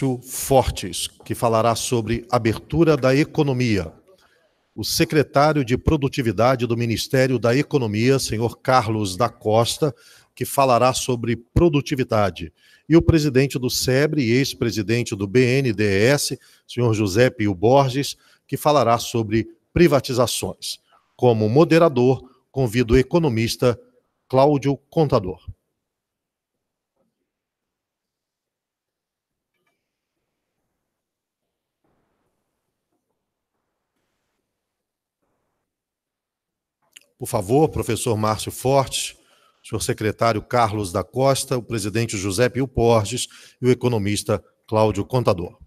Márcio Fortes, que falará sobre abertura da economia. O secretário de Produtividade do Ministério da Economia, senhor Carlos da Costa, que falará sobre produtividade. E o presidente do SEBRE e ex-presidente do BNDES, senhor José Pio Borges, que falará sobre privatizações. Como moderador, convido o economista Cláudio Contador. Por favor, professor Márcio Forte, senhor secretário Carlos da Costa, o presidente José Pio Porges e o economista Cláudio Contador.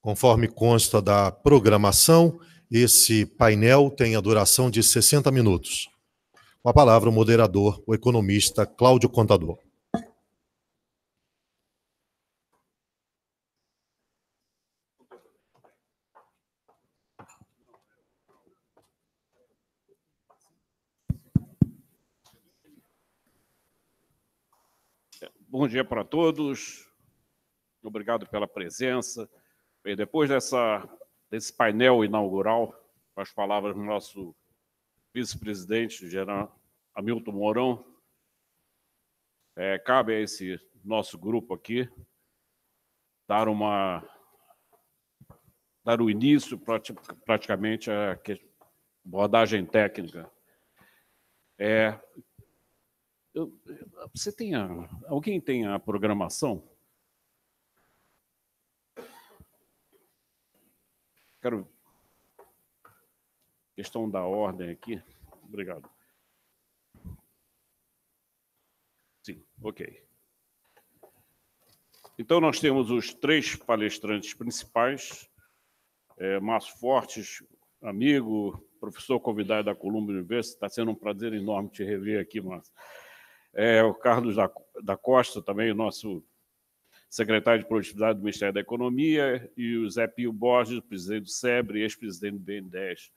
Conforme consta da programação, esse painel tem a duração de 60 minutos. Com a palavra, o moderador, o economista Cláudio Contador. Bom dia para todos. Obrigado pela presença. Bem, depois dessa, desse painel inaugural, com as palavras do nosso vice-presidente, geral Hamilton Mourão, é, cabe a esse nosso grupo aqui dar uma dar o início praticamente à abordagem técnica. É, você tem a, alguém tem a programação? Quero questão da ordem aqui. Obrigado. Sim, ok. Então nós temos os três palestrantes principais: é, Márcio Fortes, amigo, professor convidado da Columbia University. Está sendo um prazer enorme te rever aqui, Márcio é, o Carlos da, da Costa, também o nosso secretário de Produtividade do Ministério da Economia, e o Zé Pio Borges, presidente do SEBRE, ex-presidente do BNDES.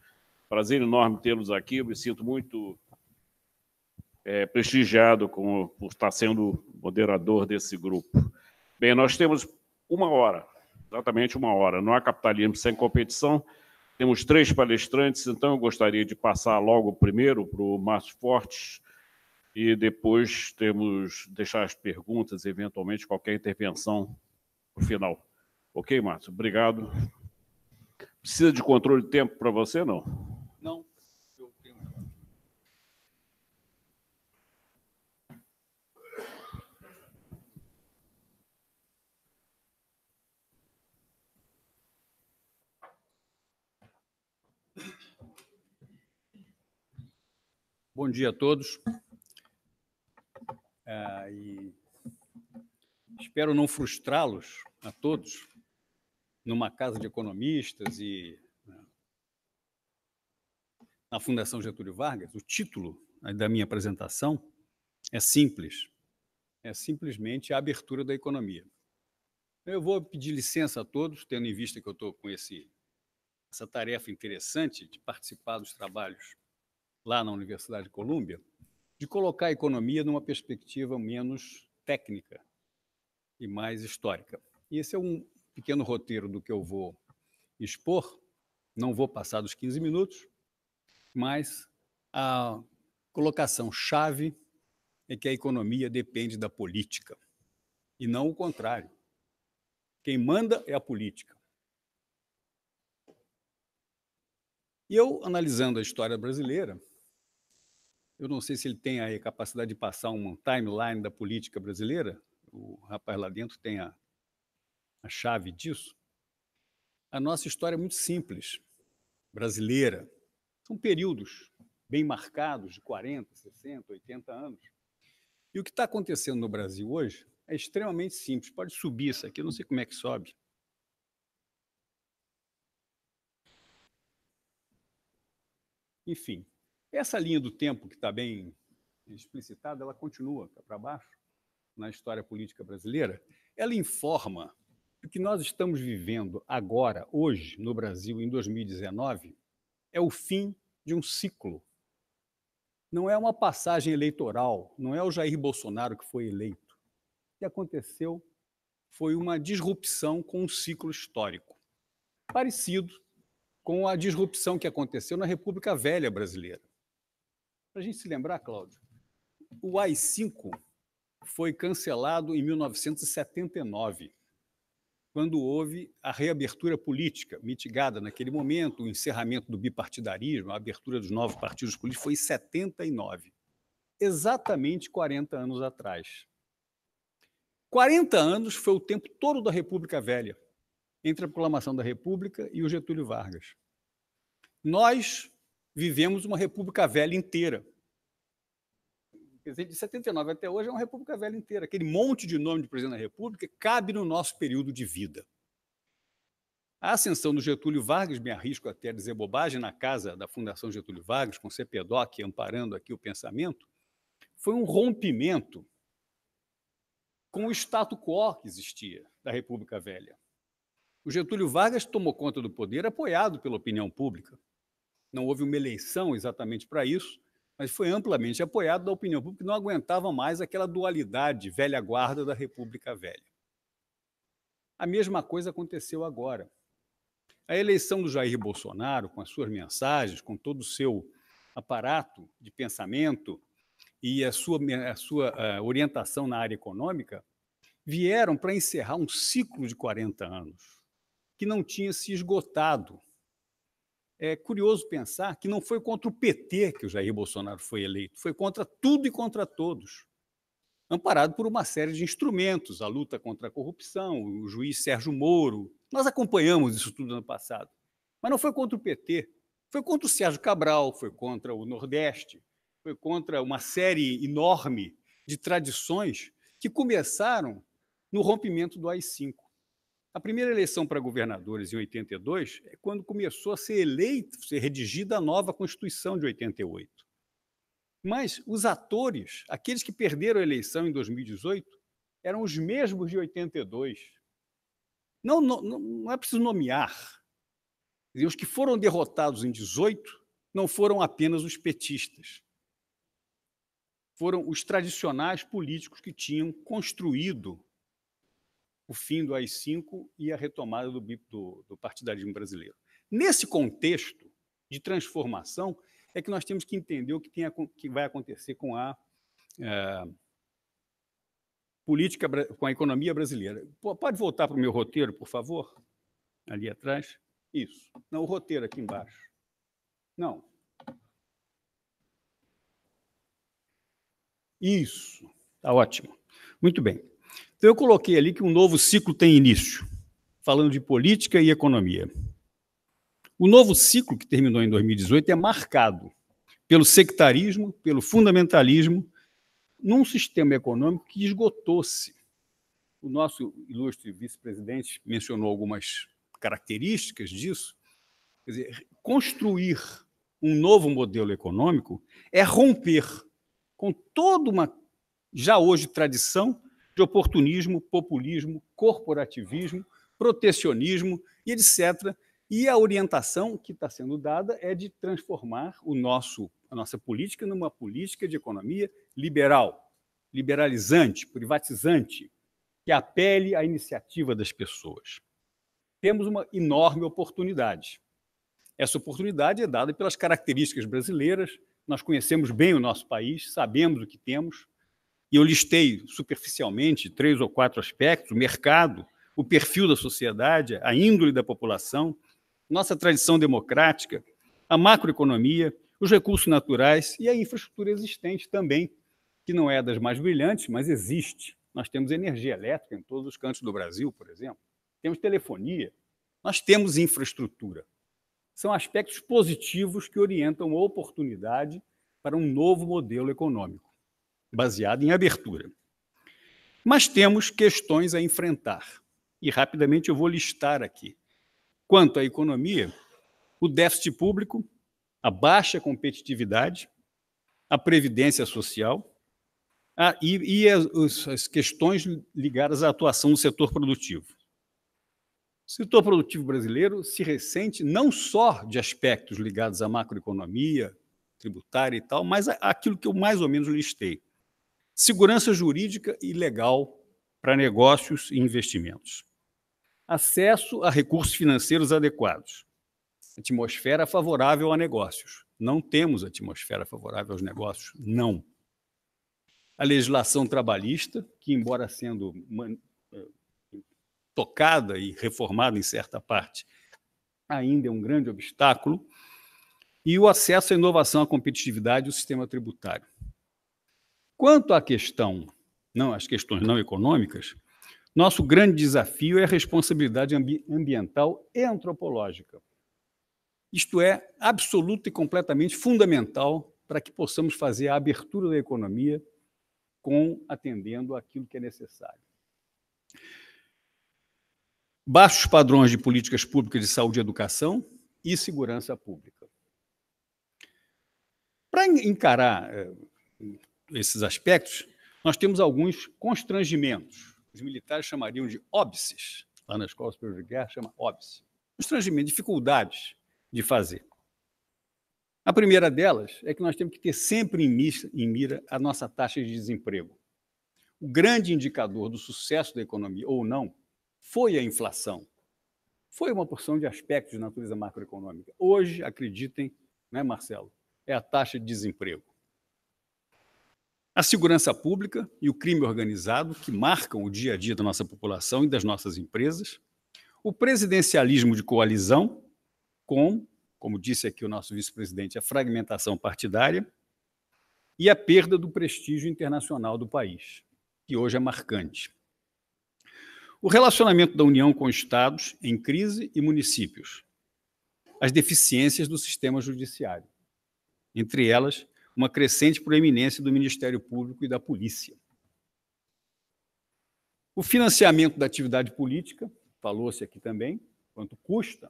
Prazer enorme tê-los aqui, eu me sinto muito é, prestigiado com, por estar sendo moderador desse grupo. Bem, nós temos uma hora, exatamente uma hora. Não há capitalismo sem competição. Temos três palestrantes, então eu gostaria de passar logo primeiro para o Márcio Fortes, e depois temos deixar as perguntas, eventualmente qualquer intervenção no final. Ok, Márcio? Obrigado. Precisa de controle de tempo para você, não? Não. Eu tenho... Bom dia a todos. Ah, e espero não frustrá-los a todos numa casa de economistas e né, na Fundação Getúlio Vargas. O título né, da minha apresentação é simples, é simplesmente a abertura da economia. Eu vou pedir licença a todos, tendo em vista que eu estou com esse, essa tarefa interessante de participar dos trabalhos lá na Universidade de Colômbia de colocar a economia numa perspectiva menos técnica e mais histórica. E esse é um pequeno roteiro do que eu vou expor. Não vou passar dos 15 minutos, mas a colocação chave é que a economia depende da política e não o contrário. Quem manda é a política. E eu, analisando a história brasileira, eu não sei se ele tem a capacidade de passar uma timeline da política brasileira, o rapaz lá dentro tem a, a chave disso. A nossa história é muito simples, brasileira. São períodos bem marcados, de 40, 60, 80 anos. E o que está acontecendo no Brasil hoje é extremamente simples. Pode subir isso aqui, eu não sei como é que sobe. Enfim, essa linha do tempo, que está bem explicitada, ela continua para baixo na história política brasileira. Ela informa que o que nós estamos vivendo agora, hoje, no Brasil, em 2019, é o fim de um ciclo. Não é uma passagem eleitoral, não é o Jair Bolsonaro que foi eleito. O que aconteceu foi uma disrupção com um ciclo histórico, parecido com a disrupção que aconteceu na República Velha brasileira. Para a gente se lembrar, Cláudio, o AI-5 foi cancelado em 1979, quando houve a reabertura política, mitigada naquele momento, o encerramento do bipartidarismo, a abertura dos novos partidos políticos, foi em 79, exatamente 40 anos atrás. 40 anos foi o tempo todo da República Velha, entre a proclamação da República e o Getúlio Vargas. Nós, vivemos uma república velha inteira. Quer dizer, de 79 até hoje é uma república velha inteira. Aquele monte de nome de presidente da república cabe no nosso período de vida. A ascensão do Getúlio Vargas, me arrisco até a dizer bobagem, na casa da Fundação Getúlio Vargas, com CPDOC amparando aqui o pensamento, foi um rompimento com o status quo que existia da República Velha. O Getúlio Vargas tomou conta do poder apoiado pela opinião pública. Não houve uma eleição exatamente para isso, mas foi amplamente apoiado da opinião pública, que não aguentava mais aquela dualidade velha guarda da República Velha. A mesma coisa aconteceu agora. A eleição do Jair Bolsonaro, com as suas mensagens, com todo o seu aparato de pensamento e a sua, a sua eh, orientação na área econômica, vieram para encerrar um ciclo de 40 anos que não tinha se esgotado é curioso pensar que não foi contra o PT que o Jair Bolsonaro foi eleito, foi contra tudo e contra todos. Amparado por uma série de instrumentos, a luta contra a corrupção, o juiz Sérgio Moro. Nós acompanhamos isso tudo no passado. Mas não foi contra o PT, foi contra o Sérgio Cabral, foi contra o Nordeste, foi contra uma série enorme de tradições que começaram no rompimento do AI-5. A primeira eleição para governadores em 82 é quando começou a ser eleita, ser redigida a nova Constituição de 88. Mas os atores, aqueles que perderam a eleição em 2018, eram os mesmos de 82. Não, não, não é preciso nomear. Os que foram derrotados em 18 não foram apenas os petistas. Foram os tradicionais políticos que tinham construído o fim do AI-5 e a retomada do, do, do partidarismo brasileiro. Nesse contexto de transformação, é que nós temos que entender o que, tem, que vai acontecer com a é, política, com a economia brasileira. Pode voltar para o meu roteiro, por favor? Ali atrás. Isso. Não, o roteiro aqui embaixo. Não. Isso. Está ótimo. Muito bem. Então eu coloquei ali que um novo ciclo tem início, falando de política e economia. O novo ciclo que terminou em 2018 é marcado pelo sectarismo, pelo fundamentalismo, num sistema econômico que esgotou-se. O nosso ilustre vice-presidente mencionou algumas características disso. Quer dizer, construir um novo modelo econômico é romper com toda uma, já hoje, tradição de oportunismo, populismo, corporativismo, protecionismo e etc. E a orientação que está sendo dada é de transformar o nosso, a nossa política numa política de economia liberal, liberalizante, privatizante, que apele à iniciativa das pessoas. Temos uma enorme oportunidade. Essa oportunidade é dada pelas características brasileiras. Nós conhecemos bem o nosso país, sabemos o que temos, e eu listei superficialmente três ou quatro aspectos: o mercado, o perfil da sociedade, a índole da população, nossa tradição democrática, a macroeconomia, os recursos naturais e a infraestrutura existente também, que não é das mais brilhantes, mas existe. Nós temos energia elétrica em todos os cantos do Brasil, por exemplo, temos telefonia, nós temos infraestrutura. São aspectos positivos que orientam a oportunidade para um novo modelo econômico baseada em abertura. Mas temos questões a enfrentar, e rapidamente eu vou listar aqui. Quanto à economia, o déficit público, a baixa competitividade, a previdência social a, e, e as, as questões ligadas à atuação do setor produtivo. O setor produtivo brasileiro se ressente não só de aspectos ligados à macroeconomia, tributária e tal, mas aquilo que eu mais ou menos listei segurança jurídica e legal para negócios e investimentos, acesso a recursos financeiros adequados, atmosfera favorável a negócios. Não temos atmosfera favorável aos negócios, não. A legislação trabalhista, que, embora sendo eh, tocada e reformada em certa parte, ainda é um grande obstáculo, e o acesso à inovação, à competitividade e o sistema tributário. Quanto à questão, não, as questões não econômicas, nosso grande desafio é a responsabilidade ambi ambiental e antropológica. Isto é absoluto e completamente fundamental para que possamos fazer a abertura da economia com atendendo aquilo que é necessário. Baixos padrões de políticas públicas de saúde e educação e segurança pública. Para encarar eh, esses aspectos, nós temos alguns constrangimentos. Os militares chamariam de óbices. Lá na Escola Superior de Guerra chama óbice. Constrangimento, dificuldades de fazer. A primeira delas é que nós temos que ter sempre em mira a nossa taxa de desemprego. O grande indicador do sucesso da economia, ou não, foi a inflação. Foi uma porção de aspectos de natureza macroeconômica. Hoje, acreditem, né, Marcelo, é a taxa de desemprego. A segurança pública e o crime organizado, que marcam o dia a dia da nossa população e das nossas empresas. O presidencialismo de coalizão, com, como disse aqui o nosso vice-presidente, a fragmentação partidária. E a perda do prestígio internacional do país, que hoje é marcante. O relacionamento da União com estados em crise e municípios. As deficiências do sistema judiciário, entre elas uma crescente proeminência do Ministério Público e da polícia. O financiamento da atividade política, falou-se aqui também, quanto custa.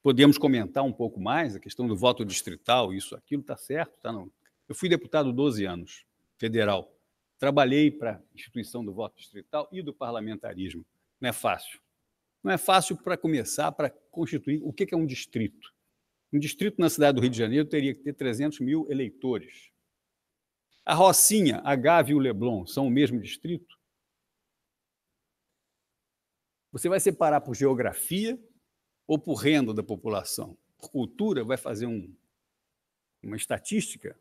Podemos comentar um pouco mais a questão do voto distrital, isso, aquilo, está certo, tá não. Eu fui deputado 12 anos, federal. Trabalhei para a instituição do voto distrital e do parlamentarismo. Não é fácil. Não é fácil para começar, para constituir o que é um distrito. Um distrito na cidade do Rio de Janeiro teria que ter 300 mil eleitores. A Rocinha, a Gávea e o Leblon são o mesmo distrito? Você vai separar por geografia ou por renda da população? Por cultura, vai fazer um, uma estatística?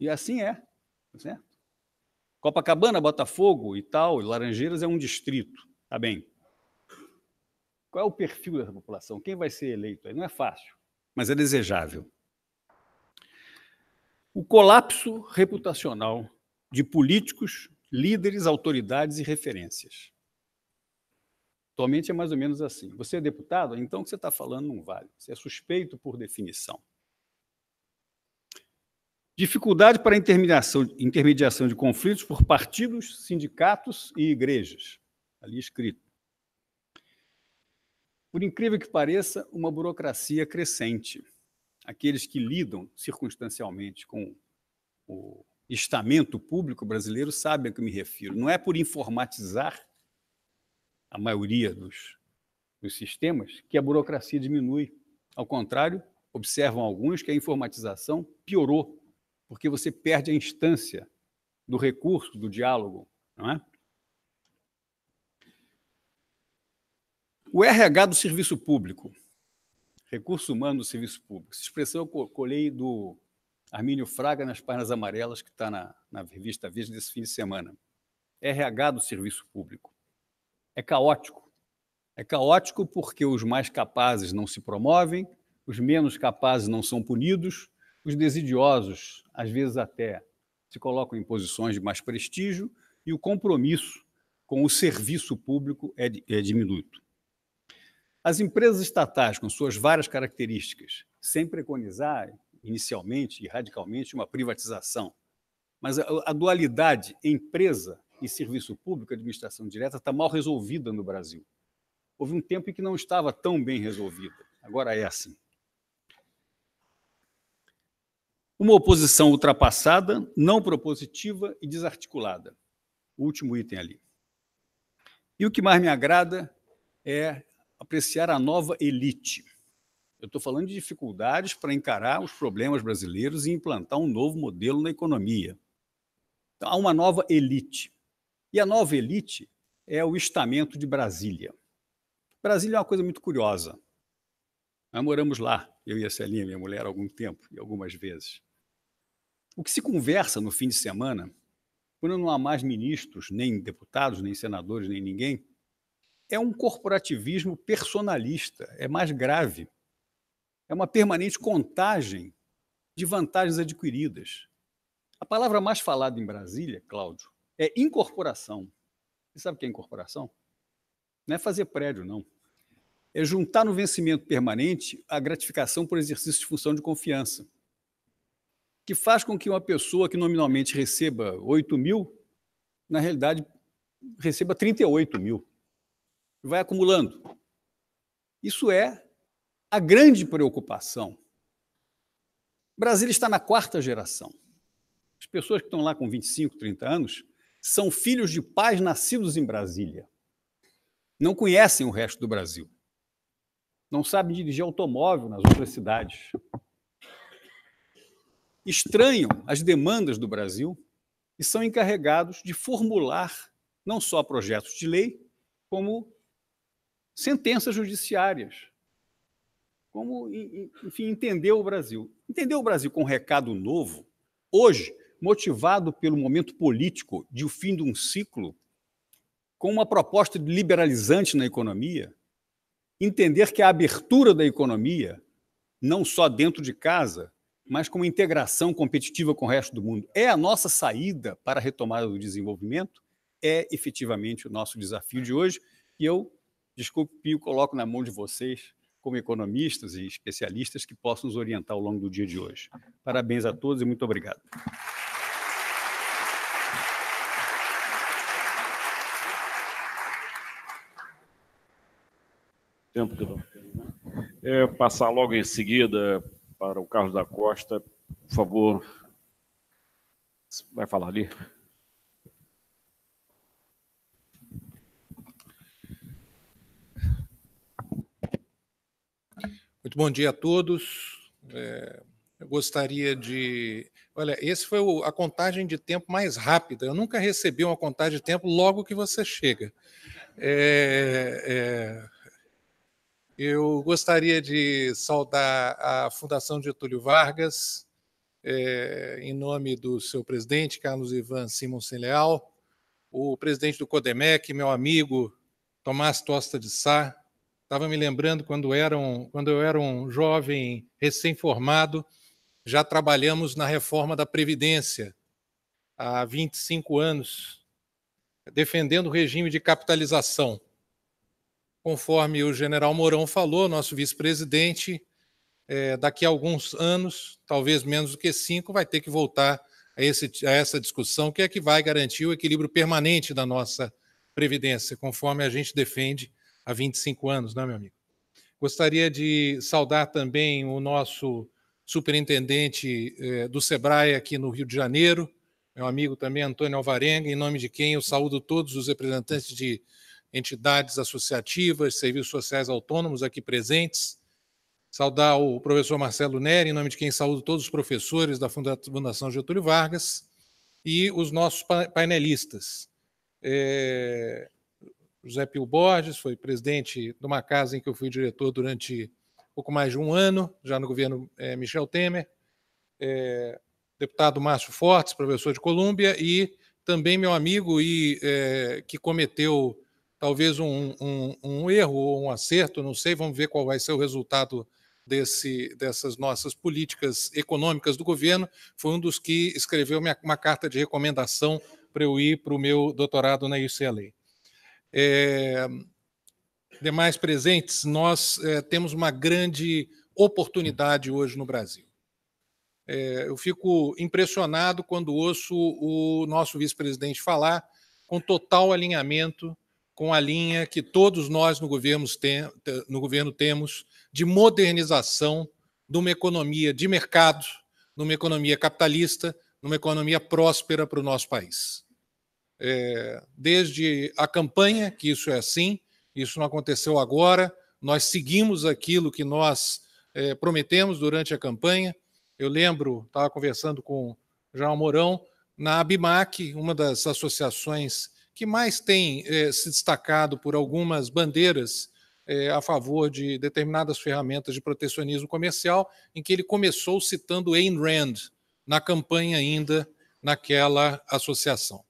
E assim é, tá certo? Copacabana, Botafogo e tal, e Laranjeiras é um distrito, tá bem. Qual é o perfil dessa população? Quem vai ser eleito? Não é fácil mas é desejável. O colapso reputacional de políticos, líderes, autoridades e referências. Atualmente é mais ou menos assim. Você é deputado? Então o que você está falando não vale. Você é suspeito por definição. Dificuldade para a intermediação, intermediação de conflitos por partidos, sindicatos e igrejas. Ali escrito. Por incrível que pareça, uma burocracia crescente. Aqueles que lidam circunstancialmente com o estamento público brasileiro sabem a que me refiro. Não é por informatizar a maioria dos, dos sistemas que a burocracia diminui. Ao contrário, observam alguns que a informatização piorou, porque você perde a instância do recurso, do diálogo, não é? O RH do serviço público, recurso humano do serviço público, essa expressão eu colhei do Armínio Fraga nas páginas amarelas, que está na, na revista Veja desse fim de semana. RH do serviço público. É caótico. É caótico porque os mais capazes não se promovem, os menos capazes não são punidos, os desidiosos, às vezes até, se colocam em posições de mais prestígio e o compromisso com o serviço público é, é diminuído. As empresas estatais, com suas várias características, sem preconizar inicialmente e radicalmente uma privatização, mas a, dualidade empresa e serviço público, administração direta, está mal resolvida no Brasil. Houve um tempo em que não estava tão bem resolvida, agora é assim. Uma oposição ultrapassada, não propositiva e desarticulada. O último item ali. E o que mais me agrada é apreciar a nova elite. Eu estou falando de dificuldades para encarar os problemas brasileiros e implantar um novo modelo na economia. Então, há uma nova elite. E a nova elite é o estamento de Brasília. Brasília é uma coisa muito curiosa. Nós moramos lá, eu e a Celinha, minha mulher, há algum tempo e algumas vezes. O que se conversa no fim de semana, quando não há mais ministros, nem deputados, nem senadores, nem ninguém, é um corporativismo personalista, é mais grave. É uma permanente contagem de vantagens adquiridas. A palavra mais falada em Brasília, Cláudio, é incorporação. Você sabe o que é incorporação? Não é fazer prédio, não. É juntar no vencimento permanente a gratificação por exercício de função de confiança, que faz com que uma pessoa que nominalmente receba 8 mil, na realidade receba 38 mil vai acumulando. Isso é a grande preocupação. O Brasil está na quarta geração. As pessoas que estão lá com 25, 30 anos são filhos de pais nascidos em Brasília. Não conhecem o resto do Brasil. Não sabem dirigir automóvel nas outras cidades. Estranham as demandas do Brasil e são encarregados de formular não só projetos de lei, como sentenças judiciárias. Como, enfim, entender o Brasil? entender o Brasil com um recado novo, hoje, motivado pelo momento político de o fim de um ciclo, com uma proposta liberalizante na economia, entender que a abertura da economia, não só dentro de casa, mas com uma integração competitiva com o resto do mundo, é a nossa saída para a retomada do desenvolvimento, é efetivamente o nosso desafio de hoje. E eu Desculpe, Pio, coloco na mão de vocês, como economistas e especialistas que possam nos orientar ao longo do dia de hoje. Parabéns a todos e muito obrigado. Tempo que eu né? é, passar logo em seguida para o Carlos da Costa. Por favor, vai falar ali? Muito bom dia a todos. É, eu gostaria de. Olha, esse foi o, a contagem de tempo mais rápida. Eu nunca recebi uma contagem de tempo logo que você chega. É, é... Eu gostaria de saudar a Fundação Getúlio Vargas, é, em nome do seu presidente, Carlos Ivan Simonsen Leal, o presidente do CODEMEC, meu amigo Tomás Tosta de Sá, Estava me lembrando quando, era um, quando eu era um jovem recém-formado, já trabalhamos na reforma da Previdência há 25 anos, defendendo o regime de capitalização. Conforme o general Mourão falou, nosso vice-presidente, é, daqui a alguns anos, talvez menos do que cinco, vai ter que voltar a, esse, a essa discussão, que é que vai garantir o equilíbrio permanente da nossa Previdência, conforme a gente defende há 25 anos, não é, meu amigo? Gostaria de saudar também o nosso superintendente eh, do SEBRAE aqui no Rio de Janeiro, meu amigo também Antônio Alvarenga, em nome de quem eu saúdo todos os representantes de entidades associativas, serviços sociais autônomos aqui presentes. Saudar o professor Marcelo Neri, em nome de quem saúdo todos os professores da Fundação Getúlio Vargas e os nossos painelistas. Eh, José Pio Borges, foi presidente de uma casa em que eu fui diretor durante pouco mais de um ano, já no governo é, Michel Temer, é, deputado Márcio Fortes, professor de Colômbia, e também meu amigo e é, que cometeu talvez um, um, um, erro ou um acerto, não sei, vamos ver qual vai ser o resultado desse, dessas nossas políticas econômicas do governo, foi um dos que escreveu minha, uma carta de recomendação para eu ir para o meu doutorado na UCLA é, demais presentes, nós é, temos uma grande oportunidade hoje no Brasil. É, eu fico impressionado quando ouço o nosso vice-presidente falar com total alinhamento com a linha que todos nós no governo, tem, no governo temos de modernização de uma economia de mercado, numa economia capitalista, numa economia próspera para o nosso país é, desde a campanha, que isso é assim, isso não aconteceu agora, nós seguimos aquilo que nós é, prometemos durante a campanha. Eu lembro, estava conversando com o João Mourão, na ABIMAC, uma das associações que mais tem é, se destacado por algumas bandeiras é, a favor de determinadas ferramentas de protecionismo comercial, em que ele começou citando Ayn Rand na campanha ainda naquela associação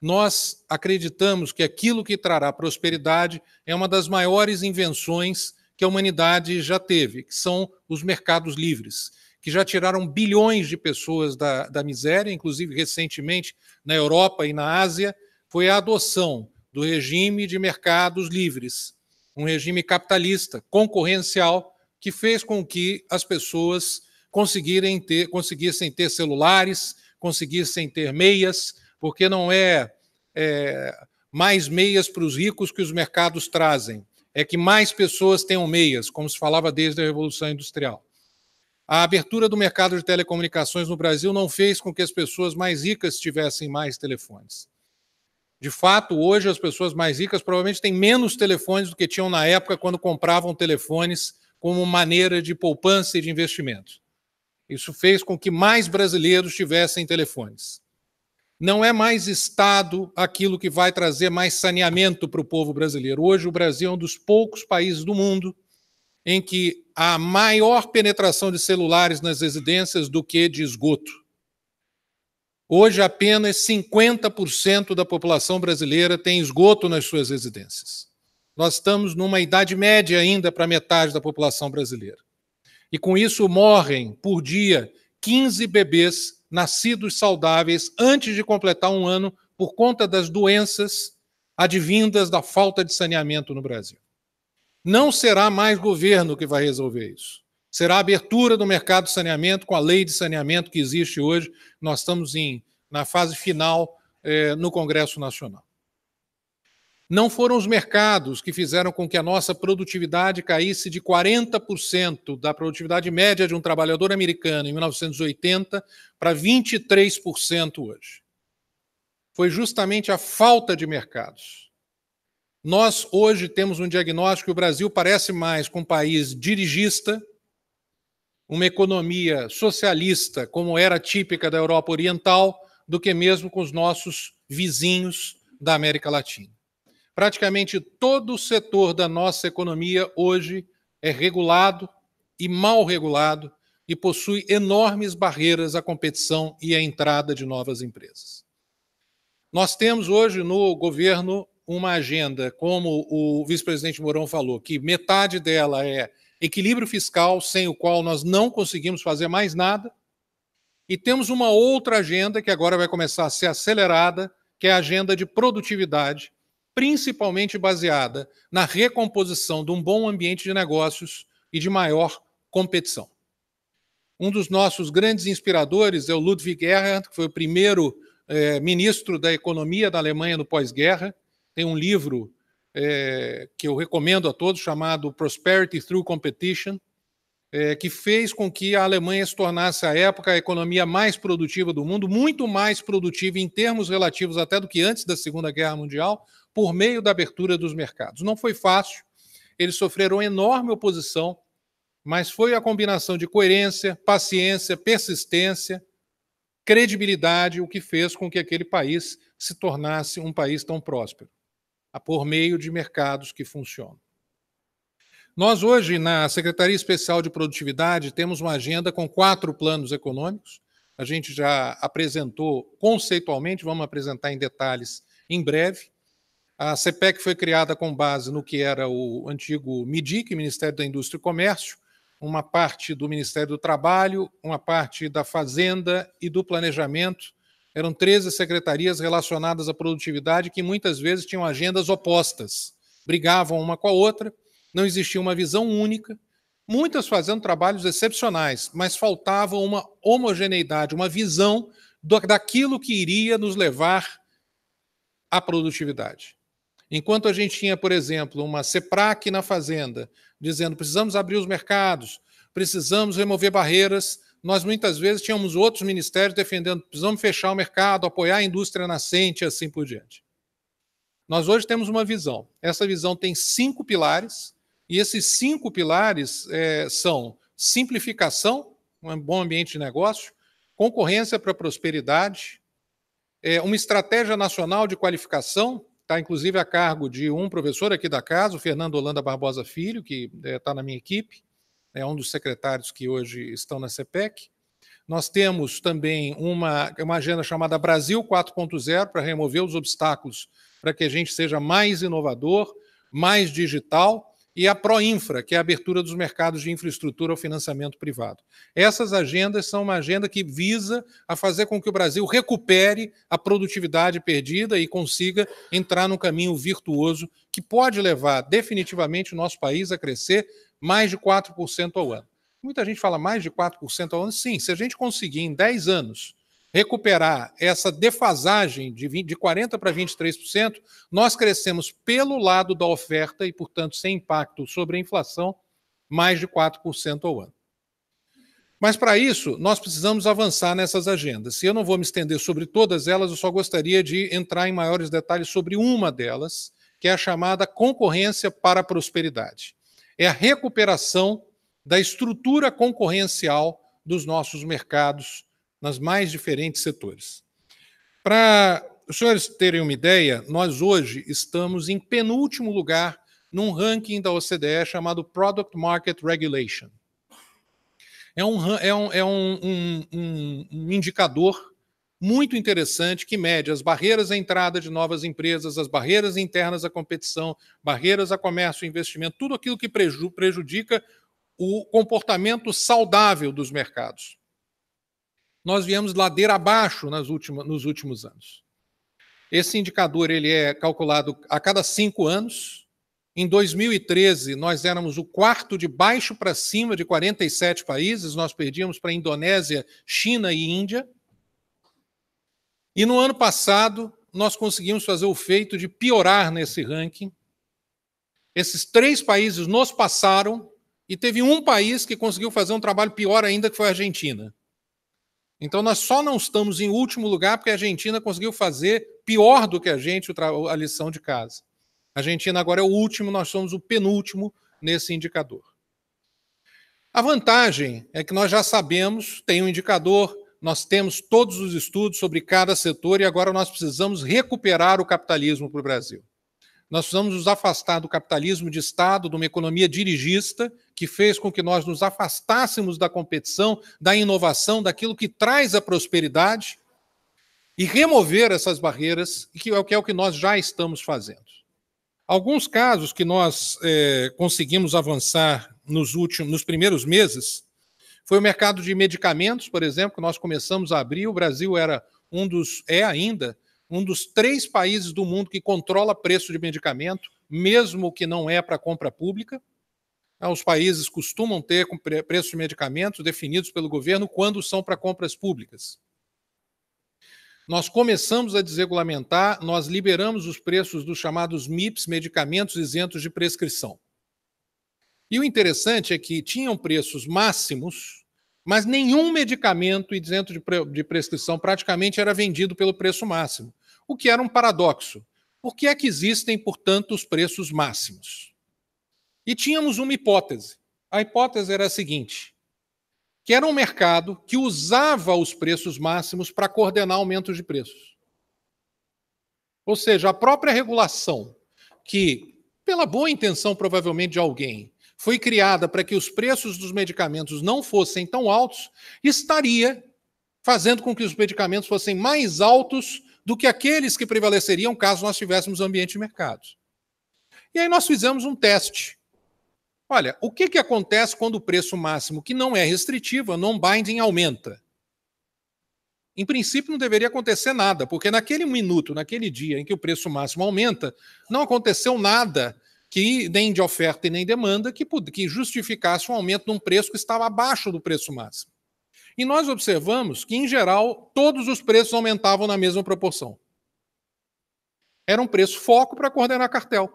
nós acreditamos que aquilo que trará prosperidade é uma das maiores invenções que a humanidade já teve, que são os mercados livres, que já tiraram bilhões de pessoas da, da miséria, inclusive recentemente na Europa e na Ásia, foi a adoção do regime de mercados livres, um regime capitalista, concorrencial, que fez com que as pessoas conseguirem ter, conseguissem ter celulares, conseguissem ter meias, porque não é, é mais meias para os ricos que os mercados trazem, é que mais pessoas tenham meias, como se falava desde a Revolução Industrial. A abertura do mercado de telecomunicações no Brasil não fez com que as pessoas mais ricas tivessem mais telefones. De fato, hoje as pessoas mais ricas provavelmente têm menos telefones do que tinham na época quando compravam telefones como maneira de poupança e de investimento. Isso fez com que mais brasileiros tivessem telefones. Não é mais Estado aquilo que vai trazer mais saneamento para o povo brasileiro. Hoje, o Brasil é um dos poucos países do mundo em que há maior penetração de celulares nas residências do que de esgoto. Hoje, apenas 50% da população brasileira tem esgoto nas suas residências. Nós estamos numa idade média ainda para metade da população brasileira. E com isso morrem por dia 15 bebês nascidos saudáveis antes de completar um ano por conta das doenças advindas da falta de saneamento no Brasil. Não será mais governo que vai resolver isso. Será a abertura do mercado de saneamento com a lei de saneamento que existe hoje. Nós estamos em, na fase final eh, no Congresso Nacional. Não foram os mercados que fizeram com que a nossa produtividade caísse de 40% da produtividade média de um trabalhador americano em 1980 para 23% hoje. Foi justamente a falta de mercados. Nós hoje temos um diagnóstico que o Brasil parece mais com um país dirigista, uma economia socialista, como era típica da Europa Oriental, do que mesmo com os nossos vizinhos da América Latina. Praticamente todo o setor da nossa economia hoje é regulado e mal regulado e possui enormes barreiras à competição e à entrada de novas empresas. Nós temos hoje no governo uma agenda, como o vice-presidente Mourão falou, que metade dela é equilíbrio fiscal, sem o qual nós não conseguimos fazer mais nada, e temos uma outra agenda que agora vai começar a ser acelerada, que é a agenda de produtividade, principalmente baseada na recomposição de um bom ambiente de negócios e de maior competição. Um dos nossos grandes inspiradores é o Ludwig Erhard, que foi o primeiro é, ministro da Economia da Alemanha no pós-guerra. Tem um livro é, que eu recomendo a todos chamado Prosperity Through Competition, é, que fez com que a Alemanha se tornasse, à época, a economia mais produtiva do mundo, muito mais produtiva em termos relativos até do que antes da Segunda Guerra Mundial, por meio da abertura dos mercados. Não foi fácil, eles sofreram enorme oposição, mas foi a combinação de coerência, paciência, persistência, credibilidade o que fez com que aquele país se tornasse um país tão próspero, por meio de mercados que funcionam. Nós, hoje, na Secretaria Especial de Produtividade, temos uma agenda com quatro planos econômicos. A gente já apresentou conceitualmente, vamos apresentar em detalhes em breve a CPEC foi criada com base no que era o antigo MIDIC, Ministério da Indústria e Comércio, uma parte do Ministério do Trabalho, uma parte da Fazenda e do Planejamento. Eram 13 secretarias relacionadas à produtividade que muitas vezes tinham agendas opostas, brigavam uma com a outra, não existia uma visão única, muitas fazendo trabalhos excepcionais, mas faltava uma homogeneidade, uma visão do, daquilo que iria nos levar à produtividade. Enquanto a gente tinha, por exemplo, uma CEPRAC na fazenda, dizendo precisamos abrir os mercados, precisamos remover barreiras, nós muitas vezes tínhamos outros ministérios defendendo precisamos fechar o mercado, apoiar a indústria nascente e assim por diante. Nós hoje temos uma visão. Essa visão tem cinco pilares, e esses cinco pilares é, são simplificação, um bom ambiente de negócio, concorrência para prosperidade, é, uma estratégia nacional de qualificação, está inclusive a cargo de um professor aqui da casa, o Fernando Holanda Barbosa Filho, que está eh, é, na minha equipe, né, é um dos secretários que hoje estão na CPEC. Nós temos também uma, uma agenda chamada Brasil 4.0 para remover os obstáculos para que a gente seja mais inovador, mais digital e a Proinfra, que é a abertura dos mercados de infraestrutura ao financiamento privado. Essas agendas são uma agenda que visa a fazer com que o Brasil recupere a produtividade perdida e consiga entrar num caminho virtuoso que pode levar definitivamente o nosso país a crescer mais de 4% ao ano. Muita gente fala mais de 4% ao ano. Sim, se a gente conseguir em 10 anos recuperar essa defasagem de, 20, de 40% para 23%, nós crescemos pelo lado da oferta e, portanto, sem impacto sobre a inflação, mais de 4% ao ano. Mas para isso, nós precisamos avançar nessas agendas. Se eu não vou me estender sobre todas elas, eu só gostaria de entrar em maiores detalhes sobre uma delas, que é a chamada concorrência para a prosperidade. É a recuperação da estrutura concorrencial dos nossos mercados nas mais diferentes setores. Para os senhores terem uma ideia, nós hoje estamos em penúltimo lugar num ranking da OCDE chamado Product Market Regulation. É um, é um, é um, um, um indicador muito interessante que mede as barreiras à entrada de novas empresas, as barreiras internas à competição, barreiras a comércio e investimento, tudo aquilo que preju prejudica o comportamento saudável dos mercados nós viemos ladeira abaixo nas últimas, nos últimos anos. Esse indicador ele é calculado a cada cinco anos. Em 2013, nós éramos o quarto de baixo para cima de 47 países, nós perdíamos para Indonésia, China e Índia. E no ano passado, nós conseguimos fazer o feito de piorar nesse ranking. Esses três países nos passaram e teve um país que conseguiu fazer um trabalho pior ainda, que foi a Argentina. Então nós só não estamos em último lugar porque a Argentina conseguiu fazer pior do que a gente a lição de casa. A Argentina agora é o último, nós somos o penúltimo nesse indicador. A vantagem é que nós já sabemos, tem um indicador, nós temos todos os estudos sobre cada setor e agora nós precisamos recuperar o capitalismo para o Brasil. Nós precisamos nos afastar do capitalismo de Estado, de uma economia dirigista, que fez com que nós nos afastássemos da competição, da inovação, daquilo que traz a prosperidade, e remover essas barreiras, é que é o que nós já estamos fazendo. Alguns casos que nós é, conseguimos avançar nos, últimos, nos primeiros meses foi o mercado de medicamentos, por exemplo, que nós começamos a abrir. O Brasil era um dos, é ainda, um dos três países do mundo que controla preço de medicamento, mesmo que não é para compra pública. É, os países costumam ter preços de medicamentos definidos pelo governo quando são para compras públicas. Nós começamos a desregulamentar, nós liberamos os preços dos chamados MIPS, medicamentos isentos de prescrição. E o interessante é que tinham preços máximos, mas nenhum medicamento isento de, prescrição praticamente era vendido pelo preço máximo o que era um paradoxo. Por que é que existem, portanto, os preços máximos? E tínhamos uma hipótese. A hipótese era a seguinte: que era um mercado que usava os preços máximos para coordenar aumentos de preços. Ou seja, a própria regulação que, pela boa intenção provavelmente de alguém, foi criada para que os preços dos medicamentos não fossem tão altos, estaria fazendo com que os medicamentos fossem mais altos do que aqueles que prevaleceriam caso nós tivéssemos ambiente de mercado. E aí nós fizemos um teste. Olha, o que, que acontece quando o preço máximo, que não é restritivo, non-binding, aumenta? Em princípio, não deveria acontecer nada, porque naquele minuto, naquele dia em que o preço máximo aumenta, não aconteceu nada que nem de oferta e nem demanda que, que justificasse um aumento de um preço que estava abaixo do preço máximo. E nós observamos que, em geral, todos os preços aumentavam na mesma proporção. Era um preço foco para coordenar cartel.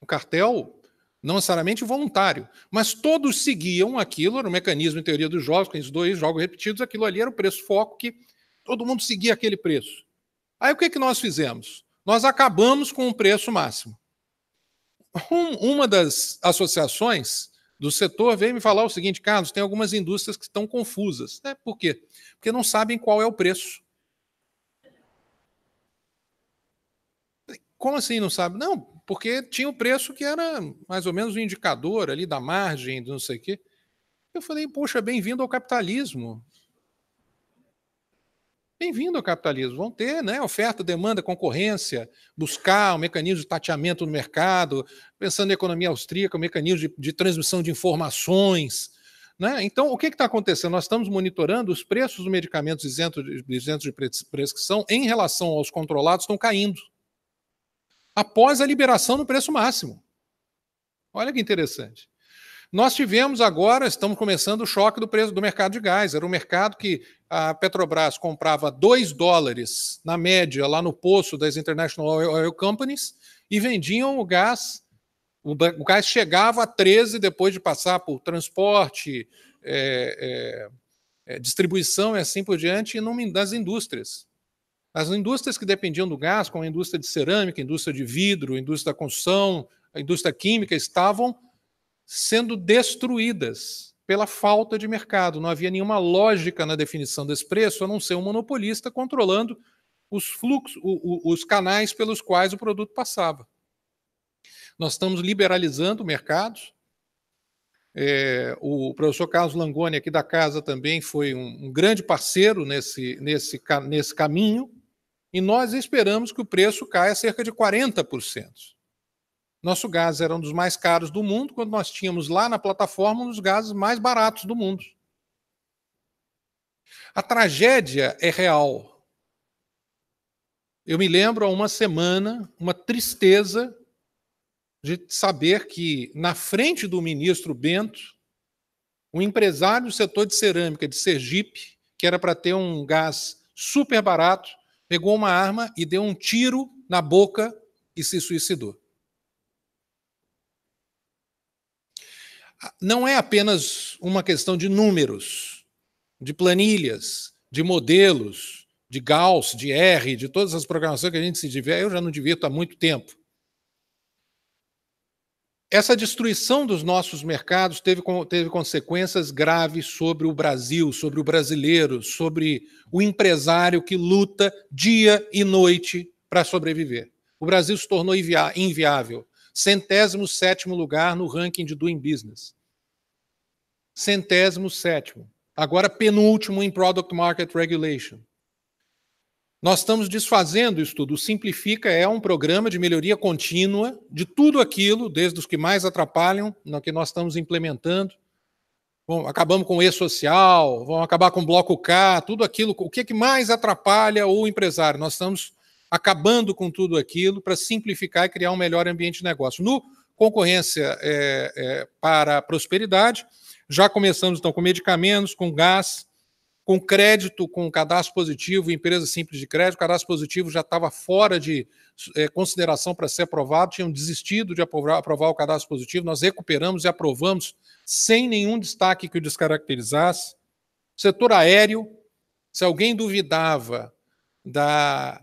O cartel não necessariamente voluntário, mas todos seguiam aquilo, era um mecanismo em teoria dos jogos, com esses dois jogos repetidos, aquilo ali era o preço foco que todo mundo seguia aquele preço. Aí o que, é que nós fizemos? Nós acabamos com o preço máximo. Um, uma das associações do setor veio me falar o seguinte, Carlos, tem algumas indústrias que estão confusas. Né? Por quê? Porque não sabem qual é o preço. Como assim não sabe? Não, porque tinha o um preço que era mais ou menos um indicador ali da margem, do não sei o quê. Eu falei, poxa, bem-vindo ao capitalismo bem-vindo ao capitalismo. Vão ter né, oferta, demanda, concorrência, buscar um mecanismo de tateamento no mercado, pensando na economia austríaca, um mecanismo de, de transmissão de informações. Né? Então, o que está acontecendo? Nós estamos monitorando os preços dos medicamentos isentos de, isentos de prescrição em relação aos controlados estão caindo. Após a liberação do preço máximo. Olha que interessante. Nós tivemos agora, estamos começando o choque do preço do mercado de gás. Era um mercado que a Petrobras comprava 2 dólares na média lá no poço das International Oil Companies e vendiam o gás. O, o gás chegava a 13 depois de passar por transporte, é, é, é, distribuição e assim por diante, e nome das indústrias. As indústrias que dependiam do gás, como a indústria de cerâmica, a indústria de vidro, a indústria da construção, a indústria química, estavam sendo destruídas pela falta de mercado. Não havia nenhuma lógica na definição desse preço, a não ser um monopolista controlando os fluxos, os canais pelos quais o produto passava. Nós estamos liberalizando mercados. É, o professor Carlos Langoni, aqui da casa, também foi um, um grande parceiro nesse, nesse, nesse caminho, e nós esperamos que o preço caia cerca de 40%. Nosso gás era um dos mais caros do mundo, quando nós tínhamos lá na plataforma um dos gases mais baratos do mundo. A tragédia é real. Eu me lembro há uma semana, uma tristeza de saber que, na frente do ministro Bento, um empresário do setor de cerâmica de Sergipe, que era para ter um gás super barato, pegou uma arma e deu um tiro na boca e se suicidou. não é apenas uma questão de números, de planilhas, de modelos, de Gauss, de R, de todas as programações que a gente se diverte, eu já não divirto há muito tempo. Essa destruição dos nossos mercados teve, teve consequências graves sobre o Brasil, sobre o brasileiro, sobre o empresário que luta dia e noite para sobreviver. O Brasil se tornou inviável centésimo sétimo lugar no ranking de Doing Business. Centésimo sétimo. Agora penúltimo em Product Market Regulation. Nós estamos desfazendo isso tudo. O Simplifica é um programa de melhoria contínua de tudo aquilo, desde os que mais atrapalham, no que nós estamos implementando. Bom, acabamos com o E-Social, vamos acabar com o Bloco K, tudo aquilo. O que, é que mais atrapalha o empresário? Nós estamos acabando com tudo aquilo para simplificar e criar um melhor ambiente de negócio. No Concorrência é, é, para a Prosperidade, já começamos então com medicamentos, com gás, com crédito, com cadastro positivo, empresa simples de crédito, cadastro positivo já estava fora de é, consideração para ser aprovado, tinham desistido de aprovar, aprovar, o cadastro positivo, nós recuperamos e aprovamos sem nenhum destaque que o descaracterizasse. Setor aéreo, se alguém duvidava da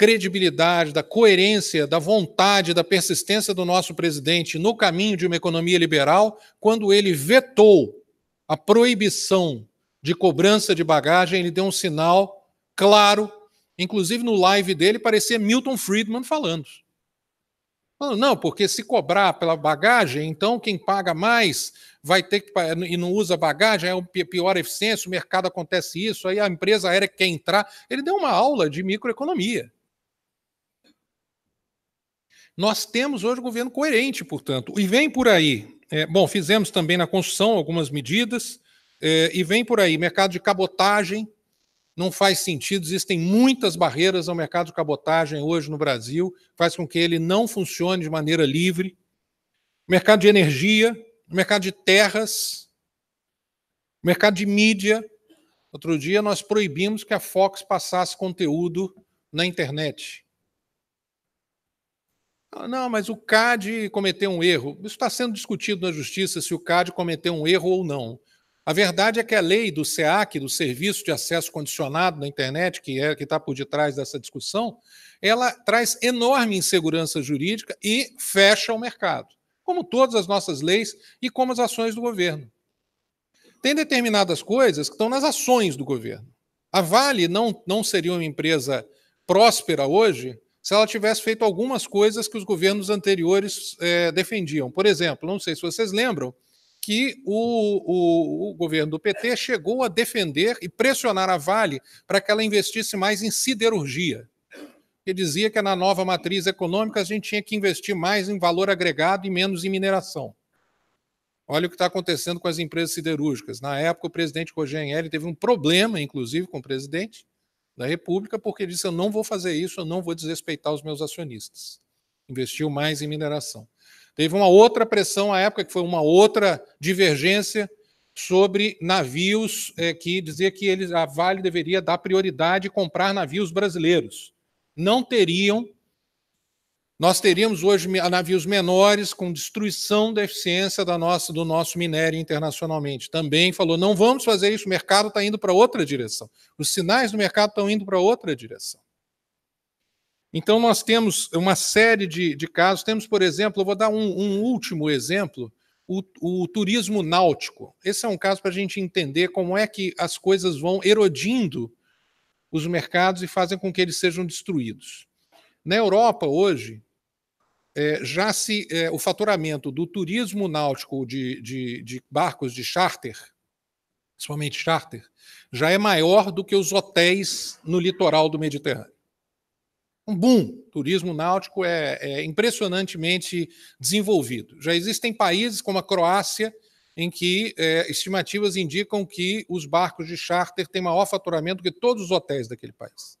credibilidade, da coerência, da vontade, da persistência do nosso presidente no caminho de uma economia liberal, quando ele vetou a proibição de cobrança de bagagem, ele deu um sinal claro, inclusive no live dele parecia Milton Friedman falando. Não, porque se cobrar pela bagagem, então quem paga mais vai ter que e não usa bagagem, é pior eficiência, o mercado acontece isso, aí a empresa aérea quer entrar. Ele deu uma aula de microeconomia. Nós temos hoje um governo coerente, portanto, e vem por aí. É, bom, fizemos também na construção algumas medidas, é, e vem por aí. Mercado de cabotagem não faz sentido, existem muitas barreiras ao mercado de cabotagem hoje no Brasil, faz com que ele não funcione de maneira livre. Mercado de energia, mercado de terras, mercado de mídia. Outro dia nós proibimos que a Fox passasse conteúdo na internet. Não, mas o CAD cometeu um erro. Isso está sendo discutido na justiça se o CAD cometeu um erro ou não. A verdade é que a lei do SEAC, do Serviço de Acesso Condicionado na Internet, que é que está por detrás dessa discussão, ela traz enorme insegurança jurídica e fecha o mercado, como todas as nossas leis e como as ações do governo. Tem determinadas coisas que estão nas ações do governo. A Vale não, não seria uma empresa próspera hoje se ela tivesse feito algumas coisas que os governos anteriores é, defendiam. Por exemplo, não sei se vocês lembram que o, o, o governo do PT chegou a defender e pressionar a Vale para que ela investisse mais em siderurgia. Ele dizia que na nova matriz econômica a gente tinha que investir mais em valor agregado e menos em mineração. Olha o que está acontecendo com as empresas siderúrgicas. Na época, o presidente Rogério teve um problema, inclusive, com o presidente, da República, porque disse: eu não vou fazer isso, eu não vou desrespeitar os meus acionistas. Investiu mais em mineração. Teve uma outra pressão à época, que foi uma outra divergência sobre navios é, que dizia que eles, a Vale deveria dar prioridade e comprar navios brasileiros. Não teriam nós teríamos hoje navios menores com destruição da eficiência da nossa, do nosso minério internacionalmente. Também falou: não vamos fazer isso, o mercado está indo para outra direção. Os sinais do mercado estão indo para outra direção. Então, nós temos uma série de, de casos. Temos, por exemplo, eu vou dar um, um último exemplo: o, o turismo náutico. Esse é um caso para a gente entender como é que as coisas vão erodindo os mercados e fazem com que eles sejam destruídos. Na Europa, hoje, é, já se é, o faturamento do turismo náutico de, de, de, barcos de charter, principalmente charter, já é maior do que os hotéis no litoral do Mediterrâneo. Um boom! Turismo náutico é, é impressionantemente desenvolvido. Já existem países como a Croácia, em que é, estimativas indicam que os barcos de charter têm maior faturamento que todos os hotéis daquele país.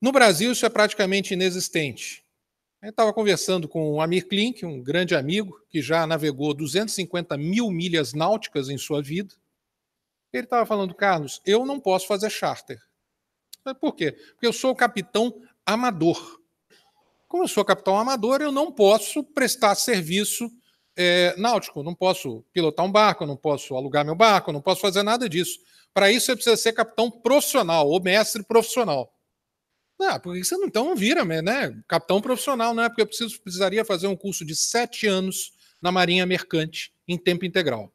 No Brasil, isso é praticamente inexistente. Eu estava conversando com o Amir Klink, um grande amigo, que já navegou 250 mil milhas náuticas em sua vida. Ele estava falando, Carlos, eu não posso fazer charter. Por quê? Porque eu sou capitão amador. Como eu sou capitão amador, eu não posso prestar serviço é, náutico, não posso pilotar um barco, não posso alugar meu barco, não posso fazer nada disso. Para isso, você precisa ser capitão profissional ou mestre profissional não porque você não, então vira, né? né capitão profissional, né? Porque eu preciso, precisaria fazer um curso de sete anos na Marinha Mercante em tempo integral.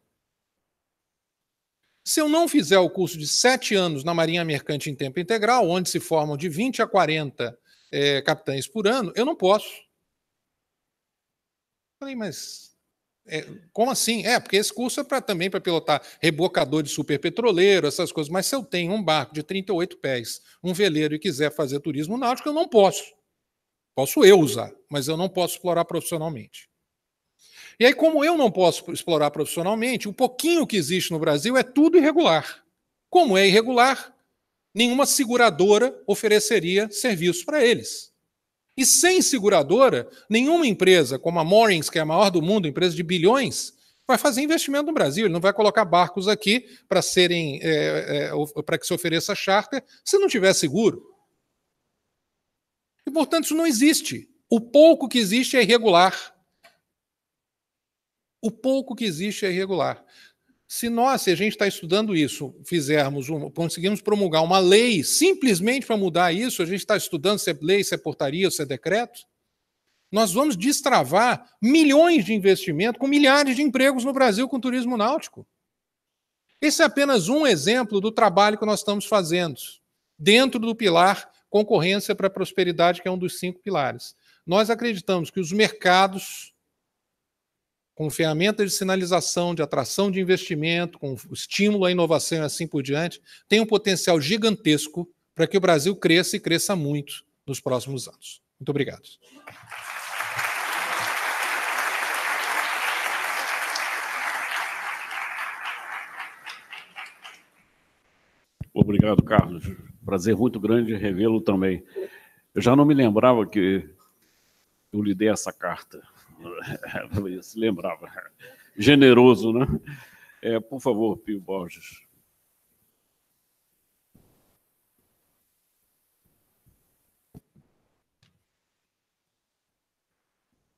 Se eu não fizer o curso de sete anos na Marinha Mercante em tempo integral, onde se formam de 20 a 40 é, eh, capitães por ano, eu não posso. Falei, mas é, como assim? É, porque esse curso é para também para pilotar rebocador de superpetroleiro, essas coisas. Mas se eu tenho um barco de 38 pés, um veleiro e quiser fazer turismo náutico, eu não posso. Posso eu usar, mas eu não posso explorar profissionalmente. E aí, como eu não posso explorar profissionalmente, o pouquinho que existe no Brasil é tudo irregular. Como é irregular, nenhuma seguradora ofereceria serviço para eles. E sem seguradora, nenhuma empresa como a Moorings, que é a maior do mundo, empresa de bilhões, vai fazer investimento no Brasil. Ele não vai colocar barcos aqui para serem é, é, para que se ofereça charter se não tiver seguro. E, portanto, isso não existe. O pouco que existe é irregular. O pouco que existe é irregular se nós, se a gente está estudando isso, fizermos, um, conseguimos promulgar uma lei simplesmente para mudar isso, a gente está estudando se é lei, se é portaria, se é decreto, nós vamos destravar milhões de investimento com milhares de empregos no Brasil com turismo náutico. Esse é apenas um exemplo do trabalho que nós estamos fazendo dentro do pilar concorrência para prosperidade, que é um dos cinco pilares. Nós acreditamos que os mercados com ferramentas de sinalização, de atração de investimento, com estímulo à inovação e assim por diante, tem um potencial gigantesco para que o Brasil cresça e cresça muito nos próximos anos. Muito obrigado. Obrigado, Carlos. Prazer muito grande revê-lo também. Eu já não me lembrava que eu lhe dei essa carta se lembrava. Generoso, né? É, por favor, Pio Borges.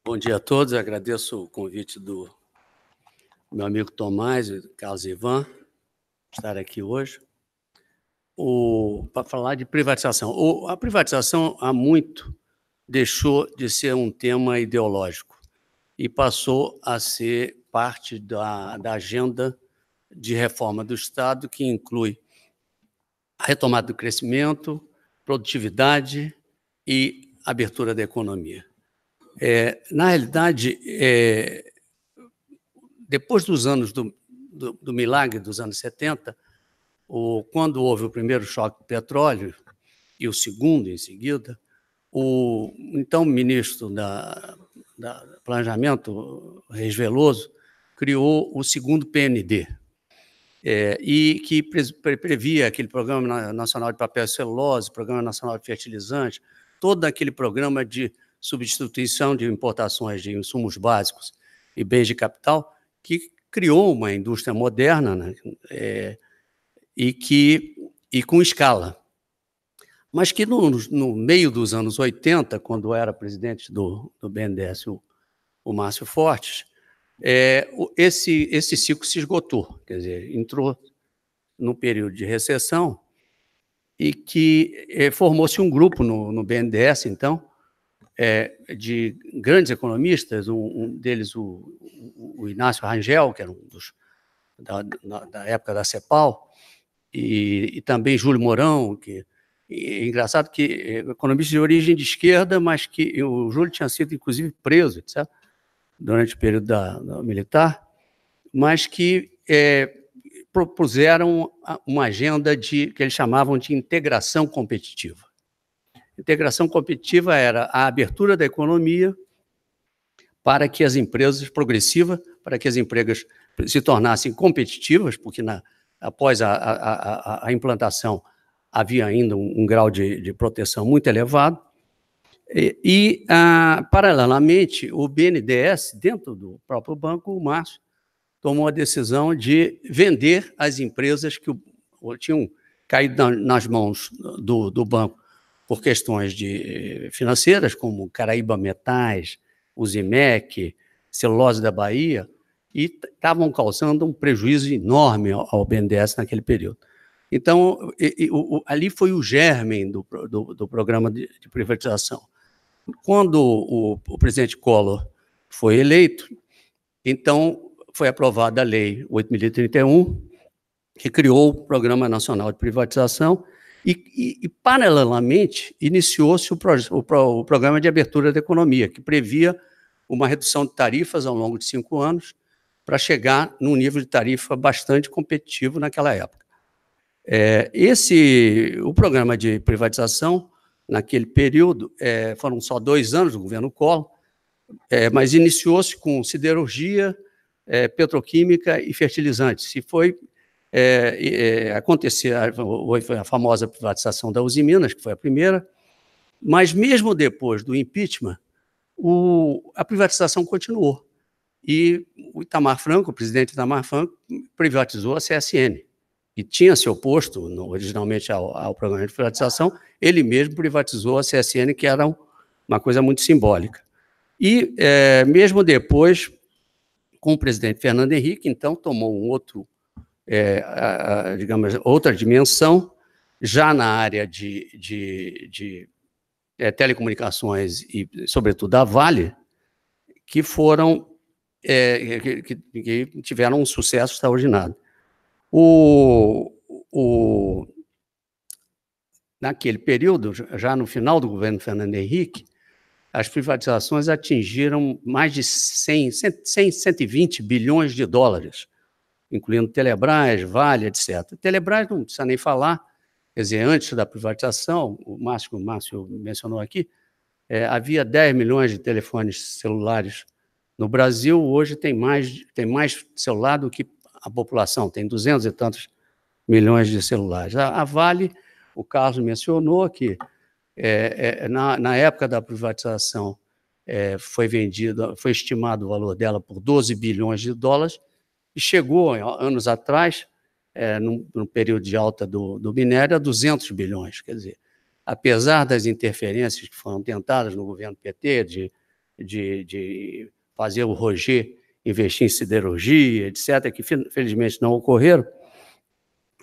Bom dia a todos, agradeço o convite do meu amigo Tomás e Carlos Ivan estar aqui hoje para falar de privatização. O, a privatização há muito deixou de ser um tema ideológico e passou a ser parte da, da agenda de reforma do Estado, que inclui a retomada do crescimento, produtividade e abertura da economia. É, na realidade, é, depois dos anos do, do, do, milagre dos anos 70, o, quando houve o primeiro choque do petróleo e o segundo em seguida, o então ministro da da Planejamento eh, resveloso, criou o segundo PND, é, eh, e que pre pre previa aquele Programa Nacional de Papel e Celulose, Programa Nacional de Fertilizantes, todo aquele programa de substituição de importações de insumos básicos e bens de capital, que criou uma indústria moderna né, é, e que e com escala mas que no, no, meio dos anos 80, quando era presidente do, do BNDES o, o Márcio Fortes, é, esse, esse ciclo se esgotou, quer dizer, entrou num período de recessão e que é, formou-se um grupo no, no BNDES, então, é, de grandes economistas, um, um deles o, o, Inácio Rangel, que era um dos da, da época da CEPAL, e, e também Júlio Mourão, que engraçado que eh, economista de origem de esquerda, mas que o Júlio tinha sido, inclusive, preso, etc., durante o período da, da militar, mas que é, propuseram uma agenda de que eles chamavam de integração competitiva. Integração competitiva era a abertura da economia para que as empresas progressiva, para que as empresas se tornassem competitivas, porque na, após a, a, a, a implantação havia ainda um, um grau de, de, proteção muito elevado. E, e ah, paralelamente, o BNDES, dentro do próprio banco, o Márcio, tomou a decisão de vender as empresas que tinham caído na, nas mãos do, do banco por questões de, eh, financeiras, como Caraíba Metais, Uzimec, Celulose da Bahia, e estavam causando um prejuízo enorme ao, ao BNDES naquele período. Então, e, e, o, ali foi o germen do, do, do programa de, de, privatização. Quando o, o presidente Collor foi eleito, então foi aprovada a Lei 8.031, que criou o Programa Nacional de Privatização, e, e, e paralelamente, iniciou-se o, pro, o, pro, o, Programa de Abertura da Economia, que previa uma redução de tarifas ao longo de cinco anos, para chegar num nível de tarifa bastante competitivo naquela época. É, esse, o programa de privatização, naquele período, é, foram só dois anos do governo Collor, é, mas iniciou-se com siderurgia, é, petroquímica e fertilizantes. É, e foi é, acontecer a, a, famosa privatização da Uzi Minas, que foi a primeira, mas mesmo depois do impeachment, o, a privatização continuou. E o Itamar Franco, o presidente Itamar Franco, privatizou a CSN que tinha se oposto no, originalmente ao, ao, programa de privatização, ele mesmo privatizou a CSN, que era um, uma coisa muito simbólica. E é, mesmo depois, com o presidente Fernando Henrique, então tomou um outro, é, a, a, digamos, outra dimensão, já na área de, de, de é, telecomunicações e, sobretudo, da Vale, que foram é, que, que, tiveram um sucesso extraordinário. O, o, naquele período, já no final do governo Fernando Henrique, as privatizações atingiram mais de 100, 100 120 bilhões de dólares, incluindo Telebrás, Vale, etc. Telebrás não precisa nem falar, quer dizer, antes da privatização, o Márcio, o Márcio mencionou aqui, é, havia 10 milhões de telefones celulares no Brasil, hoje tem mais, tem mais celular do que a população, tem duzentos e tantos milhões de celulares. A, a, Vale, o Carlos mencionou que é, é, na, na, época da privatização é, foi vendida, foi estimado o valor dela por 12 bilhões de dólares e chegou, anos atrás, é, num, num, período de alta do, do minério, a 200 bilhões. Quer dizer, apesar das interferências que foram tentadas no governo PT de, de, de fazer o Roger investir em siderurgia, etc., que felizmente não ocorreram,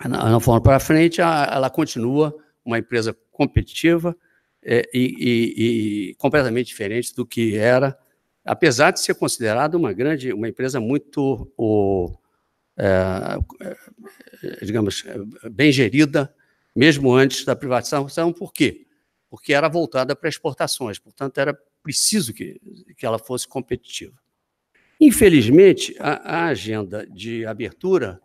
não foram para frente, ela continua uma empresa competitiva é, e, e, e, completamente diferente do que era, apesar de ser considerada uma grande, uma empresa muito, o, é, é, digamos, bem gerida, mesmo antes da privatização. Por quê? Porque era voltada para exportações, portanto, era preciso que, que ela fosse competitiva. Infelizmente, a, a agenda de abertura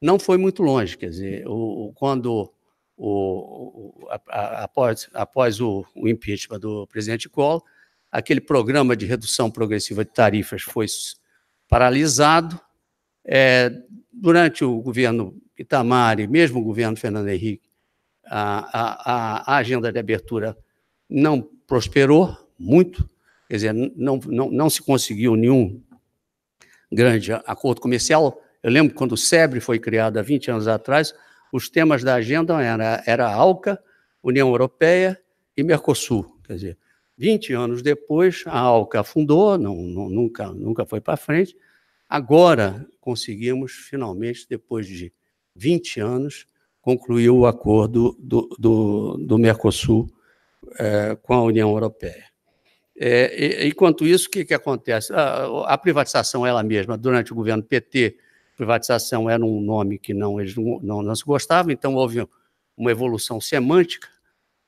não foi muito longe, quer dizer, o, o quando o, o, a, a, após, após o, o, impeachment do presidente Collor, aquele programa de redução progressiva de tarifas foi paralisado. É, durante o governo Itamar e mesmo o governo Fernando Henrique, a, a, a, agenda de abertura não prosperou muito, quer dizer, não, não, não se conseguiu nenhum grande acordo comercial. Eu lembro quando o SEBRE foi criado há 20 anos atrás, os temas da agenda era, era ALCA, União Europeia e Mercosul. Quer dizer, 20 anos depois, a ALCA afundou, não, não, nunca, nunca foi para frente. Agora conseguimos, finalmente, depois de 20 anos, concluir o acordo do, do, do Mercosul é, com a União Europeia. É, e, enquanto isso, o que, que acontece? A, a, privatização ela mesma, durante o governo PT, privatização era um nome que não eles não, não, não se gostavam, então houve uma evolução semântica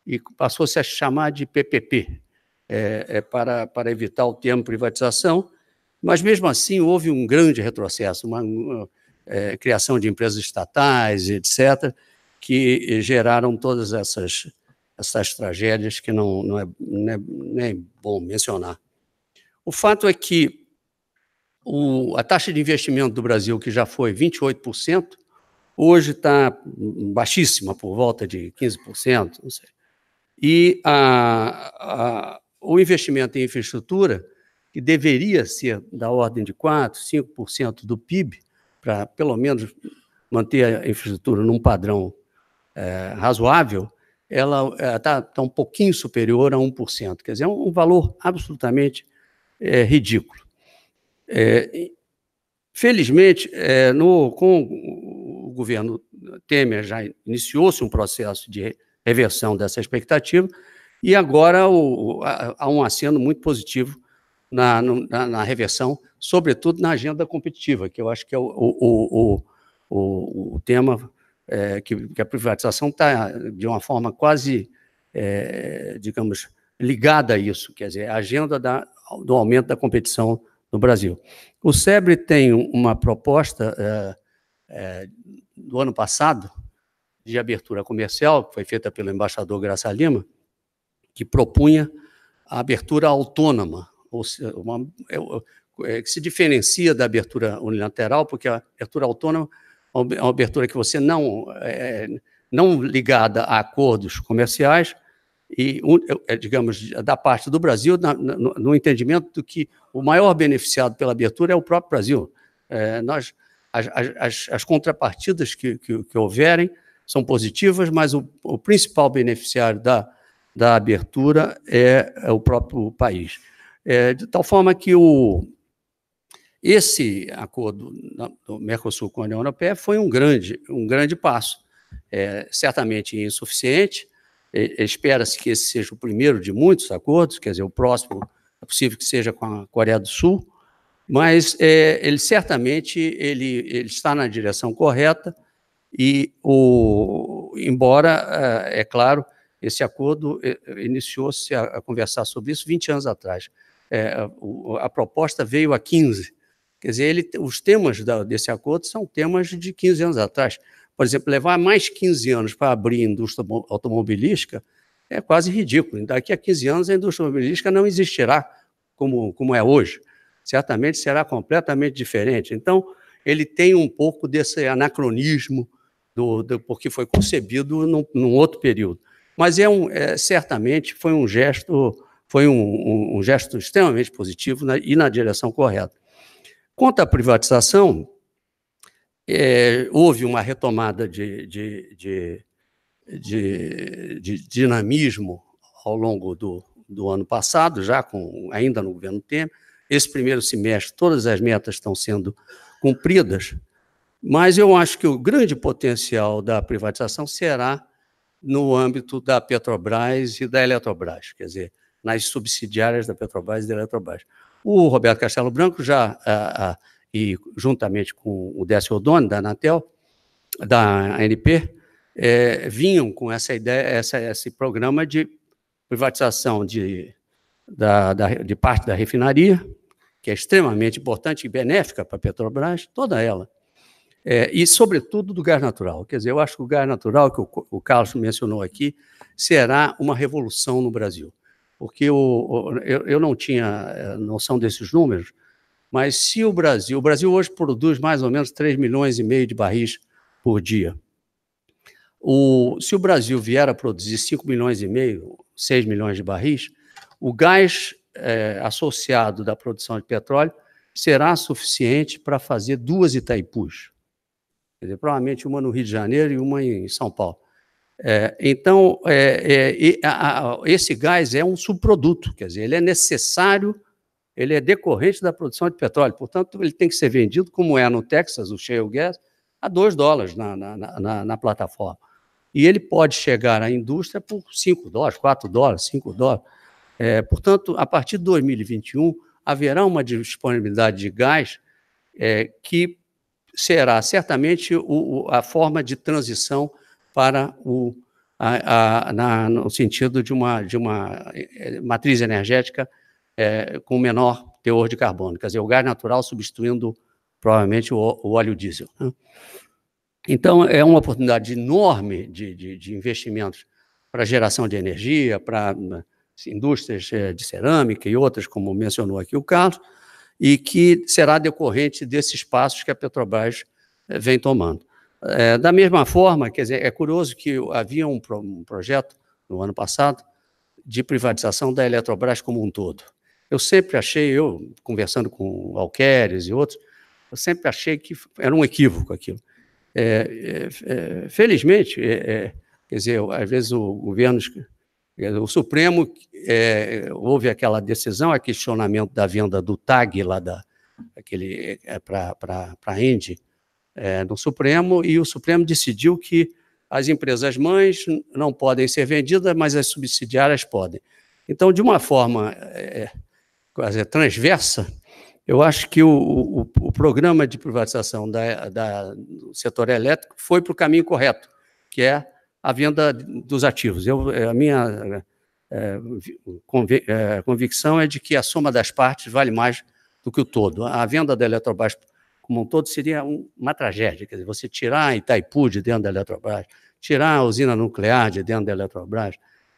e passou-se a chamar de PPP, é, é para, para evitar o termo privatização, mas mesmo assim houve um grande retrocesso, uma, uma é, criação de empresas estatais, etc., que geraram todas essas essas tragédias que não, não, é, não, é, não é bom mencionar. O fato é que o, a taxa de investimento do Brasil, que já foi 28%, hoje está baixíssima, por volta de 15%, não sei. E a, a, o investimento em infraestrutura, que deveria ser da ordem de 4%, 5% do PIB, para pelo menos manter a infraestrutura num padrão é, razoável, ela está eh, tá um pouquinho superior a 1%. Quer dizer, é um, valor absolutamente é, ridículo. É, felizmente, é, no, com o governo Temer, já iniciou-se um processo de reversão dessa expectativa, e agora o, há um aceno muito positivo na, na, na, reversão, sobretudo na agenda competitiva, que eu acho que é o, o, o, o tema é, que, que, a privatização está de uma forma quase, é, digamos, ligada a isso, quer dizer, a agenda da, do aumento da competição no Brasil. O SEBRE tem uma proposta é, é do ano passado de abertura comercial, que foi feita pelo embaixador Graça Lima, que propunha a abertura autônoma, ou seja, uma, é, é, que se diferencia da abertura unilateral, porque a abertura autônoma uma abertura que você não é, é, não ligada a acordos comerciais e é, é, digamos da parte do Brasil na, no, no, entendimento do que o maior beneficiado pela abertura é o próprio Brasil. É, nós as, as, as contrapartidas que, que, que, houverem são positivas, mas o, o principal beneficiário da, da abertura é, é o próprio país. É, de tal forma que o, esse acordo do Mercosul com a União Europeia foi um grande, um grande passo, é, certamente insuficiente. Espera-se que esse seja o primeiro de muitos acordos, quer dizer, o próximo é possível que seja com a Coreia do Sul, mas é, ele certamente ele, ele está na direção correta e o, embora é, é claro esse acordo é, iniciou-se a, a, conversar sobre isso 20 anos atrás. É, a, a proposta veio a 15 Quer dizer, ele, os temas da, desse acordo são temas de 15 anos atrás. Por exemplo, levar mais 15 anos para abrir a indústria automobilística é quase ridículo. Daqui a 15 anos, a indústria automobilística não existirá como, como é hoje. Certamente será completamente diferente. Então, ele tem um pouco desse anacronismo, do, do porque foi concebido num, num, outro período. Mas é um, é, certamente foi um gesto, foi um, um, um gesto extremamente positivo na, e na direção correta. Quanto à privatização, é, houve uma retomada de, de, de, de, de dinamismo ao longo do, do, ano passado, já com ainda no governo Temer. Esse primeiro semestre, todas as metas estão sendo cumpridas, mas eu acho que o grande potencial da privatização será no âmbito da Petrobras e da Eletrobras, quer dizer, nas subsidiárias da Petrobras e da Eletrobras. O Roberto Castelo Branco já, a, ah, a, ah, e juntamente com o Décio O'Donnell, da Anatel, da ANP, é, eh, vinham com essa ideia, essa, esse programa de privatização de, da, da, de parte da refinaria, que é extremamente importante e benéfica para a Petrobras, toda ela. É, e, sobretudo, do gás natural. Quer dizer, eu acho que o gás natural, que o, o Carlos mencionou aqui, será uma revolução no Brasil porque o, eu, eu não tinha eh, noção desses números, mas se o Brasil, o Brasil hoje produz mais ou menos 3 milhões e meio de barris por dia. O, se o Brasil vier a produzir 5 milhões e meio, 6 milhões de barris, o gás é, associado da produção de petróleo será suficiente para fazer duas Itaipus. Quer dizer, provavelmente uma no Rio de Janeiro e uma em São Paulo. É, então, é, é, a, a, esse gás é um subproduto, quer dizer, ele é necessário, ele é decorrente da produção de petróleo, portanto, ele tem que ser vendido, como é no Texas, o shale gas, a 2 dólares na, na, na, na, plataforma. E ele pode chegar à indústria por 5 dólares, 4 dólares, 5 dólares. É, portanto, a partir de 2021, haverá uma disponibilidade de gás é, que será certamente o, o, a forma de transição para o a, a, na, no sentido de uma, de uma eh, eh, matriz energética é, com menor teor de carbono, quer dizer, o gás natural substituindo provavelmente o, o óleo diesel. Né? Então, é uma oportunidade enorme de, de, de investimentos para geração de energia, para indústrias de cerâmica e outras, como mencionou aqui o Carlos, e que será decorrente desses passos que a Petrobras vem tomando. É, da mesma forma, quer dizer, é curioso que havia um, pro, um projeto no ano passado de privatização da Eletrobras como um todo. Eu sempre achei, eu conversando com Alqueres e outros, eu sempre achei que era um equívoco aquilo. É, é, é felizmente, é, é, quer dizer, às vezes o governo, o Supremo, houve aquela decisão, a questionamento da venda do TAG lá da, aquele para a Indy, é, no Supremo e o Supremo decidiu que as empresas mães não podem ser vendidas, mas as subsidiárias podem. Então, de uma forma é, quase transversa, eu acho que o, o, o programa de privatização da, da, do setor elétrico foi para o caminho correto, que é a venda dos ativos. Eu, é, a minha é, é, convicção é de que a soma das partes vale mais do que o todo. A venda da Eletrobras como um todo seria um, uma tragédia. Quer dizer, você tirar Itaipu de dentro da Eletrobras, tirar a usina nuclear de dentro da Eletrobras,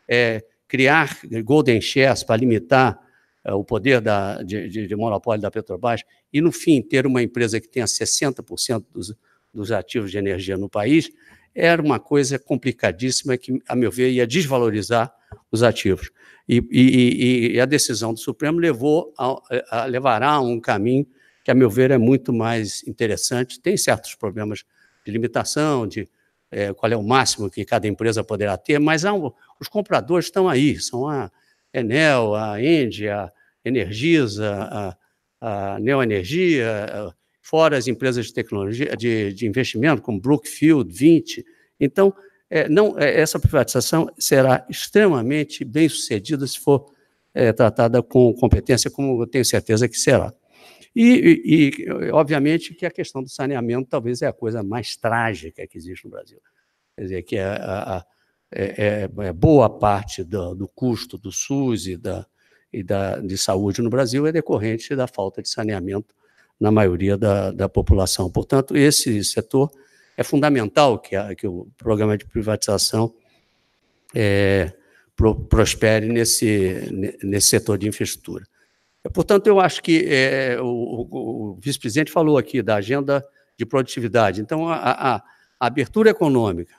é, criar golden shares para limitar é, o poder da, de, de, de, monopólio da Petrobras e, no fim, ter uma empresa que tenha 60% dos, dos ativos de energia no país, era uma coisa complicadíssima que, a meu ver, ia desvalorizar os ativos. E, e, e a decisão do Supremo levou a, a, levará a um caminho que, a meu ver, é muito mais interessante. Tem certos problemas de limitação, de é, qual é o máximo que cada empresa poderá ter, mas um, os compradores estão aí, são a Enel, a Engie, a Energisa, a, a Neoenergia, eh, fora as empresas de tecnologia, de, de investimento, como Brookfield, 20. Então, é, não, é, essa privatização será extremamente bem sucedida se for é, tratada com competência, como eu tenho certeza que será. E, e, obviamente, que a questão do saneamento talvez é a coisa mais trágica que existe no Brasil. Quer dizer, que é a, a, a é, é, é, boa parte do, do, custo do SUS e, da, e da, de saúde no Brasil é decorrente da falta de saneamento na maioria da, da população. Portanto, esse setor é fundamental que, a, que o programa de privatização é, pro, prospere nesse, nesse setor de infraestrutura. Portanto, eu acho que é, o, o vice-presidente falou aqui da agenda de produtividade. Então, a, a, a abertura econômica,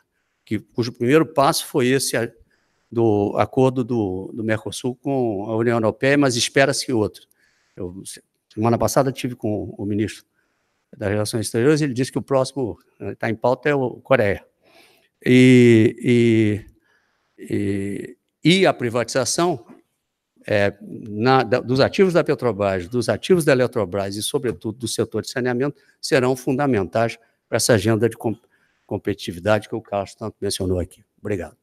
que, cujo primeiro passo foi esse a, do acordo do, do, Mercosul com a União Europeia, mas espera-se outro. Eu, semana passada tive com o ministro das Relações Exteriores, ele disse que o próximo está né, em pauta é o Coreia. E, e, e, e a privatização é, na, da, dos ativos da Petrobras, dos ativos da Eletrobras e, sobretudo, do setor de saneamento serão fundamentais para essa agenda de com, competitividade que o Carlos tanto mencionou aqui. Obrigado.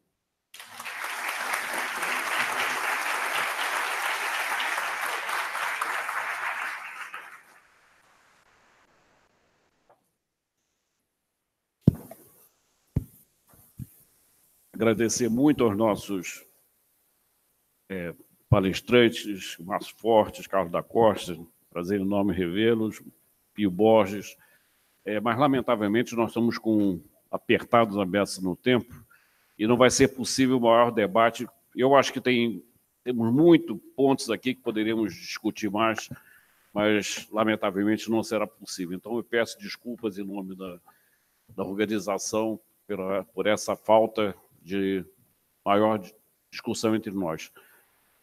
Agradecer muito aos nossos é, palestrantes, Márcio Fortes, Carlos da Costa, prazer enorme revê-los, Pio Borges, é, mas lamentavelmente nós estamos com apertados a beça no tempo e não vai ser possível o maior debate. Eu acho que tem, temos muitos pontos aqui que poderíamos discutir mais, mas lamentavelmente não será possível. Então eu peço desculpas em nome da, da organização pela, por essa falta de maior discussão entre nós.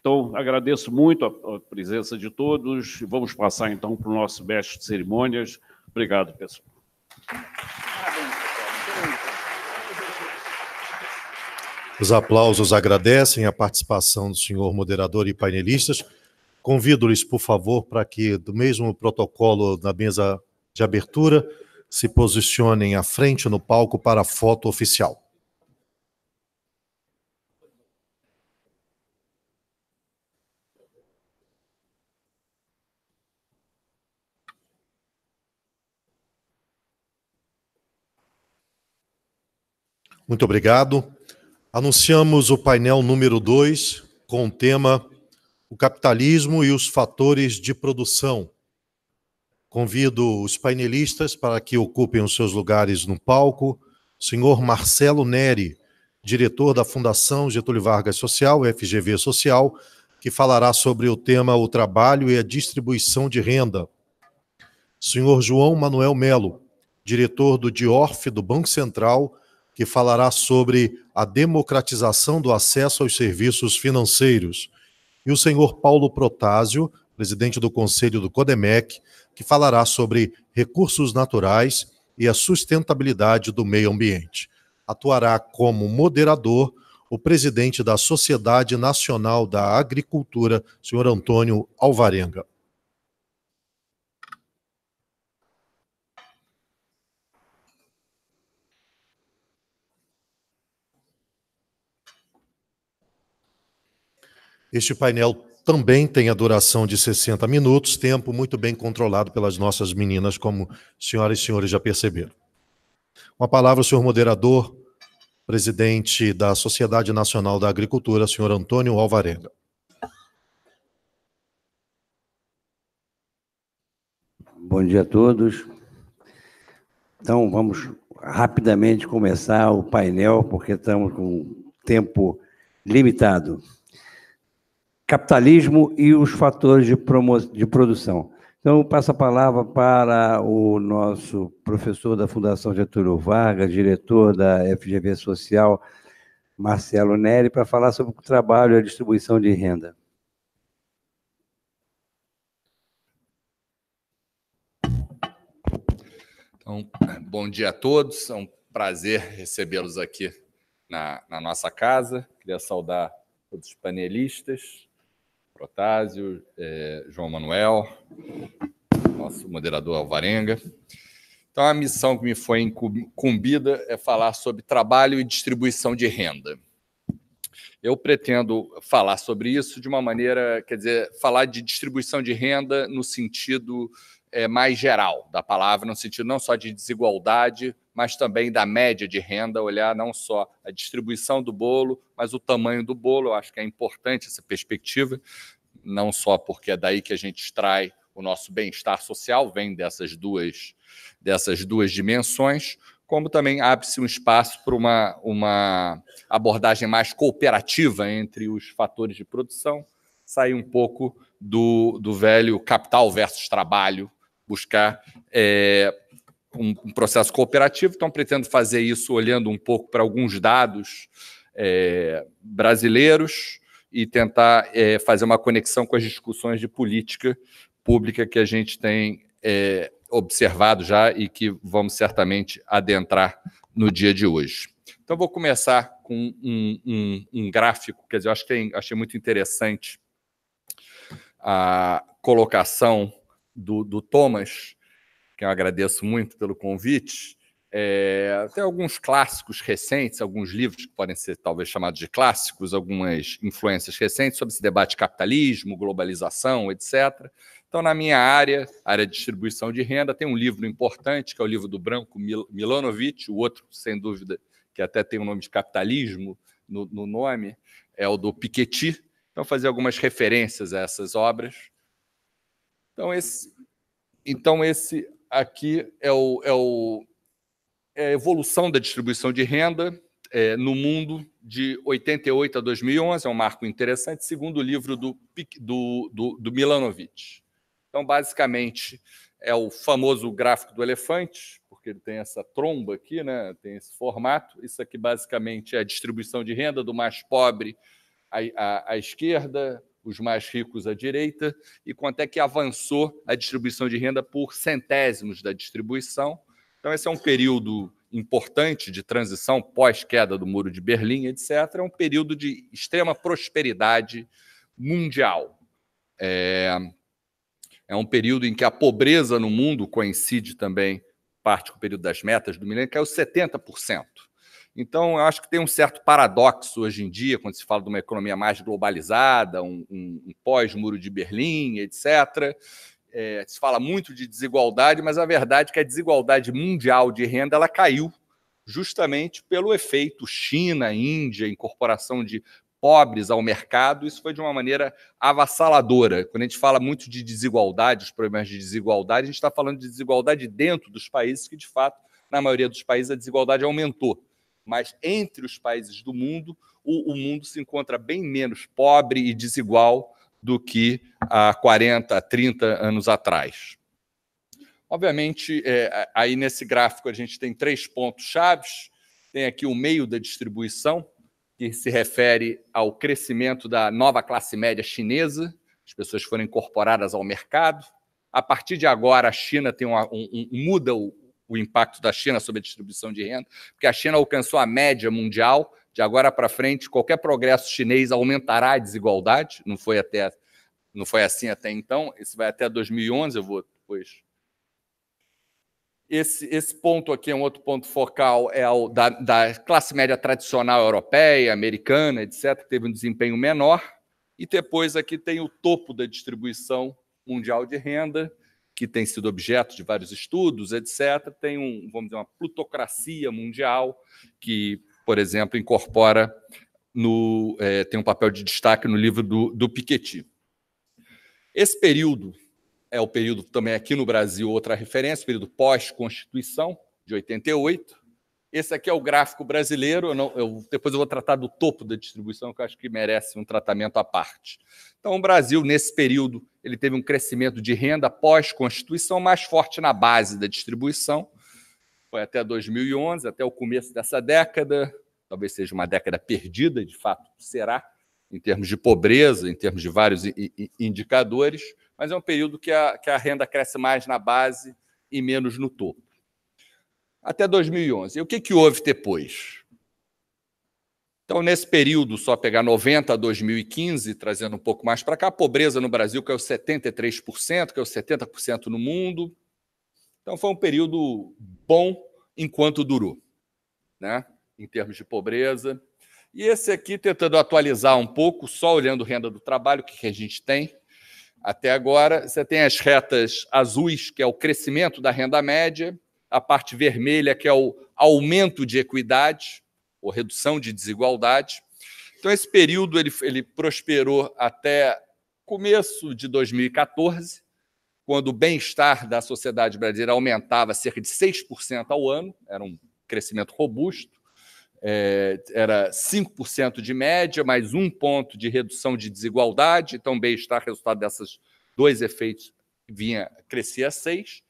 Então, agradeço muito a, a presença de todos. Vamos passar, então, para o nosso mestre de cerimônias. Obrigado, pessoal. Os aplausos agradecem a participação do senhor moderador e painelistas. Convido-lhes, por favor, para que, do mesmo protocolo da mesa de abertura, se posicionem à frente no palco para a foto oficial. Muito obrigado. Anunciamos o painel número 2 com o tema O capitalismo e os fatores de produção. Convido os painelistas para que ocupem os seus lugares no palco. O senhor Marcelo Neri, diretor da Fundação Getúlio Vargas Social, FGV Social, que falará sobre o tema o trabalho e a distribuição de renda. Senhor João Manuel Melo, diretor do DIORF do Banco Central, que falará sobre a democratização do acesso aos serviços financeiros, e o senhor Paulo Protásio, presidente do Conselho do Codemec, que falará sobre recursos naturais e a sustentabilidade do meio ambiente. Atuará como moderador o presidente da Sociedade Nacional da Agricultura, senhor Antônio Alvarenga. Este painel também tem a duração de 60 minutos, tempo muito bem controlado pelas nossas meninas, como senhoras e senhores já perceberam. Uma palavra, senhor moderador, presidente da Sociedade Nacional da Agricultura, senhor Antônio Alvarenga. Bom dia a todos. Então, vamos rapidamente começar o painel, porque estamos com tempo limitado capitalismo e os fatores de, de produção. Então, eu passo a palavra para o nosso professor da Fundação Getúlio Vargas, diretor da FGV Social, Marcelo Neri, para falar sobre o trabalho e a distribuição de renda. Então, bom dia a todos, é um prazer recebê-los aqui na, na nossa casa. Queria saudar todos os panelistas, Protásio, é, João Manuel, nosso moderador Alvarenga. Então, a missão que me foi incumbida é falar sobre trabalho e distribuição de renda. Eu pretendo falar sobre isso de uma maneira, quer dizer, falar de distribuição de renda no sentido é, mais geral da palavra, no sentido não só de desigualdade, mas também da média de renda, olhar não só a distribuição do bolo, mas o tamanho do bolo. Eu acho que é importante essa perspectiva, não só porque é daí que a gente extrai o nosso bem-estar social, vem dessas duas, dessas duas dimensões, como também abre-se um espaço para uma, uma abordagem mais cooperativa entre os fatores de produção, sair um pouco do, do velho capital versus trabalho, buscar é, um, um, processo cooperativo. Então, pretendo fazer isso olhando um pouco para alguns dados é, brasileiros e tentar é, fazer uma conexão com as discussões de política pública que a gente tem é, observado já e que vamos certamente adentrar no dia de hoje. Então, vou começar com um, um, um gráfico, quer dizer, eu acho que é achei muito interessante a colocação do, do Thomas, que eu agradeço muito pelo convite. É, tem alguns clássicos recentes, alguns livros que podem ser talvez chamados de clássicos, algumas influências recentes sobre esse debate capitalismo, globalização, etc. Então, na minha área, área de distribuição de renda, tem um livro importante, que é o livro do Branco Mil Milanovic, o outro, sem dúvida, que até tem o um nome de capitalismo no, no nome, é o do Piketty. Então, fazer algumas referências a essas obras. Então, esse, então esse aqui é, o, é, o, é a evolução da distribuição de renda é, no mundo de 88 a 2011, é um marco interessante, segundo o livro do, do, do, do Milanovic. Então, basicamente, é o famoso gráfico do elefante, porque ele tem essa tromba aqui, né? tem esse formato. Isso aqui basicamente é a distribuição de renda do mais pobre à, à, à esquerda, os mais ricos à direita, e quanto é que avançou a distribuição de renda por centésimos da distribuição. Então, esse é um período importante de transição pós-queda do Muro de Berlim, etc. É um período de extrema prosperidade mundial. É, é um período em que a pobreza no mundo coincide também, parte com o período das metas do milênio, que é caiu 70%. Então, eu acho que tem um certo paradoxo hoje em dia, quando se fala de uma economia mais globalizada, um, um, um pós-muro de Berlim, etc. É, se fala muito de desigualdade, mas a verdade é que a desigualdade mundial de renda ela caiu justamente pelo efeito China, Índia, incorporação de pobres ao mercado, isso foi de uma maneira avassaladora. Quando a gente fala muito de desigualdade, os problemas de desigualdade, a gente está falando de desigualdade dentro dos países, que de fato, na maioria dos países, a desigualdade aumentou mas entre os países do mundo, o, o mundo se encontra bem menos pobre e desigual do que há 40, 30 anos atrás. Obviamente, é, aí nesse gráfico a gente tem três pontos chaves. Tem aqui o meio da distribuição, que se refere ao crescimento da nova classe média chinesa, as pessoas foram incorporadas ao mercado. A partir de agora, a China tem uma, um, um, muda o, o impacto da China sobre a distribuição de renda, porque a China alcançou a média mundial. De agora para frente, qualquer progresso chinês aumentará a desigualdade. Não foi até não foi assim até então. Isso vai até 2011. Eu vou depois. Esse, esse ponto aqui é um outro ponto focal é o da, da classe média tradicional europeia, americana, etc. Que teve um desempenho menor. E depois aqui tem o topo da distribuição mundial de renda que tem sido objeto de vários estudos, etc., tem um, vamos dizer, uma plutocracia mundial que, por exemplo, incorpora no, é, tem um papel de destaque no livro do, do Piketty. Esse período é o período também aqui no Brasil, outra referência, período pós-constituição de 88, esse aqui é o gráfico brasileiro. Eu não, eu, depois eu vou tratar do topo da distribuição, que eu acho que merece um tratamento à parte. Então, o Brasil, nesse período, ele teve um crescimento de renda pós-constituição mais forte na base da distribuição. Foi até 2011, até o começo dessa década. Talvez seja uma década perdida, de fato será, em termos de pobreza, em termos de vários indicadores. Mas é um período que a, que a renda cresce mais na base e menos no topo até 2011. E o que, que houve depois? Então, nesse período, só pegar 90 a 2015, trazendo um pouco mais para cá, a pobreza no Brasil caiu 73%, caiu 70% no mundo. Então, foi um período bom enquanto durou, né? em termos de pobreza. E esse aqui, tentando atualizar um pouco, só olhando renda do trabalho, o que a gente tem até agora. Você tem as retas azuis, que é o crescimento da renda média, a parte vermelha, que é o aumento de equidade, ou redução de desigualdade. Então, esse período ele, ele prosperou até começo de 2014, quando o bem-estar da sociedade brasileira aumentava cerca de 6% ao ano, era um crescimento robusto, é, era 5% de média, mais um ponto de redução de desigualdade, então bem-estar, resultado desses dois efeitos, vinha crescer a 6%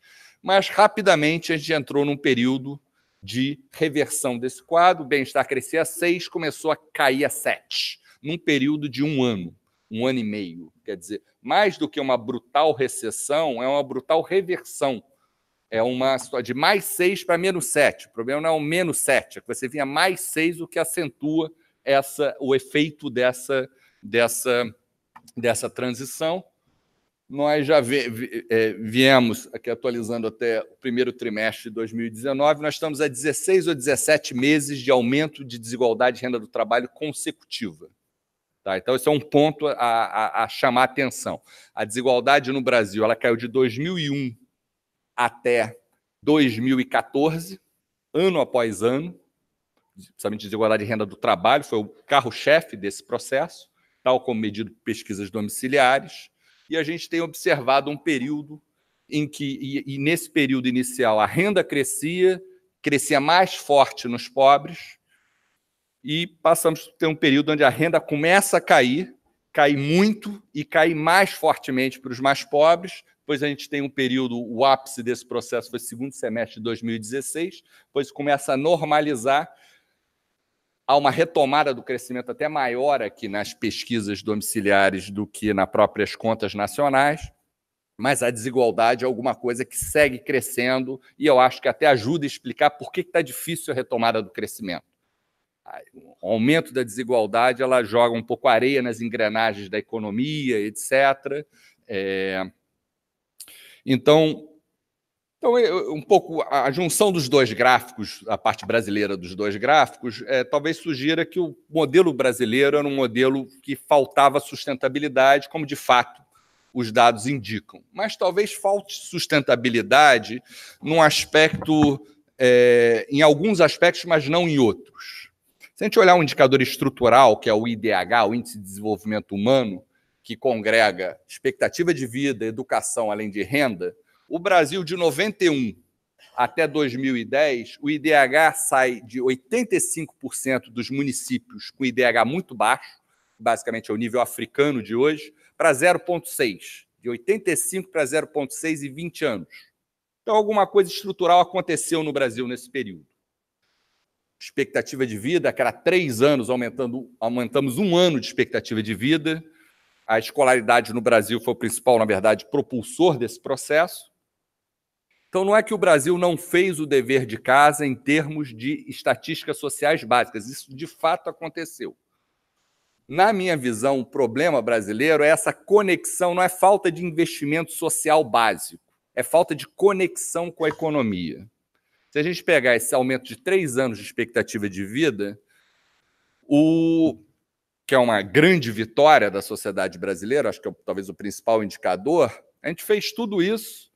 mas rapidamente a gente entrou num período de reversão desse quadro. O bem-estar crescia a 6, começou a cair a 7, num período de um ano, um ano e meio. Quer dizer, mais do que uma brutal recessão, é uma brutal reversão. É uma situação de mais 6 para menos 7. O problema não é o menos 7, é que você vinha mais 6, o que acentua essa, o efeito dessa, dessa, dessa transição nós já é, viemos, aqui atualizando até o primeiro trimestre de 2019, nós estamos a 16 ou 17 meses de aumento de desigualdade de renda do trabalho consecutiva. Tá? Então, esse é um ponto a, a, a chamar a atenção. A desigualdade no Brasil ela caiu de 2001 até 2014, ano após ano, principalmente desigualdade de renda do trabalho, foi o carro-chefe desse processo, tal como medido pesquisas domiciliares e a gente tem observado um período em que, e, e nesse período inicial, a renda crescia, crescia mais forte nos pobres, e passamos a ter um período onde a renda começa a cair, cai muito e cai mais fortemente para os mais pobres. Depois a gente tem um período, o ápice desse processo foi segundo semestre de 2016, pois começa a normalizar há uma retomada do crescimento até maior aqui nas pesquisas domiciliares do que nas próprias contas nacionais, mas a desigualdade é alguma coisa que segue crescendo e eu acho que até ajuda a explicar por que está difícil a retomada do crescimento. O aumento da desigualdade ela joga um pouco areia nas engrenagens da economia, etc. É... Eh, então, então, um pouco a junção dos dois gráficos, a parte brasileira dos dois gráficos, é, talvez sugira que o modelo brasileiro era um modelo que faltava sustentabilidade, como de fato os dados indicam. Mas talvez falte sustentabilidade num aspecto, é, em alguns aspectos, mas não em outros. Se a gente olhar um indicador estrutural, que é o IDH, o Índice de Desenvolvimento Humano, que congrega expectativa de vida, educação, além de renda, o Brasil de 91 até 2010, o IDH sai de 85% dos municípios com IDH muito baixo, basicamente é o nível africano de hoje, para 0,6. De 85 para 0,6 em 20 anos. Então, alguma coisa estrutural aconteceu no Brasil nesse período. Expectativa de vida, que era três anos, aumentando, aumentamos um ano de expectativa de vida. A escolaridade no Brasil foi o principal, na verdade, propulsor desse processo. Então, não é que o Brasil não fez o dever de casa em termos de estatísticas sociais básicas. Isso de fato aconteceu. Na minha visão, o problema brasileiro é essa conexão, não é falta de investimento social básico, é falta de conexão com a economia. Se a gente pegar esse aumento de três anos de expectativa de vida, o que é uma grande vitória da sociedade brasileira, acho que é talvez o principal indicador, a gente fez tudo isso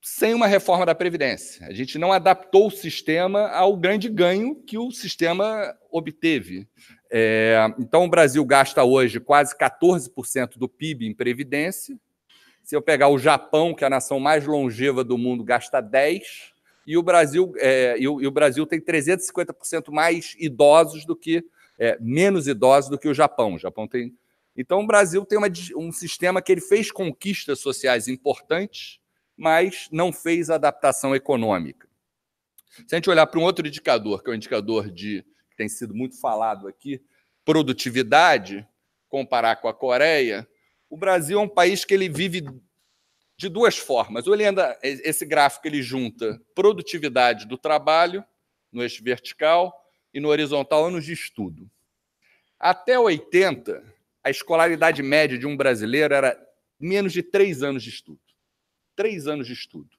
sem uma reforma da Previdência. A gente não adaptou o sistema ao grande ganho que o sistema obteve. É, então, o Brasil gasta hoje quase 14% do PIB em Previdência. Se eu pegar o Japão, que é a nação mais longeva do mundo, gasta 10%, e o Brasil, é, e o, e o Brasil tem 350% mais idosos do que. É, menos idosos do que o Japão. O Japão tem. Então, o Brasil tem uma, um sistema que ele fez conquistas sociais importantes, mas não fez adaptação econômica. Se a gente olhar para um outro indicador, que é o um indicador de que tem sido muito falado aqui, produtividade, comparar com a Coreia, o Brasil é um país que ele vive de duas formas. Ou esse gráfico ele junta produtividade do trabalho no eixo vertical e no horizontal anos de estudo. Até 80, a escolaridade média de um brasileiro era menos de três anos de estudo três anos de estudo.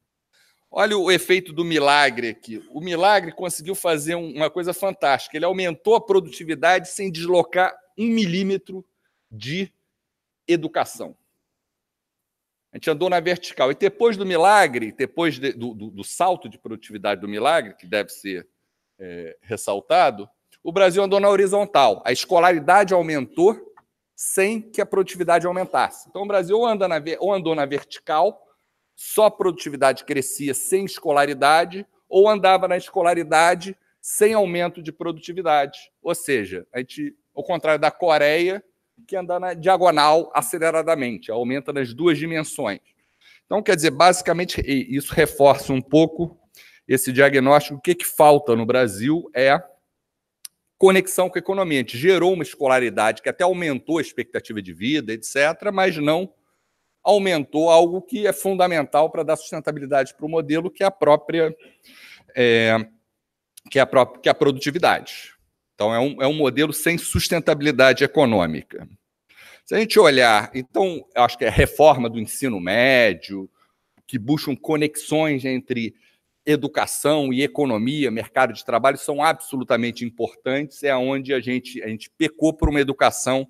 Olha o efeito do milagre aqui. O milagre conseguiu fazer uma coisa fantástica. Ele aumentou a produtividade sem deslocar um milímetro de educação. A gente andou na vertical. E depois do milagre, depois de, do, do, do, salto de produtividade do milagre, que deve ser é, ressaltado, o Brasil andou na horizontal. A escolaridade aumentou sem que a produtividade aumentasse. Então, o Brasil anda na, ou andou na vertical só produtividade crescia sem escolaridade ou andava na escolaridade sem aumento de produtividade. Ou seja, a gente, ao contrário da Coreia, que anda na diagonal aceleradamente, aumenta nas duas dimensões. Então, quer dizer, basicamente, isso reforça um pouco esse diagnóstico. O que, que falta no Brasil é conexão com a economia. A gente gerou uma escolaridade que até aumentou a expectativa de vida, etc., mas não aumentou algo que é fundamental para dar sustentabilidade para o modelo, que é a própria é, que é a própria que é a produtividade. Então é um, é um modelo sem sustentabilidade econômica. Se a gente olhar, então acho que é a reforma do ensino médio que buscam conexões entre educação e economia, mercado de trabalho são absolutamente importantes. É onde a gente a gente pecou por uma educação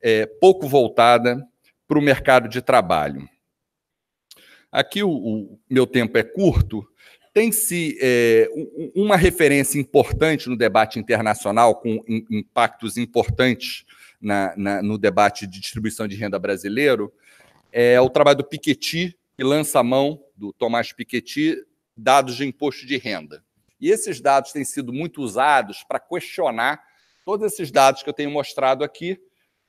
é, pouco voltada para o mercado de trabalho. Aqui o, o, meu tempo é curto. Tem-se é, uma referência importante no debate internacional, com impactos importantes na, na, no debate de distribuição de renda brasileiro, é o trabalho do Piketty, que lança a mão do Tomás Piketty, dados de imposto de renda. E esses dados têm sido muito usados para questionar todos esses dados que eu tenho mostrado aqui,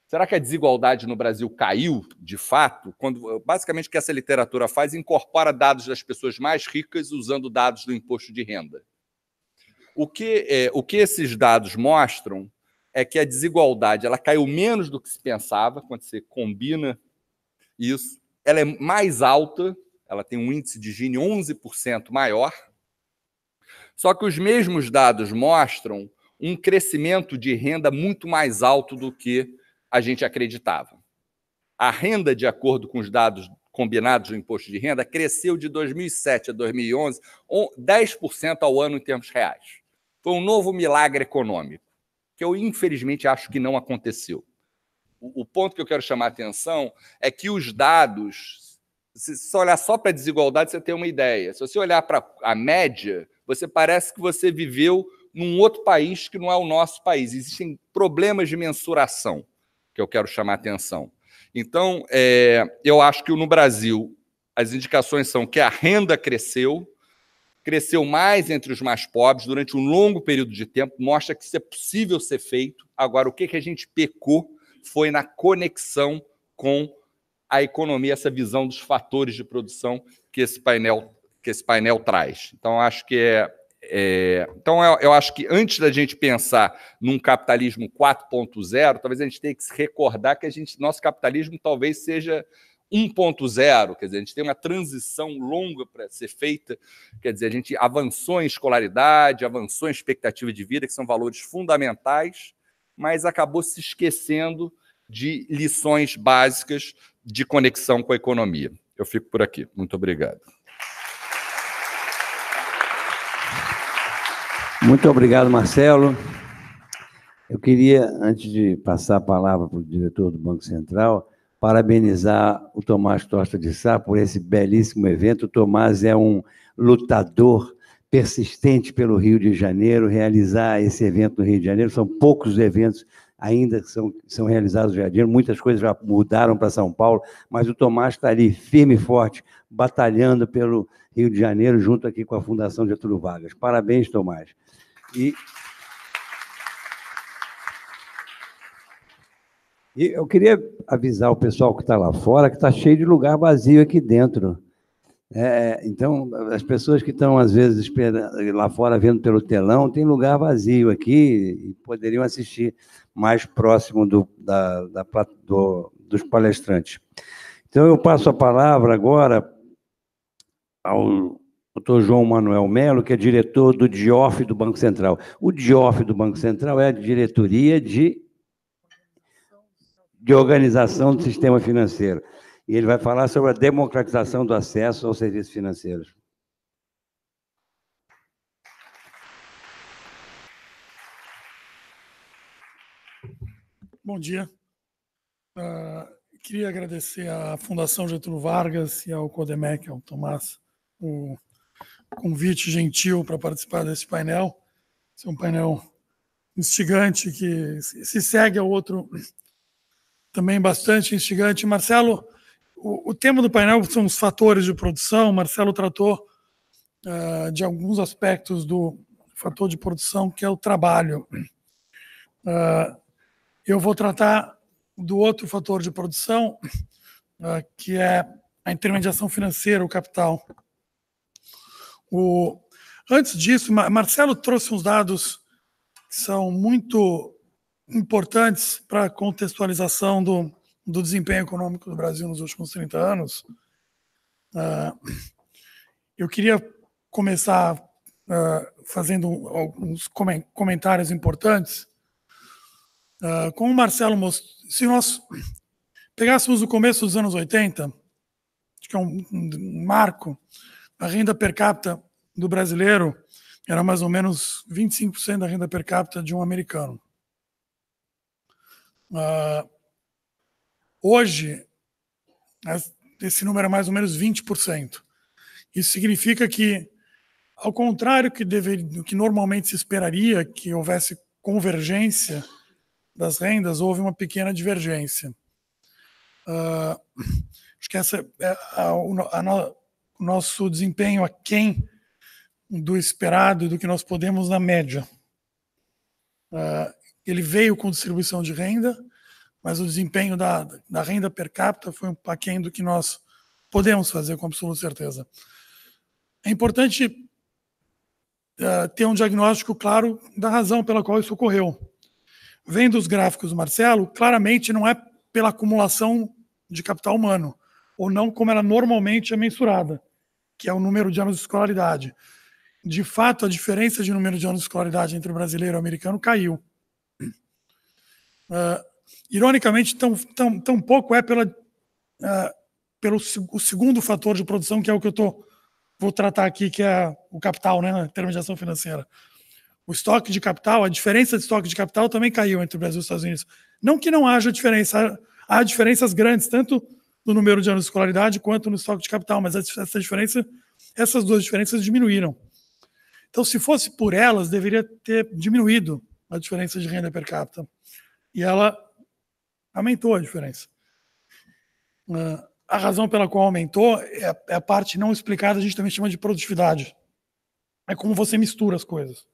Será que a desigualdade no Brasil caiu de fato? Quando eh, basicamente o que essa literatura faz incorpora dados das pessoas mais ricas usando dados do imposto de renda. O que, é, o que esses dados mostram é que a desigualdade ela caiu menos do que se pensava quando você combina isso. Ela é mais alta, ela tem um índice de Gini 11% maior. Só que os mesmos dados mostram um crescimento de renda muito mais alto do que a gente acreditava. A renda, de acordo com os dados combinados do imposto de renda, cresceu de 2007 a 2011 10% ao ano em termos reais. Foi um novo milagre econômico, que eu infelizmente acho que não aconteceu. O ponto que eu quero chamar a atenção é que os dados, se você olhar só para a desigualdade, você tem uma ideia. Se você olhar para a média, você parece que você viveu num outro país que não é o nosso país. Existem problemas de mensuração que eu quero chamar a atenção. Então, é, eu acho que no Brasil as indicações são que a renda cresceu, cresceu mais entre os mais pobres durante um longo período de tempo, mostra que isso é possível ser feito. Agora, o que, que a gente pecou foi na conexão com a economia, essa visão dos fatores de produção que esse painel, que esse painel traz. Então, acho que é, é, então, eu, eu, acho que antes da gente pensar num capitalismo 4.0, talvez a gente tenha que se recordar que a gente, nosso capitalismo talvez seja 1.0, quer dizer, a gente tem uma transição longa para ser feita, quer dizer, a gente avançou em escolaridade, avançou em expectativa de vida, que são valores fundamentais, mas acabou se esquecendo de lições básicas de conexão com a economia. Eu fico por aqui. Muito obrigado. Muito obrigado, Marcelo. Eu queria, antes de passar a palavra para o diretor do Banco Central, parabenizar o Tomás Tosta de Sá por esse belíssimo evento. O Tomás é um lutador persistente pelo Rio de Janeiro, realizar esse evento no Rio de Janeiro. São poucos eventos ainda que são, são realizados no Rio de Janeiro, muitas coisas já mudaram para São Paulo, mas o Tomás está ali firme e forte, batalhando pelo Rio de Janeiro, junto aqui com a Fundação Getúlio Vargas. Parabéns, Tomás. E, e eu queria avisar o pessoal que está lá fora que está cheio de lugar vazio aqui dentro. É, então, as pessoas que estão, às vezes, lá fora vendo pelo telão, tem lugar vazio aqui e poderiam assistir mais próximo do, da, da do, dos palestrantes. Então, eu passo a palavra agora ao doutor João Manuel Melo, que é diretor do DIOF do Banco Central. O DIOF do Banco Central é a diretoria de, de organização do sistema financeiro. E ele vai falar sobre a democratização do acesso aos serviços financeiros. Bom dia. Uh, queria agradecer à Fundação Getúlio Vargas e ao Codemec, ao Tomás, o convite gentil para participar desse painel. Esse é um painel instigante que se segue ao outro também bastante instigante. Marcelo, o, o tema do painel são os fatores de produção. Marcelo tratou uh, de alguns aspectos do fator de produção, que é o trabalho. Uh, eu vou tratar do outro fator de produção, uh, que é a intermediação financeira, o capital. O, antes disso, Marcelo trouxe uns dados que são muito importantes para a contextualização do, do desempenho econômico do Brasil nos últimos 30 anos. Uh, eu queria começar uh, fazendo alguns comentários importantes. Uh, como o Marcelo mostrou, se nós pegássemos o começo dos anos 80, acho que é um, um marco, a renda per capita do brasileiro era mais ou menos 25% da renda per capita de um americano. Uh, hoje, esse número é mais ou menos 20%. Isso significa que, ao contrário que do que normalmente se esperaria, que houvesse convergência das rendas, houve uma pequena divergência. Uh, acho que essa é a, a, a o nosso desempenho aquém do esperado, e do que nós podemos na média. Uh, ele veio com distribuição de renda, mas o desempenho da, da renda per capita foi um aquém do que nós podemos fazer com absoluta certeza. É importante uh, ter um diagnóstico claro da razão pela qual isso ocorreu. Vendo os gráficos do Marcelo, claramente não é pela acumulação de capital humano, ou não como ela normalmente é mensurada, que é o número de anos de escolaridade. De fato, a diferença de número de anos de escolaridade entre o brasileiro e o americano caiu. Uh, ironicamente, tão, tão, tão pouco é pela, uh, pelo o segundo fator de produção, que é o que eu tô, vou tratar aqui, que é o capital, né, a intermediação financeira. O estoque de capital, a diferença de estoque de capital também caiu entre o Brasil e os Estados Unidos. Não que não haja diferença, há diferenças grandes, tanto no número de anos de escolaridade quanto no estoque de capital, mas essa diferença, essas duas diferenças diminuíram. Então, se fosse por elas, deveria ter diminuído a diferença de renda per capita. E ela aumentou a diferença. Ah, a razão pela qual aumentou é, é a parte não explicada, a gente também chama de produtividade. É como você mistura as coisas.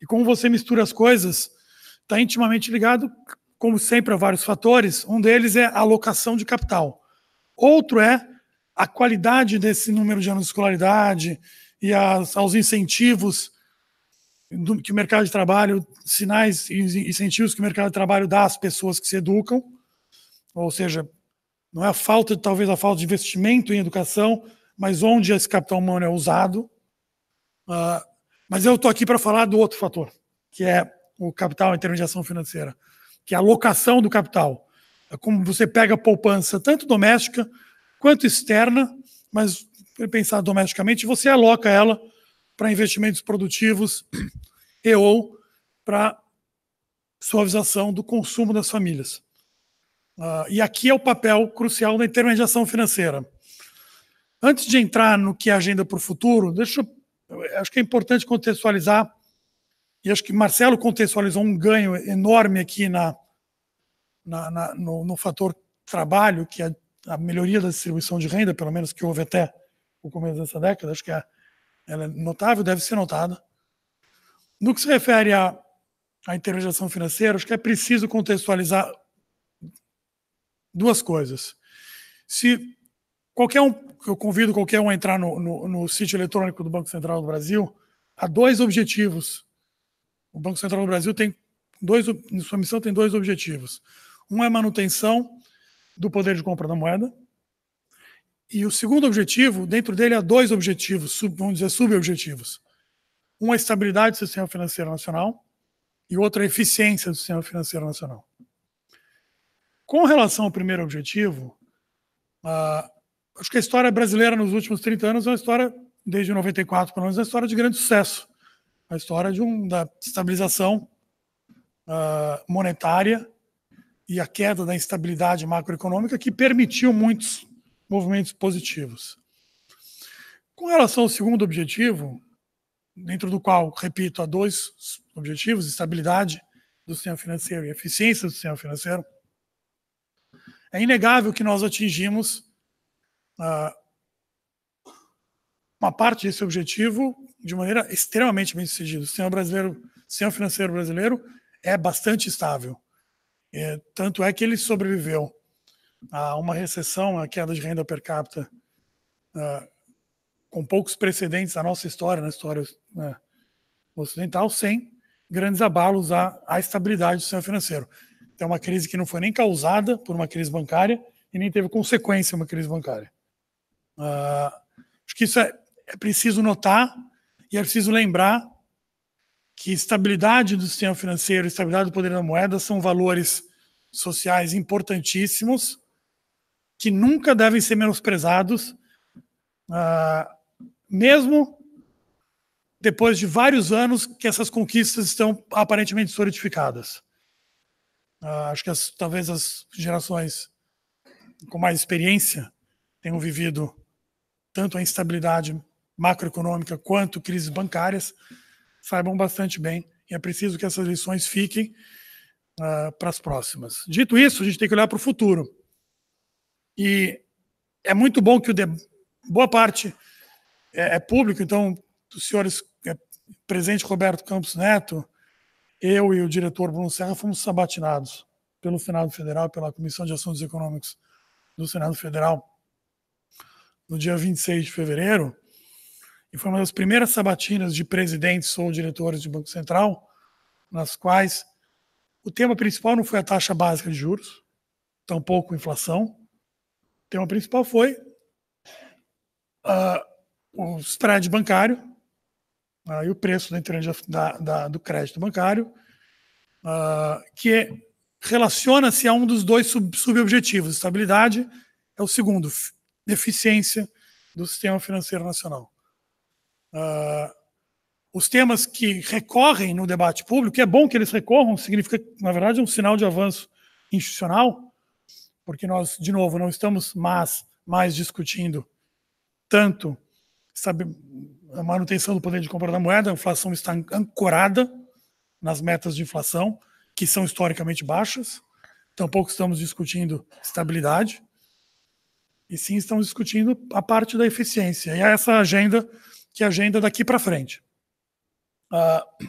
E como você mistura as coisas, está intimamente ligado como sempre, há vários fatores. Um deles é a alocação de capital. Outro é a qualidade desse número de anos de escolaridade e as, aos incentivos do, que o mercado de trabalho, sinais e incentivos que o mercado de trabalho dá às pessoas que se educam. Ou seja, não é a falta, talvez a falta de investimento em educação, mas onde esse capital humano é usado. Uh, mas eu estou aqui para falar do outro fator, que é o capital, a intermediação financeira que é a alocação do capital. É como você pega a poupança, tanto doméstica quanto externa, mas pensar domesticamente, você aloca ela para investimentos produtivos e ou para suavização do consumo das famílias. Uh, e aqui é o papel crucial da intermediação financeira. Antes de entrar no que é agenda para o futuro, deixa, eu, acho que é importante contextualizar e acho que Marcelo contextualizou um ganho enorme aqui na, na, na no, no, fator trabalho, que é a melhoria da distribuição de renda, pelo menos que houve até o começo dessa década, acho que é, ela é notável, deve ser notada. No que se refere à, à intermediação financeira, acho que é preciso contextualizar duas coisas. Se qualquer um, eu convido qualquer um a entrar no, no, no sítio eletrônico do Banco Central do Brasil, há dois objetivos o Banco Central do Brasil tem dois, em sua missão, tem dois objetivos. Um é a manutenção do poder de compra da moeda. E o segundo objetivo, dentro dele há dois objetivos, sub, vamos dizer, subobjetivos. Um é a estabilidade do sistema financeiro nacional e outro é a eficiência do sistema financeiro nacional. Com relação ao primeiro objetivo, ah, acho que a história brasileira nos últimos 30 anos é uma história, desde 94 para nós é uma história de grande sucesso a história de um, da estabilização uh, monetária e a queda da instabilidade macroeconômica que permitiu muitos movimentos positivos. Com relação ao segundo objetivo, dentro do qual, repito, há dois objetivos: estabilidade do sistema financeiro e eficiência do sistema financeiro, é inegável que nós atingimos uh, uma parte desse objetivo de maneira extremamente bem sucedida. O sistema brasileiro, sistema financeiro brasileiro é bastante estável. É, tanto é que ele sobreviveu a uma recessão, a queda de renda per capita, uh, com poucos precedentes na nossa história, na história uh, ocidental, sem grandes abalos à, à estabilidade do sistema financeiro. Então, é uma crise que não foi nem causada por uma crise bancária e nem teve consequência uma crise bancária. Uh, acho que isso é, é preciso notar e é preciso lembrar que estabilidade do sistema financeiro, estabilidade do poder da moeda são valores sociais importantíssimos que nunca devem ser menosprezados, uh, mesmo depois de vários anos que essas conquistas estão aparentemente solidificadas. Uh, acho que as, talvez as gerações com mais experiência tenham vivido tanto a instabilidade macroeconômica quanto crises bancárias, saibam bastante bem. E é preciso que essas lições fiquem uh, ah, para as próximas. Dito isso, a gente tem que olhar para o futuro. E é muito bom que o de... boa parte é, é público, então, os senhores, é, Roberto Campos Neto, eu e o diretor Bruno Serra fomos sabatinados pelo Senado Federal, pela Comissão de Assuntos Econômicos do Senado Federal, no dia 26 de fevereiro, foi uma das primeiras sabatinas de presidentes ou diretores de Banco Central, nas quais o tema principal não foi a taxa básica de juros, tampouco inflação. O tema principal foi uh, o spread bancário uh, e o preço da, da, do crédito bancário, uh, que relaciona-se a um dos dois sub, subobjetivos. Estabilidade é o segundo, eficiência do sistema financeiro nacional uh, os temas que recorrem no debate público, é bom que eles recorram, significa, na verdade, um sinal de avanço institucional, porque nós, de novo, não estamos mais, mais discutindo tanto sabe, a manutenção do poder de compra da moeda, a inflação está ancorada nas metas de inflação, que são historicamente baixas, tampouco estamos discutindo estabilidade, e sim estamos discutindo a parte da eficiência. E é essa agenda que agenda daqui para frente. Uh,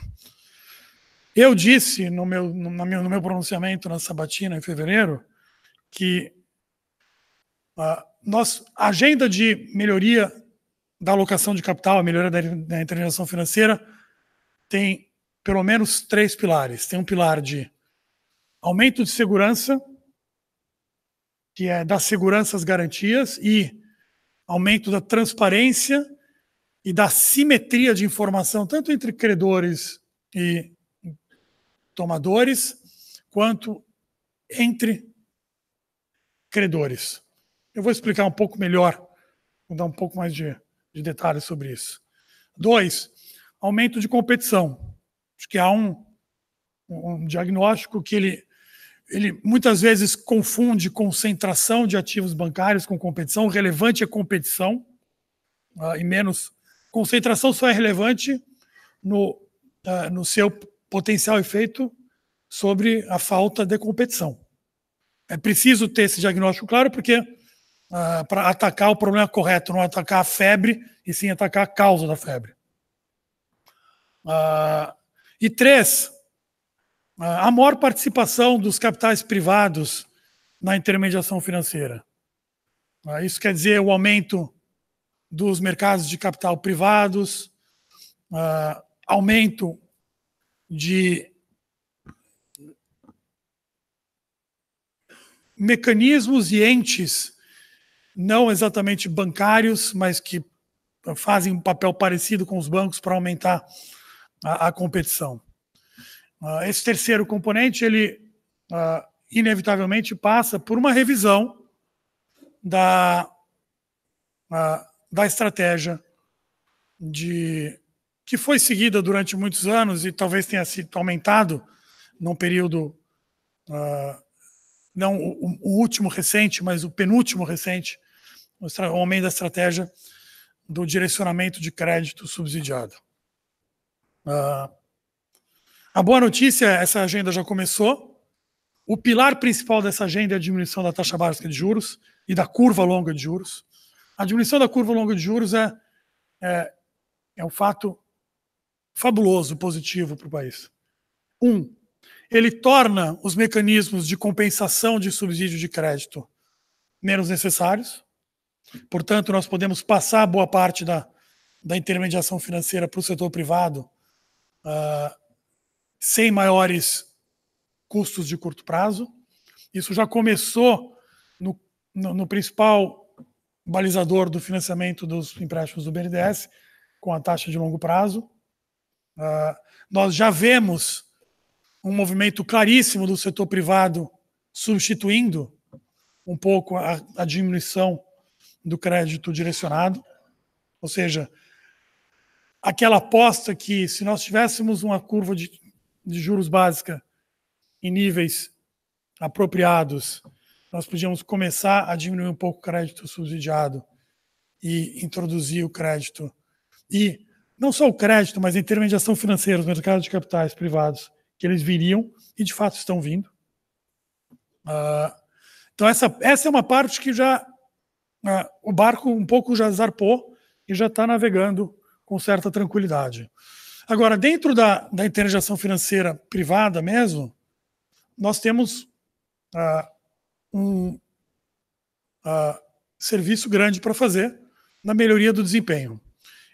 eu disse no meu, no, meu, no meu pronunciamento na sabatina em fevereiro que uh, nós, a agenda de melhoria da alocação de capital, a melhoria da, da financeira, tem pelo menos três pilares. Tem um pilar de aumento de segurança, que é dar segurança às garantias, e aumento da transparência e da simetria de informação, tanto entre credores e tomadores, quanto entre credores. Eu vou explicar um pouco melhor, vou dar um pouco mais de, de detalhes sobre isso. Dois, aumento de competição. Acho que há um, um diagnóstico que ele, ele muitas vezes confunde concentração de ativos bancários com competição. O relevante é competição uh, e menos Concentração só é relevante no, uh, no seu potencial efeito sobre a falta de competição. É preciso ter esse diagnóstico claro, porque uh, ah, para atacar o problema correto, não atacar a febre, e sim atacar a causa da febre. Uh, e três, ah, a maior participação dos capitais privados na intermediação financeira. Isso quer dizer o aumento dos mercados de capital privados, uh, aumento de mecanismos e entes não exatamente bancários, mas que fazem um papel parecido com os bancos para aumentar a, a competição. Uh, esse terceiro componente, ele uh, inevitavelmente passa por uma revisão da uh, da estratégia de que foi seguida durante muitos anos e talvez tenha sido aumentado num período uh, não o, o, último recente, mas o penúltimo recente, o aumento da estratégia do direcionamento de crédito subsidiado. Uh, a boa notícia, essa agenda já começou. O pilar principal dessa agenda é a diminuição da taxa básica de juros e da curva longa de juros. A diminuição da curva longa de juros é, é, é um fato fabuloso, positivo para o país. Um, ele torna os mecanismos de compensação de subsídio de crédito menos necessários. Portanto, nós podemos passar boa parte da, da intermediação financeira para o setor privado uh, sem maiores custos de curto prazo. Isso já começou no, no, no principal balizador do financiamento dos empréstimos do BNDES com a taxa de longo prazo. Uh, nós já vemos um movimento claríssimo do setor privado substituindo um pouco a, a diminuição do crédito direcionado, ou seja, aquela aposta que se nós tivéssemos uma curva de, de juros básica em níveis apropriados, nós podíamos começar a diminuir um pouco o crédito subsidiado e introduzir o crédito. E não só o crédito, mas a intermediação financeira, os mercados de capitais privados, que eles viriam e de fato estão vindo. Uh, então, essa, essa é uma parte que já uh, o barco um pouco já zarpou e já está navegando com certa tranquilidade. Agora, dentro da, da intermediação financeira privada mesmo, nós temos. Uh, um uh, serviço grande para fazer na melhoria do desempenho.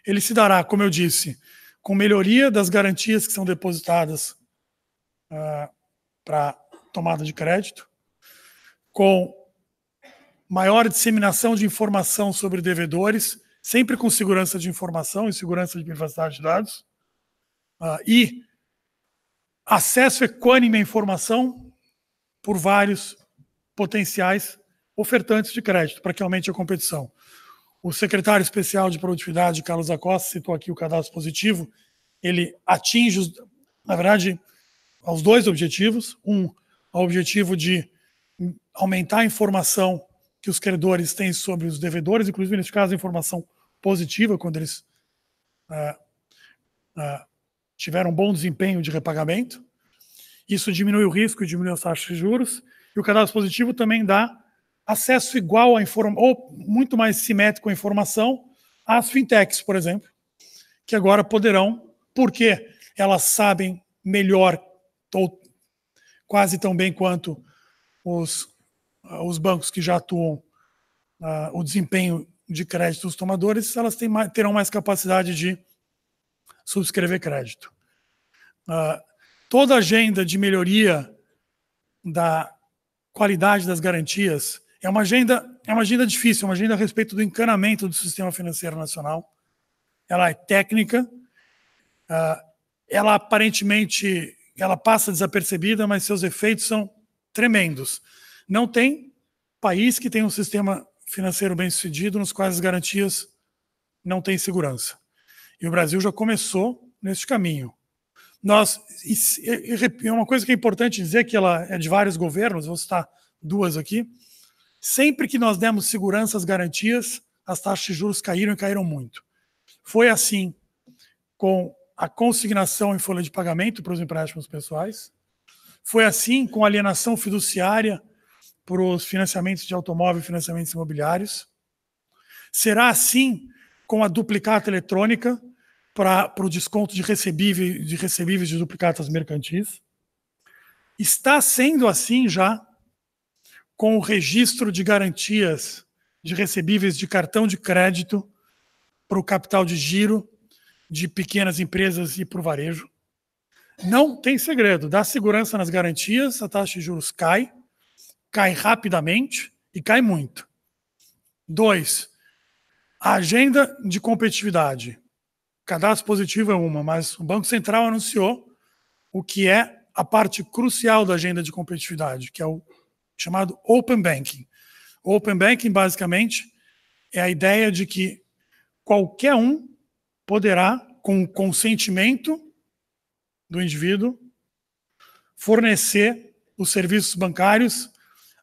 Ele se dará, como eu disse, com melhoria das garantias que são depositadas uh, ah, para tomada de crédito, com maior disseminação de informação sobre devedores, sempre com segurança de informação e segurança de privacidade de dados, uh, e acesso equânime à informação por vários potenciais ofertantes de crédito para que aumente a competição. O secretário especial de produtividade, Carlos Acosta, citou aqui o cadastro positivo. Ele atinge, na verdade, aos dois objetivos. Um, o objetivo de aumentar a informação que os credores têm sobre os devedores, inclusive, neste caso, informação positiva, quando eles ah, ah, tiveram um bom desempenho de repagamento. Isso diminui o risco e diminui as taxas de juros. E o cadastro positivo também dá acesso igual a informação, ou muito mais simétrico à informação, às fintechs, por exemplo, que agora poderão, porque elas sabem melhor, ou quase tão bem quanto os, ah, os bancos que já atuam, uh, o desempenho de crédito dos tomadores, elas têm, terão mais capacidade de subscrever crédito. Uh, toda a agenda de melhoria da qualidade das garantias. É uma agenda, é uma agenda difícil, uma agenda a respeito do encanamento do sistema financeiro nacional. Ela é técnica, ah, ela aparentemente ela passa desapercebida, mas seus efeitos são tremendos. Não tem país que tenha um sistema financeiro bem sucedido nos quais as garantias não têm segurança. E o Brasil já começou neste caminho. Nós, e, e uma coisa que é importante dizer, que ela é de vários governos, vou citar duas aqui. Sempre que nós demos segurança às garantias, as taxas de juros caíram e caíram muito. Foi assim com a consignação em folha de pagamento para os empréstimos pessoais, foi assim com alienação fiduciária para os financiamentos de automóvel e financiamentos imobiliários, será assim com a duplicata eletrônica, para o desconto de, recebível, de recebíveis de duplicatas mercantis. Está sendo assim já com o registro de garantias de recebíveis de cartão de crédito para o capital de giro de pequenas empresas e para o varejo. Não tem segredo, dá segurança nas garantias, a taxa de juros cai, cai rapidamente e cai muito. Dois, a agenda de competitividade. Cadastro positivo é uma, mas o Banco Central anunciou o que é a parte crucial da agenda de competitividade, que é o chamado Open Banking. Open Banking, basicamente, é a ideia de que qualquer um poderá, com o consentimento do indivíduo, fornecer os serviços bancários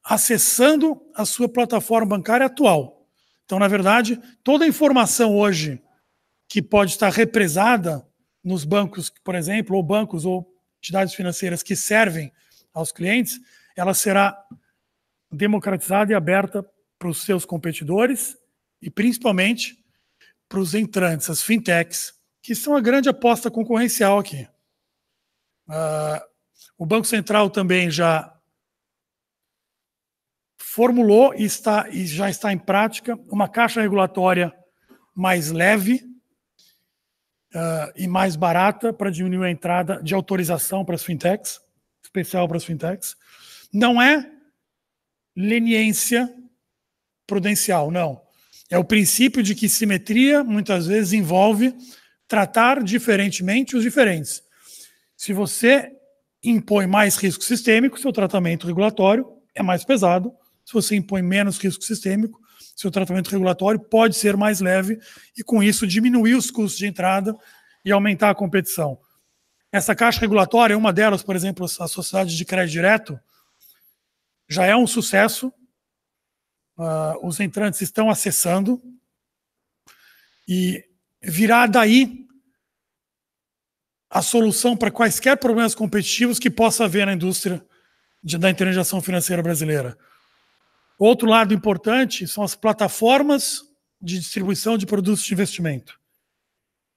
acessando a sua plataforma bancária atual. Então, na verdade, toda a informação hoje que pode estar represada nos bancos, por exemplo, ou bancos ou entidades financeiras que servem aos clientes, ela será democratizada e aberta para os seus competidores e principalmente para os entrantes, as fintechs, que são a grande aposta concorrencial aqui. Uh, o Banco Central também já formulou e, está, e já está em prática uma caixa regulatória mais leve, uh, e mais barata para diminuir a entrada de autorização para as fintechs, especial para as fintechs. Não é leniência prudencial, não. É o princípio de que simetria muitas vezes envolve tratar diferentemente os diferentes. Se você impõe mais risco sistêmico, seu tratamento regulatório é mais pesado. Se você impõe menos risco sistêmico, seu tratamento regulatório pode ser mais leve e, com isso, diminuir os custos de entrada e aumentar a competição. Essa caixa regulatória, é uma delas, por exemplo, a sociedade de crédito direto, já é um sucesso. Uh, os entrantes estão acessando. E virá daí a solução para quaisquer problemas competitivos que possa haver na indústria de, da intermediação financeira brasileira. Outro lado importante são as plataformas de distribuição de produtos de investimento,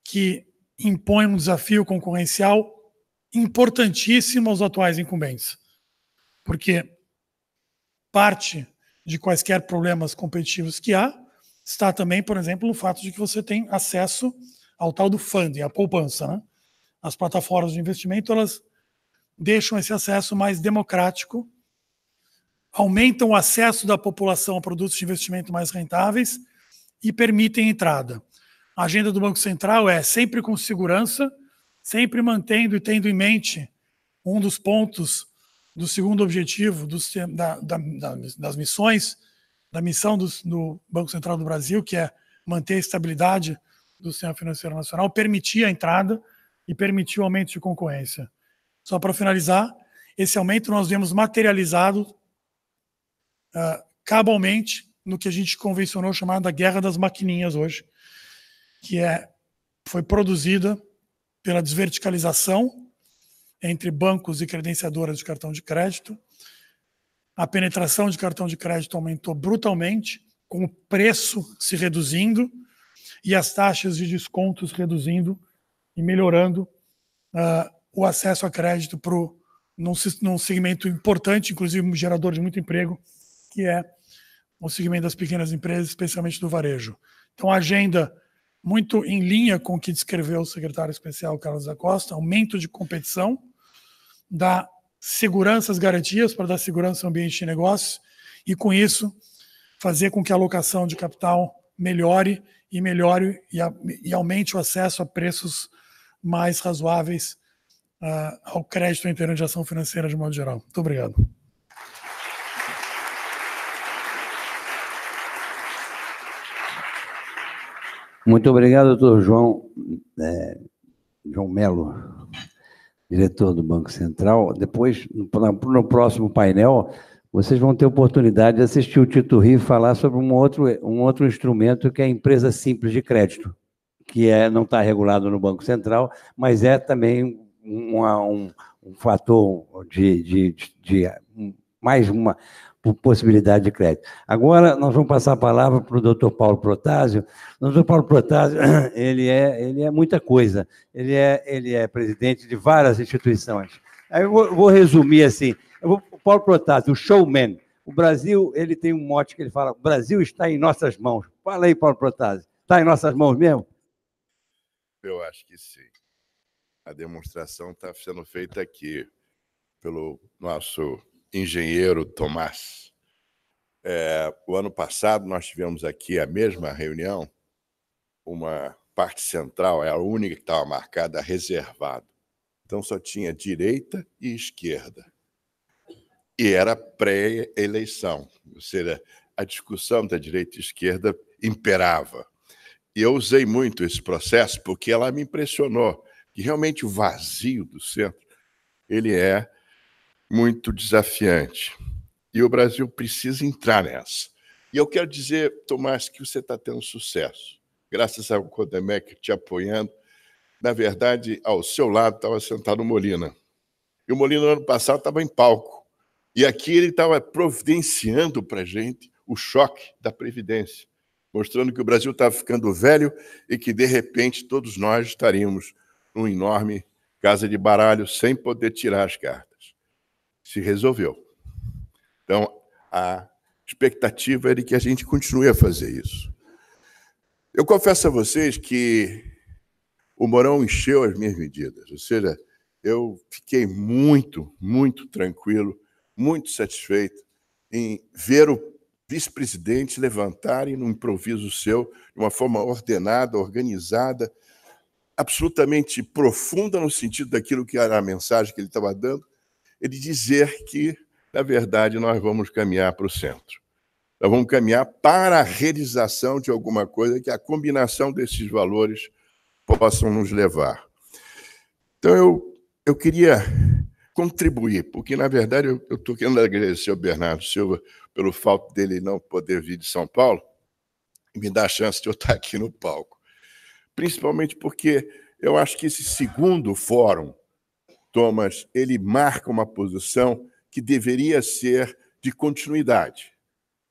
que impõem um desafio concorrencial importantíssimo aos atuais incumbentes, porque parte de quaisquer problemas competitivos que há está também, por exemplo, no fato de que você tem acesso ao tal do funding, à poupança. Né? As plataformas de investimento elas deixam esse acesso mais democrático aumentam o acesso da população a produtos de investimento mais rentáveis e permitem entrada. A agenda do Banco Central é sempre com segurança, sempre mantendo e tendo em mente um dos pontos do segundo objetivo da, da, das missões, da missão do, do Banco Central do Brasil, que é manter a estabilidade do sistema financeiro nacional, permitir a entrada e permitir o aumento de concorrência. Só para finalizar, esse aumento nós vemos materializado uh, cabalmente no que a gente convencionou chamar da guerra das maquininhas hoje, que é foi produzida pela desverticalização entre bancos e credenciadoras de cartão de crédito. A penetração de cartão de crédito aumentou brutalmente, com o preço se reduzindo e as taxas de descontos reduzindo e melhorando uh, o acesso a crédito para num, num segmento importante, inclusive um gerador de muito emprego, que é o segmento das pequenas empresas, especialmente do varejo. Então, a agenda muito em linha com o que descreveu o secretário especial Carlos da Costa, aumento de competição, dar segurança às garantias para dar segurança ao ambiente de negócio e, com isso, fazer com que a alocação de capital melhore e melhore e, a, e aumente o acesso a preços mais razoáveis uh, ao crédito em de ação financeira de modo geral. Muito obrigado. Muito obrigado, doutor João, é, João Melo, diretor do Banco Central. Depois, no, no, próximo painel, vocês vão ter oportunidade de assistir o Tito Rio falar sobre um outro, um outro instrumento que é a empresa simples de crédito, que é, não está regulado no Banco Central, mas é também uma, um, um, fator de, de, de, de mais uma por possibilidade de crédito. Agora, nós vamos passar a palavra para o doutor Paulo Protásio. O doutor Paulo Protásio, ele é, ele é muita coisa. Ele é, ele é presidente de várias instituições. Aí eu vou, vou resumir assim. Vou, o Paulo Protásio, o showman. O Brasil, ele tem um mote que ele fala, o Brasil está em nossas mãos. Fala aí, Paulo Protásio. Está em nossas mãos mesmo? Eu acho que sim. A demonstração está sendo feita aqui pelo nosso engenheiro Tomás. É, o ano passado nós tivemos aqui a mesma reunião, uma parte central, é a única que estava marcada reservado. Então só tinha direita e esquerda. E era pré-eleição, ou seja, a discussão da direita e esquerda imperava. E eu usei muito esse processo porque ela me impressionou que realmente o vazio do centro ele é muito desafiante. E o Brasil precisa entrar nessa. E eu quero dizer, Tomás, que você está tendo sucesso. Graças ao Codemec te apoiando. Na verdade, ao seu lado estava sentado o Molina. E o Molina, no ano passado, estava em palco. E aqui ele estava providenciando para a gente o choque da Previdência, mostrando que o Brasil estava ficando velho e que, de repente, todos nós estaríamos num enorme casa de baralho sem poder tirar as cartas se resolveu. Então, a expectativa é de que a gente continue a fazer isso. Eu confesso a vocês que o Morão encheu as minhas medidas, ou seja, eu fiquei muito, muito tranquilo, muito satisfeito em ver o vice-presidente levantar e, num improviso seu, de uma forma ordenada, organizada, absolutamente profunda no sentido daquilo que era a mensagem que ele estava dando, ele dizer que, na verdade, nós vamos caminhar para o centro. Nós vamos caminhar para a realização de alguma coisa que a combinação desses valores possam nos levar. Então, eu, eu queria contribuir, porque, na verdade, eu estou querendo agradecer ao Bernardo Silva pelo fato dele não poder vir de São Paulo e me dar a chance de eu estar aqui no palco. Principalmente porque eu acho que esse segundo fórum Thomas ele marca uma posição que deveria ser de continuidade.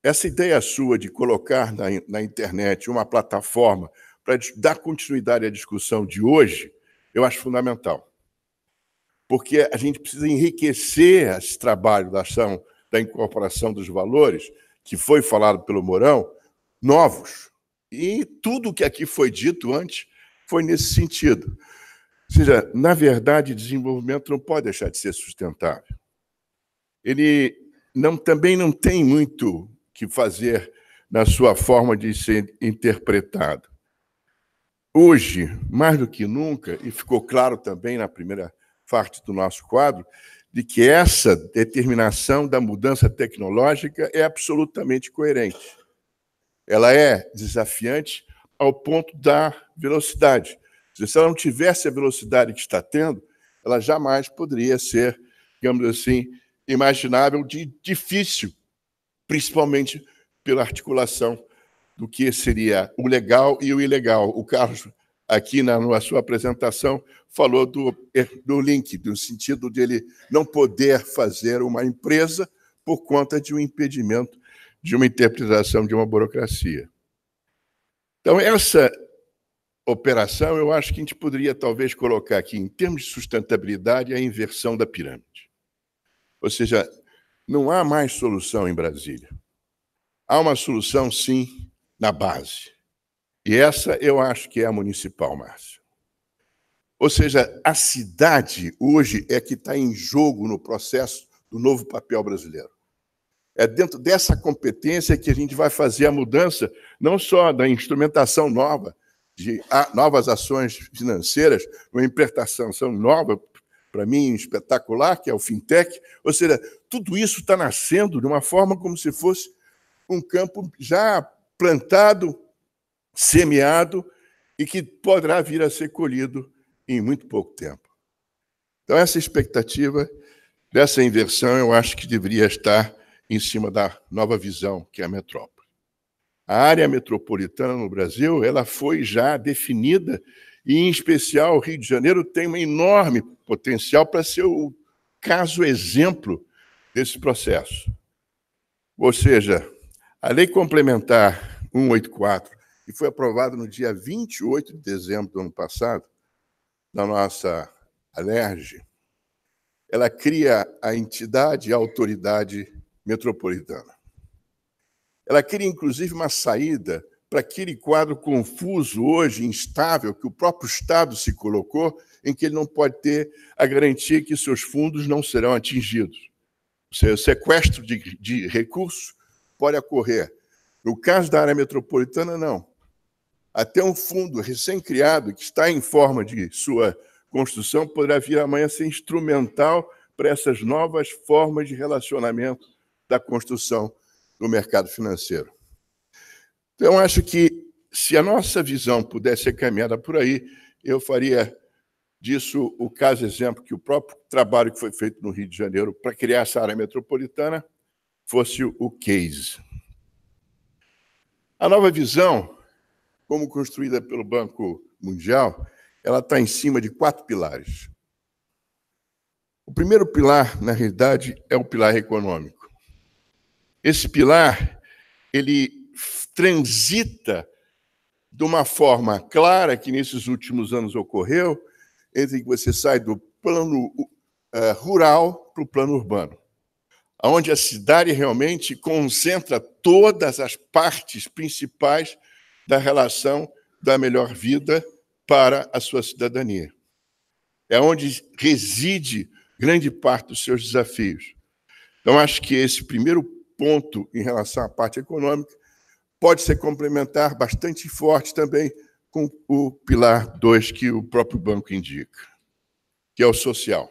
Essa ideia sua de colocar na, na internet uma plataforma para dar continuidade à discussão de hoje, eu acho fundamental. Porque a gente precisa enriquecer esse trabalho da ação da incorporação dos valores, que foi falado pelo Mourão, novos. E tudo o que aqui foi dito antes foi nesse sentido seja, na verdade, desenvolvimento não pode deixar de ser sustentável. Ele não, também não tem muito que fazer na sua forma de ser interpretado. Hoje, mais do que nunca, e ficou claro também na primeira parte do nosso quadro, de que essa determinação da mudança tecnológica é absolutamente coerente. Ela é desafiante ao ponto da velocidade. Se ela não tivesse a velocidade que está tendo, ela jamais poderia ser, digamos assim, imaginável de difícil, principalmente pela articulação do que seria o legal e o ilegal. O Carlos, aqui na, na sua apresentação, falou do, do link, no sentido de ele não poder fazer uma empresa por conta de um impedimento de uma interpretação de uma burocracia. Então, essa operação, eu acho que a gente poderia talvez colocar aqui, em termos de sustentabilidade, a inversão da pirâmide. Ou seja, não há mais solução em Brasília. Há uma solução, sim, na base. E essa eu acho que é a municipal, Márcio. Ou seja, a cidade hoje é que está em jogo no processo do novo papel brasileiro. É dentro dessa competência que a gente vai fazer a mudança, não só da instrumentação nova, de novas ações financeiras, uma implantação nova, para mim, espetacular, que é o fintech. Ou seja, tudo isso está nascendo de uma forma como se fosse um campo já plantado, semeado e que poderá vir a ser colhido em muito pouco tempo. Então, essa expectativa dessa inversão eu acho que deveria estar em cima da nova visão que é a metrópole. A área metropolitana no Brasil, ela foi já definida e em especial o Rio de Janeiro tem um enorme potencial para ser o caso exemplo desse processo. Ou seja, a Lei Complementar 184, que foi aprovada no dia 28 de dezembro do ano passado, na nossa ALERJ, ela cria a entidade e a autoridade metropolitana. Ela cria, inclusive, uma saída para aquele quadro confuso hoje, instável, que o próprio Estado se colocou, em que ele não pode ter a garantia que seus fundos não serão atingidos. Ou seja, o sequestro de, de recursos pode ocorrer. No caso da área metropolitana, não. Até um fundo recém-criado, que está em forma de sua construção, poderá vir amanhã ser instrumental para essas novas formas de relacionamento da construção no mercado financeiro. Então, acho que se a nossa visão pudesse ser caminhada por aí, eu faria disso o caso exemplo que o próprio trabalho que foi feito no Rio de Janeiro para criar essa área metropolitana fosse o case. A nova visão, como construída pelo Banco Mundial, ela está em cima de quatro pilares. O primeiro pilar, na realidade, é o pilar econômico. Esse pilar, ele transita de uma forma clara que nesses últimos anos ocorreu, entre que você sai do plano uh, rural para o plano urbano, onde a cidade realmente concentra todas as partes principais da relação da melhor vida para a sua cidadania. É onde reside grande parte dos seus desafios. Então, acho que esse primeiro ponto em relação à parte econômica, pode ser complementar bastante forte também com o pilar 2 que o próprio banco indica, que é o social.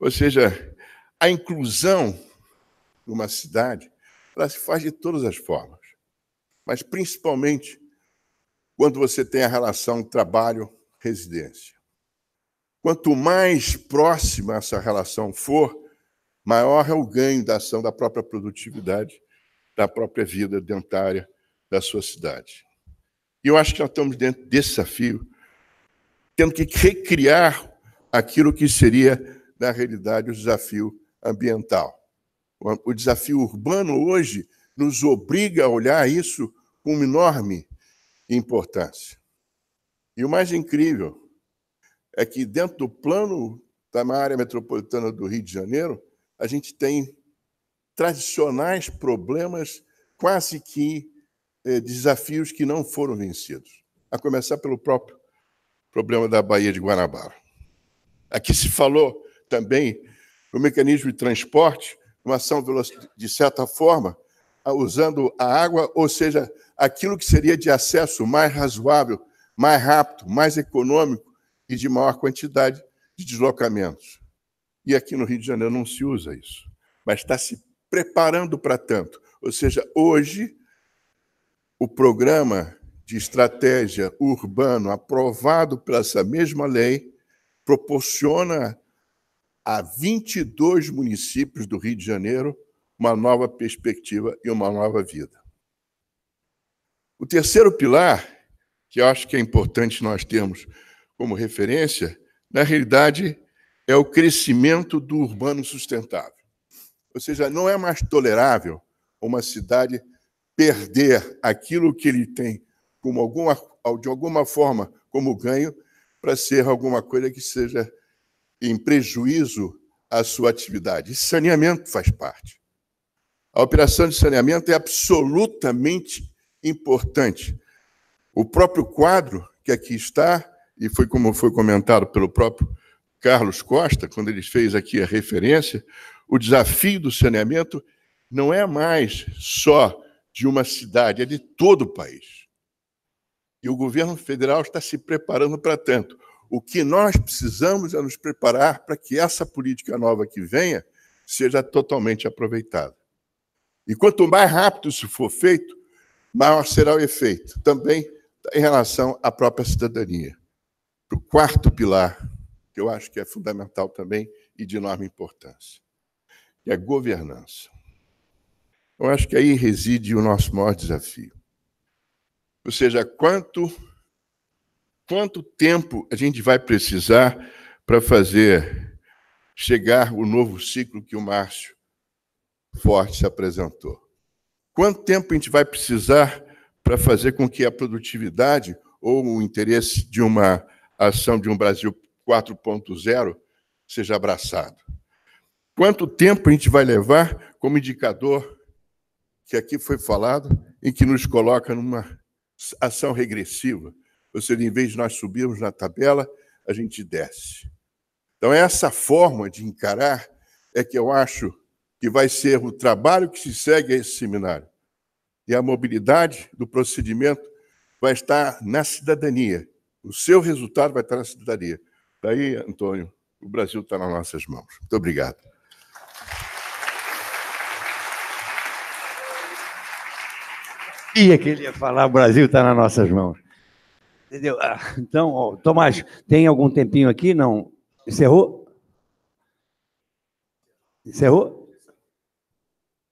Ou seja, a inclusão numa cidade, ela se faz de todas as formas, mas principalmente quando você tem a relação trabalho-residência. Quanto mais próxima essa relação for, maior é o ganho da ação da própria produtividade, da própria vida dentária da sua cidade. E eu acho que nós estamos dentro desse desafio, tendo que recriar aquilo que seria, na realidade, o desafio ambiental. O desafio urbano hoje nos obriga a olhar isso com uma enorme importância. E o mais incrível é que, dentro do plano da área metropolitana do Rio de Janeiro, a gente tem tradicionais problemas, quase que eh, desafios que não foram vencidos. A começar pelo próprio problema da Baía de Guanabara. Aqui se falou também no mecanismo de transporte, uma ação de certa forma, usando a água, ou seja, aquilo que seria de acesso mais razoável, mais rápido, mais econômico e de maior quantidade de deslocamentos. E aqui no Rio de Janeiro não se usa isso, mas está se preparando para tanto. Ou seja, hoje, o programa de estratégia urbano aprovado pela essa mesma lei proporciona a 22 municípios do Rio de Janeiro uma nova perspectiva e uma nova vida. O terceiro pilar, que eu acho que é importante nós termos como referência, na realidade é o crescimento do urbano sustentável. Ou seja, não é mais tolerável uma cidade perder aquilo que ele tem como alguma, de alguma forma como ganho para ser alguma coisa que seja em prejuízo à sua atividade. Saneamento faz parte. A operação de saneamento é absolutamente importante. O próprio quadro que aqui está, e foi como foi comentado pelo próprio Carlos Costa, quando ele fez aqui a referência, o desafio do saneamento não é mais só de uma cidade, é de todo o país. E o governo federal está se preparando para tanto. O que nós precisamos é nos preparar para que essa política nova que venha seja totalmente aproveitada. E quanto mais rápido isso for feito, maior será o efeito, também em relação à própria cidadania. O quarto pilar que eu acho que é fundamental também e de enorme importância, que é a governança. Eu acho que aí reside o nosso maior desafio. Ou seja, quanto, quanto tempo a gente vai precisar para fazer chegar o novo ciclo que o Márcio Forte se apresentou? Quanto tempo a gente vai precisar para fazer com que a produtividade ou o interesse de uma ação de um Brasil 4.0 seja abraçado. Quanto tempo a gente vai levar como indicador que aqui foi falado e que nos coloca numa ação regressiva? Ou seja, em vez de nós subirmos na tabela, a gente desce. Então, essa forma de encarar é que eu acho que vai ser o trabalho que se segue a esse seminário. E a mobilidade do procedimento vai estar na cidadania. O seu resultado vai estar na cidadania. Daí, Antônio, o Brasil está nas nossas mãos. Muito obrigado. E é que ele ia falar, o Brasil está nas nossas mãos. Entendeu? Ah, então, ó, Tomás, tem algum tempinho aqui? Não. Encerrou? Encerrou?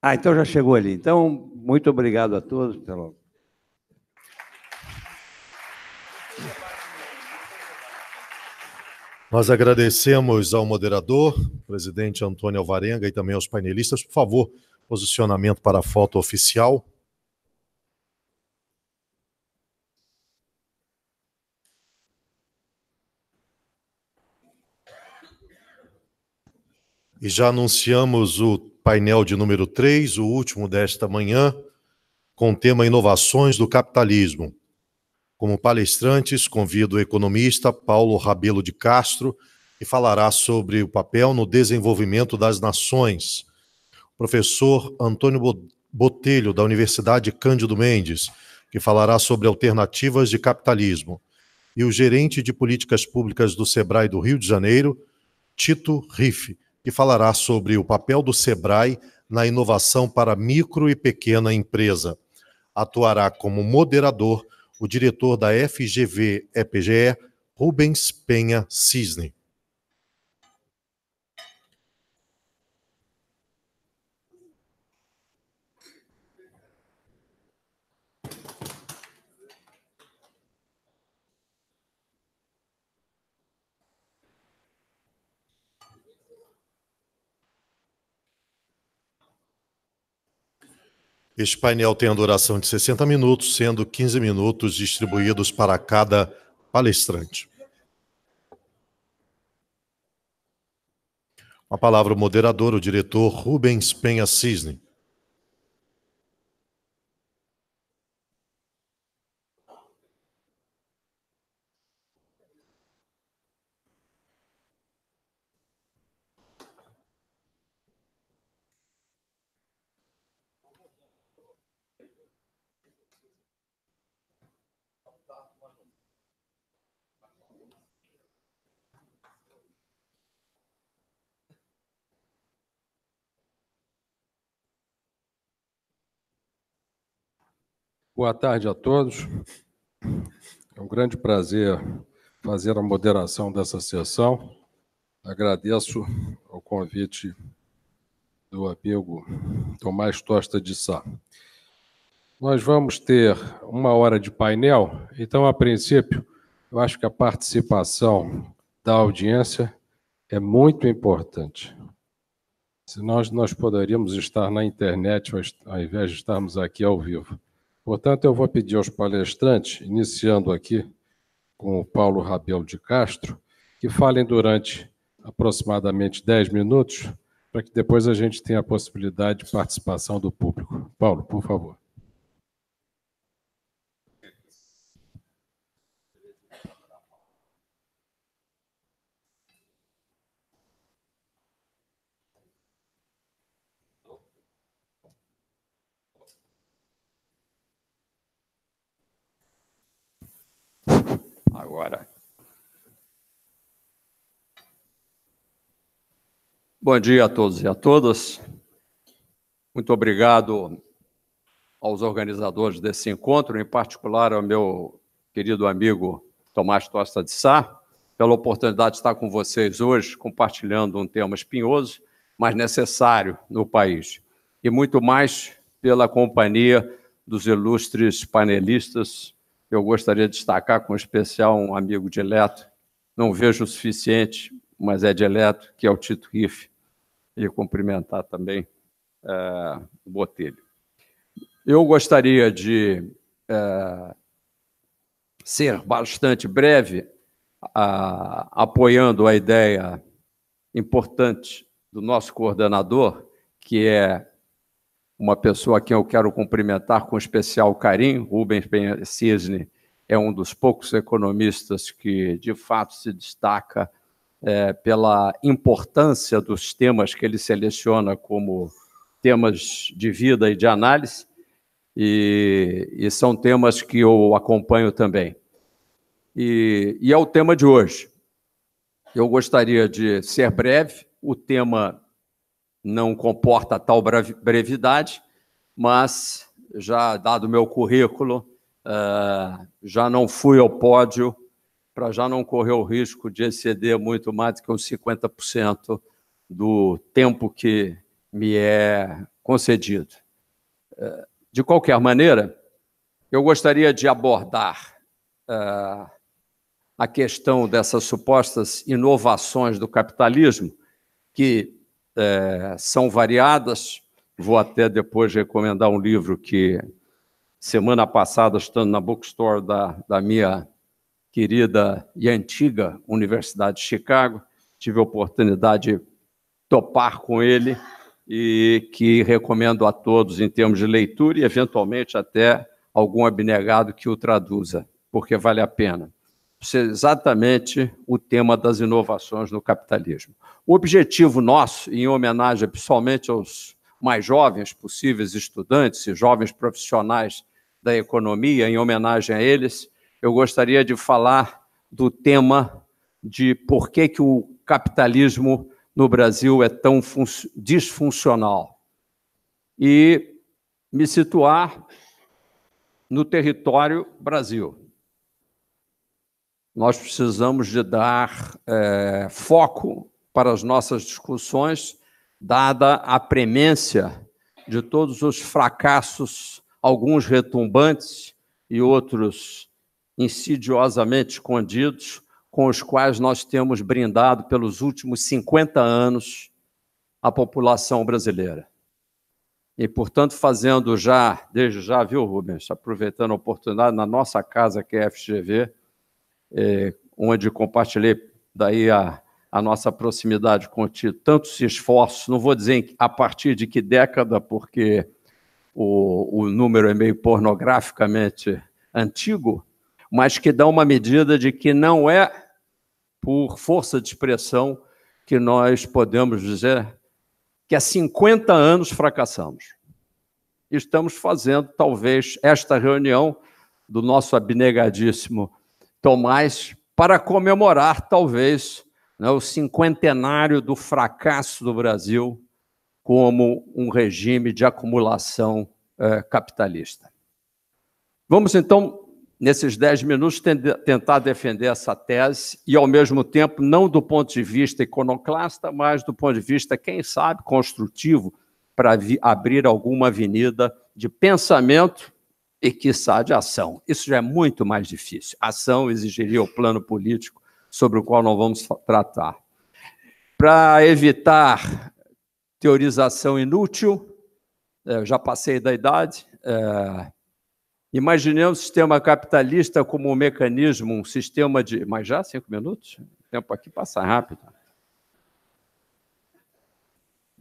Ah, então já chegou ali. Então, muito obrigado a todos pelo. Nós agradecemos ao moderador, presidente Antônio Alvarenga e também aos painelistas. Por favor, posicionamento para a foto oficial. E já anunciamos o painel de número 3, o último desta manhã, com o tema Inovações do Capitalismo. Como palestrantes, convido o economista Paulo Rabelo de Castro, que falará sobre o papel no desenvolvimento das nações. O professor Antônio Botelho, da Universidade Cândido Mendes, que falará sobre alternativas de capitalismo. E o gerente de políticas públicas do SEBRAE do Rio de Janeiro, Tito Riff, que falará sobre o papel do SEBRAE na inovação para micro e pequena empresa. Atuará como moderador o diretor da FGV EPGE, Rubens Penha Cisne. Este painel tem a duração de 60 minutos, sendo 15 minutos distribuídos para cada palestrante. A palavra o moderador, o diretor Rubens Penha Cisne. Boa tarde a todos. É um grande prazer fazer a moderação dessa sessão. Agradeço o convite do amigo Tomás Tosta de Sá. Nós vamos ter uma hora de painel, então, a princípio, eu acho que a participação da audiência é muito importante. Senão, nós, nós poderíamos estar na internet ao invés de estarmos aqui ao vivo. Portanto, eu vou pedir aos palestrantes, iniciando aqui com o Paulo Rabelo de Castro, que falem durante aproximadamente 10 minutos, para que depois a gente tenha a possibilidade de participação do público. Paulo, por favor. agora. Bom dia a todos e a todas. Muito obrigado aos organizadores desse encontro, em particular ao meu querido amigo Tomás Tosta de Sá, pela oportunidade de estar com vocês hoje, compartilhando um tema espinhoso, mas necessário no país. E muito mais pela companhia dos ilustres panelistas eu gostaria de destacar com especial um amigo de Eleto, não vejo o suficiente, mas é de Eleto, que é o Tito Riff, e cumprimentar também é, o Botelho. Eu gostaria de é, ser bastante breve, a, apoiando a ideia importante do nosso coordenador, que é uma pessoa a quem eu quero cumprimentar com especial carinho, Rubens Cisne, é um dos poucos economistas que, de fato, se destaca é, pela importância dos temas que ele seleciona como temas de vida e de análise, e, e são temas que eu acompanho também. E, e é o tema de hoje. Eu gostaria de ser breve, o tema não comporta tal brevidade, mas já dado meu currículo, uh, já não fui ao pódio para já não correr o risco de exceder muito mais do que uns 50% do tempo que me é concedido. Eh, de qualquer maneira, eu gostaria de abordar eh, a questão dessas supostas inovações do capitalismo, que é, são variadas. Vou até depois recomendar um livro que, semana passada, estando na bookstore da, da minha querida e antiga Universidade de Chicago, tive a oportunidade de topar com ele e que recomendo a todos em termos de leitura e, eventualmente, até algum abnegado que o traduza, porque vale a pena exatamente o tema das inovações no capitalismo. O objetivo nosso, em homenagem principalmente aos mais jovens possíveis estudantes e jovens profissionais da economia, em homenagem a eles, eu gostaria de falar do tema de por que, que o capitalismo no Brasil é tão disfuncional. E me situar no território Brasil. Nós precisamos de dar é, foco para as nossas discussões, dada a premência de todos os fracassos, alguns retumbantes e outros insidiosamente escondidos, com os quais nós temos brindado pelos últimos 50 anos a população brasileira. E, portanto, fazendo já, desde já, viu, Rubens, aproveitando a oportunidade na nossa casa, que é a FGV, é, onde compartilhei daí a, a nossa proximidade com tantos esforços, não vou dizer a partir de que década, porque o, o número é meio pornograficamente antigo, mas que dá uma medida de que não é por força de expressão que nós podemos dizer que há 50 anos fracassamos. Estamos fazendo, talvez, esta reunião do nosso abnegadíssimo Tomás para comemorar, talvez, né, o cinquentenário do fracasso do Brasil como um regime de acumulação eh, capitalista. Vamos, então, nesses dez minutos, tentar defender essa tese e, ao mesmo tempo, não do ponto de vista iconoclasta, mas do ponto de vista, quem sabe, construtivo, para abrir alguma avenida de pensamento e, quiçá, de ação. Isso já é muito mais difícil. Ação exigiria o plano político sobre o qual não vamos tratar. Para evitar teorização inútil, é, já passei da idade, é, imaginemos o sistema capitalista como um mecanismo, um sistema de... Mas já cinco minutos? O tempo aqui passa rápido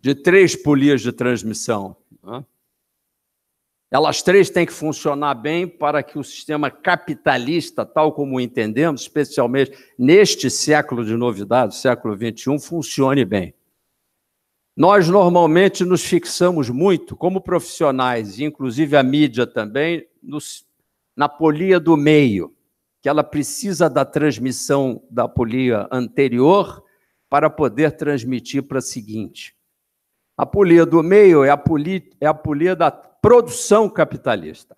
de três polias de transmissão. Né? Elas três têm que funcionar bem para que o sistema capitalista, tal como entendemos, especialmente neste século de novidades, século XXI, funcione bem. Nós normalmente nos fixamos muito, como profissionais, e inclusive a mídia também, nos, na polia do meio, que ela precisa da transmissão da polia anterior para poder transmitir para a seguinte. A polia do meio é a, polia, é a polia da produção capitalista.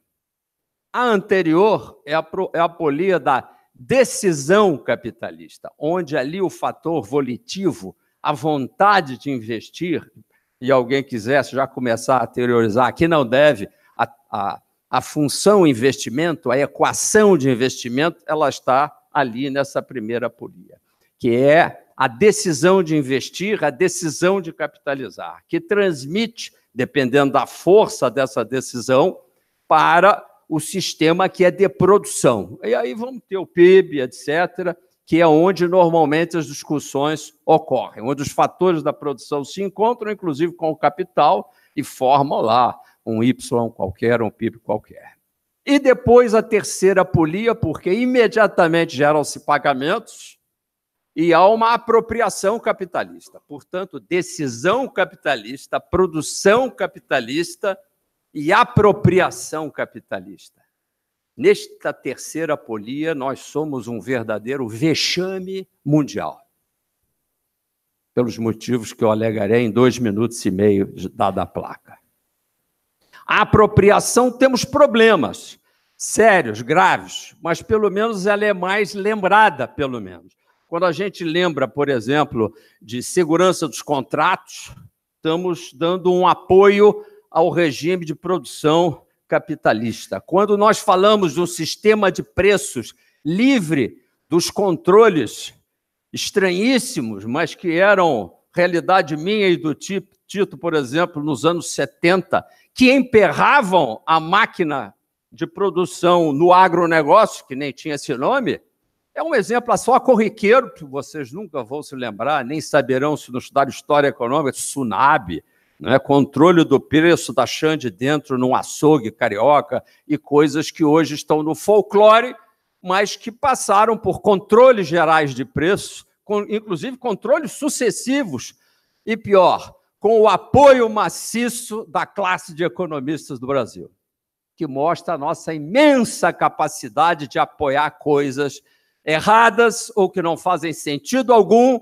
A anterior é a, é a polia da decisão capitalista, onde ali o fator volitivo, a vontade de investir, e alguém quisesse já começar a teorizar que não deve, a, a, a função investimento, a equação de investimento, ela está ali nessa primeira polia, que é a decisão de investir, a decisão de capitalizar, que transmite dependendo da força dessa decisão, para o sistema que é de produção. E aí vamos ter o PIB, etc., que é onde normalmente as discussões ocorrem, onde os fatores da produção se encontram, inclusive com o capital, e formam lá um Y qualquer, um PIB qualquer. E depois a terceira polia, porque imediatamente geram-se pagamentos, e há uma apropriação capitalista. Portanto, decisão capitalista, produção capitalista e apropriação capitalista. Nesta terceira polia, nós somos um verdadeiro vexame mundial. Pelos motivos que eu alegarei em dois minutos e meio, dada a placa. A apropriação temos problemas sérios, graves, mas pelo menos ela é mais lembrada, pelo menos. Quando a gente lembra, por exemplo, de segurança dos contratos, estamos dando um apoio ao regime de produção capitalista. Quando nós falamos de um sistema de preços livre dos controles estranhíssimos, mas que eram realidade minha e do Tito, por exemplo, nos anos 70, que emperravam a máquina de produção no agronegócio, que nem tinha esse nome, é um exemplo só corriqueiro, que vocês nunca vão se lembrar, nem saberão se não estudaram história econômica, Tsunami, né? controle do preço da Xande dentro num açougue carioca e coisas que hoje estão no folclore, mas que passaram por controles gerais de preço, com, inclusive controles sucessivos, e pior, com o apoio maciço da classe de economistas do Brasil, que mostra a nossa imensa capacidade de apoiar coisas erradas ou que não fazem sentido algum,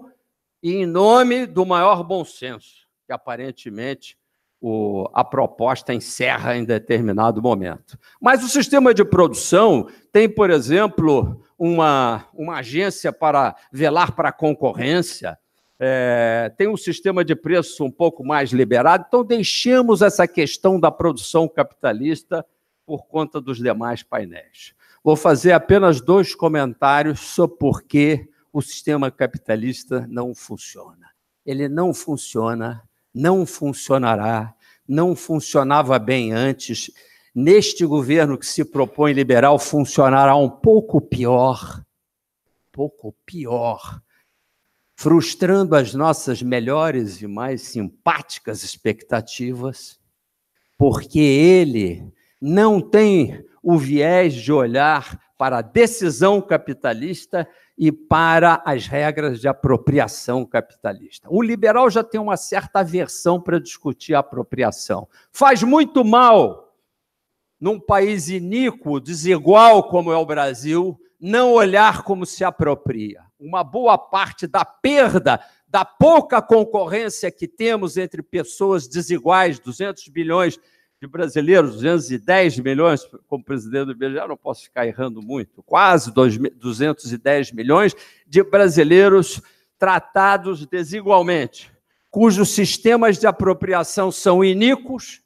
e em nome do maior bom senso, que aparentemente o, a proposta encerra em determinado momento. Mas o sistema de produção tem, por exemplo, uma, uma agência para velar para a concorrência. É, tem um sistema de preço um pouco mais liberado, então deixemos essa questão da produção capitalista por conta dos demais painéis. Vou fazer apenas dois comentários sobre por que o sistema capitalista não funciona. Ele não funciona, não funcionará, não funcionava bem antes. Neste governo que se propõe liberal, funcionará um pouco pior. Pouco pior frustrando as nossas melhores e mais simpáticas expectativas, porque ele não tem o viés de olhar para a decisão capitalista e para as regras de apropriação capitalista. O liberal já tem uma certa aversão para discutir a apropriação. Faz muito mal num país iníquo, desigual como é o Brasil, não olhar como se apropria. Uma boa parte da perda da pouca concorrência que temos entre pessoas desiguais, 200 bilhões de brasileiros, 210 milhões, como presidente do IBGE, não posso ficar errando muito, quase 210 milhões de brasileiros tratados desigualmente, cujos sistemas de apropriação são iníquos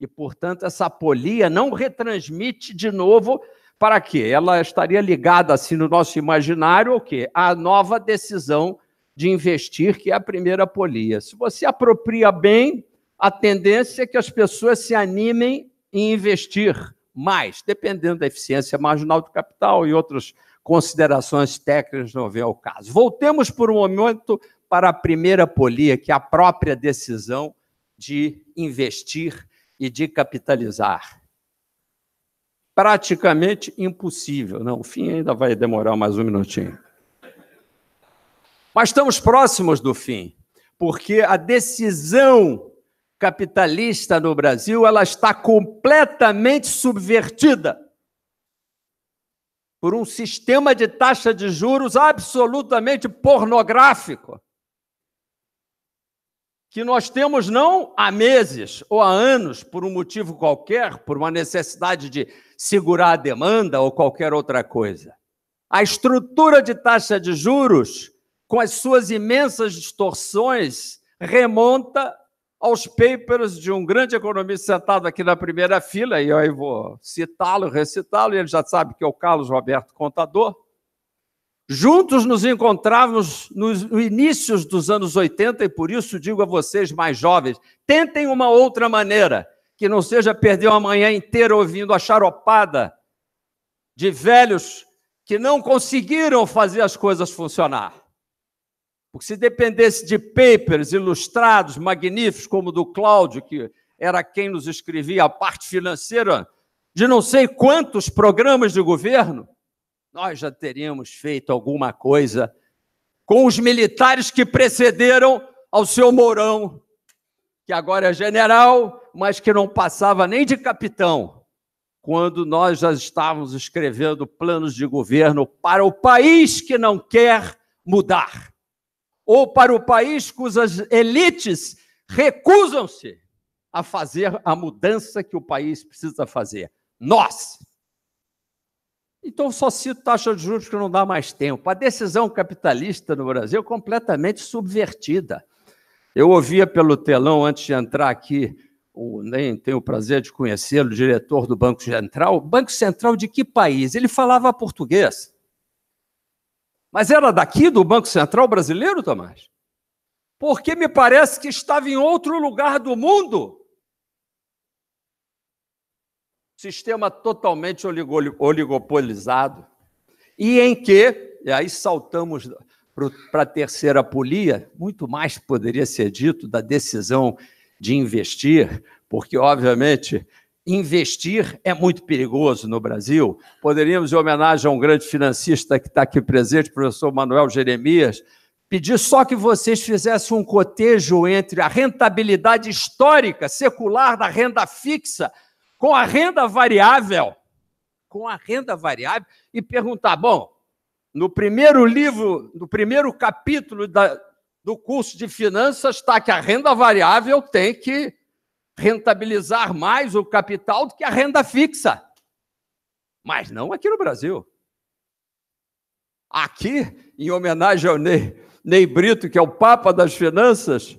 e, portanto, essa polia não retransmite de novo para quê? Ela estaria ligada, assim, no nosso imaginário, ao quê? À nova decisão de investir, que é a primeira polia. Se você apropria bem, a tendência é que as pessoas se animem em investir mais, dependendo da eficiência marginal do capital e outras considerações técnicas não vem ao caso. Voltemos por um momento para a primeira polia, que é a própria decisão de investir e de capitalizar. Praticamente impossível. Não, o fim ainda vai demorar mais um minutinho. Mas estamos próximos do fim, porque a decisão capitalista no Brasil, ela está completamente subvertida por um sistema de taxa de juros absolutamente pornográfico que nós temos não há meses ou há anos, por um motivo qualquer, por uma necessidade de segurar a demanda ou qualquer outra coisa. A estrutura de taxa de juros, com as suas imensas distorções, remonta aos papers de um grande economista sentado aqui na primeira fila, e aí vou citá-lo, recitá-lo, e ele já sabe que é o Carlos Roberto Contador. Juntos nos encontrávamos nos inícios dos anos 80, e por isso digo a vocês mais jovens: tentem uma outra maneira, que não seja perder uma manhã inteira ouvindo a charopada de velhos que não conseguiram fazer as coisas funcionar. Porque se dependesse de papers ilustrados, magníficos, como o do Cláudio, que era quem nos escrevia a parte financeira, de não sei quantos programas de governo, nós já teríamos feito alguma coisa com os militares que precederam ao seu Mourão, que agora é general, mas que não passava nem de capitão, quando nós já estávamos escrevendo planos de governo para o país que não quer mudar ou para o país cujas elites recusam-se a fazer a mudança que o país precisa fazer. Nós. Então, só cito taxa de juros que não dá mais tempo. A decisão capitalista no Brasil é completamente subvertida. Eu ouvia pelo telão, antes de entrar aqui, o, nem tenho o prazer de conhecê-lo, diretor do Banco Central. Banco Central de que país? Ele falava português. Mas era daqui do Banco Central Brasileiro, Tomás? Porque me parece que estava em outro lugar do mundo. Sistema totalmente oligopolizado. E em que, e aí saltamos para a terceira polia, muito mais poderia ser dito da decisão de investir, porque, obviamente, investir é muito perigoso no Brasil. Poderíamos, em homenagem a um grande financista que está aqui presente, o professor Manuel Jeremias, pedir só que vocês fizessem um cotejo entre a rentabilidade histórica, secular da renda fixa, com a renda variável, com a renda variável, e perguntar: bom, no primeiro livro, no primeiro capítulo da, do curso de finanças, está que a renda variável tem que rentabilizar mais o capital do que a renda fixa. Mas não aqui no Brasil. Aqui, em homenagem ao Ney, Ney Brito, que é o Papa das Finanças,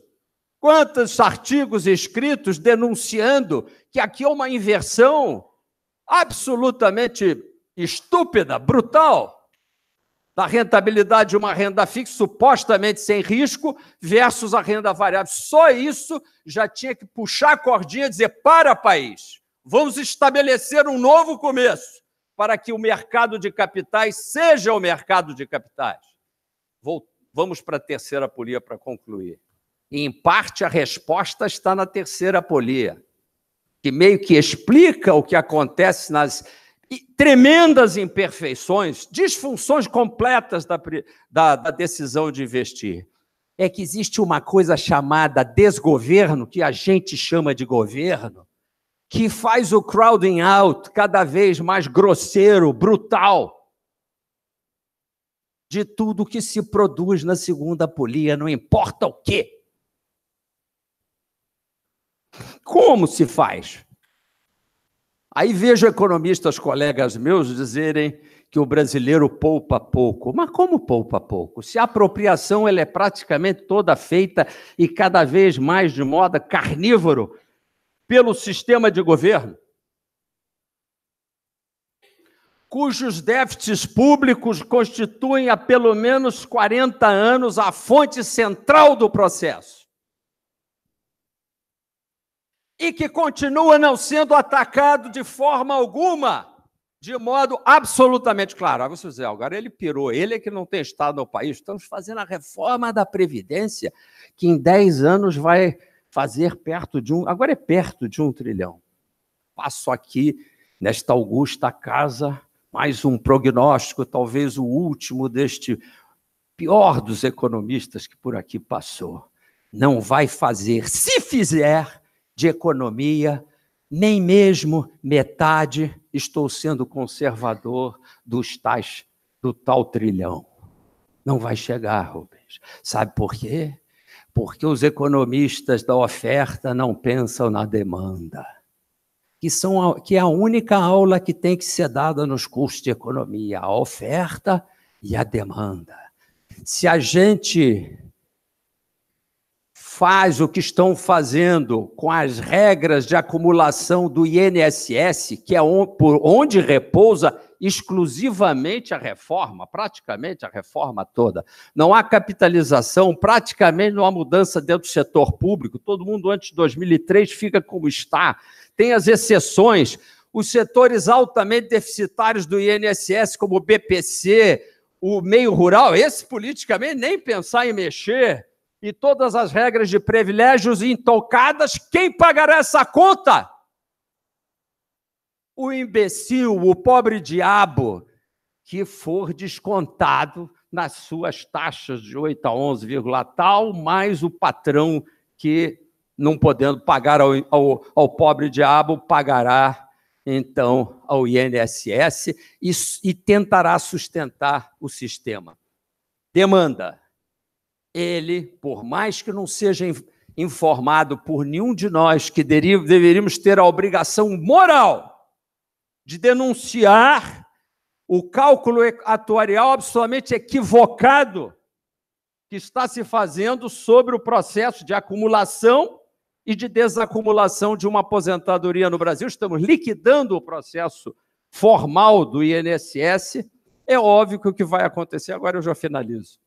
quantos artigos escritos denunciando que aqui é uma inversão absolutamente estúpida, brutal da rentabilidade de uma renda fixa, supostamente sem risco, versus a renda variável. Só isso já tinha que puxar a cordinha e dizer: para, país, vamos estabelecer um novo começo para que o mercado de capitais seja o mercado de capitais. Vou, vamos para a terceira polia para concluir. em parte, a resposta está na terceira polia, que meio que explica o que acontece nas e tremendas imperfeições, disfunções completas da, da, da decisão de investir. É que existe uma coisa chamada desgoverno, que a gente chama de governo, que faz o crowding out cada vez mais grosseiro, brutal, de tudo que se produz na segunda polia, não importa o quê. Como se faz? Aí vejo economistas, colegas meus, dizerem que o brasileiro poupa pouco. Mas como poupa pouco? Se a apropriação ela é praticamente toda feita e cada vez mais de moda carnívoro pelo sistema de governo, cujos déficits públicos constituem há pelo menos 40 anos a fonte central do processo e que continua não sendo atacado de forma alguma, de modo absolutamente claro. Agora ah, você diz, agora ele pirou, ele é que não tem Estado no país. Estamos fazendo a reforma da Previdência, que em 10 anos vai fazer perto de um. Agora é perto de um trilhão. Passo aqui, nesta augusta casa, mais um prognóstico, talvez o último deste pior dos economistas que por aqui passou. Não vai fazer. Se fizer, de economia, nem mesmo metade estou sendo conservador dos tais do tal trilhão. Não vai chegar, Rubens. Sabe por quê? Porque os economistas da oferta não pensam na demanda, que, são, que é a única aula que tem que ser dada nos cursos de economia: a oferta e a demanda. Se a gente faz o que estão fazendo com as regras de acumulação do INSS, que é por onde repousa exclusivamente a reforma, praticamente a reforma toda. Não há capitalização, praticamente não há mudança dentro do setor público. Todo mundo antes de 2003 fica como está. Tem as exceções. Os setores altamente deficitários do INSS, como o BPC, o meio rural, esse politicamente nem pensar em mexer e todas as regras de privilégios intocadas, quem pagará essa conta? O imbecil, o pobre diabo, que for descontado nas suas taxas de 8 a 11, tal, mais o patrão que, não podendo pagar ao, ao, ao pobre diabo, pagará então ao INSS e, e tentará sustentar o sistema. Demanda ele, por mais que não seja informado por nenhum de nós que deveríamos ter a obrigação moral de denunciar o cálculo atuarial absolutamente equivocado que está se fazendo sobre o processo de acumulação e de desacumulação de uma aposentadoria no Brasil, estamos liquidando o processo formal do INSS. É óbvio que o que vai acontecer agora eu já finalizo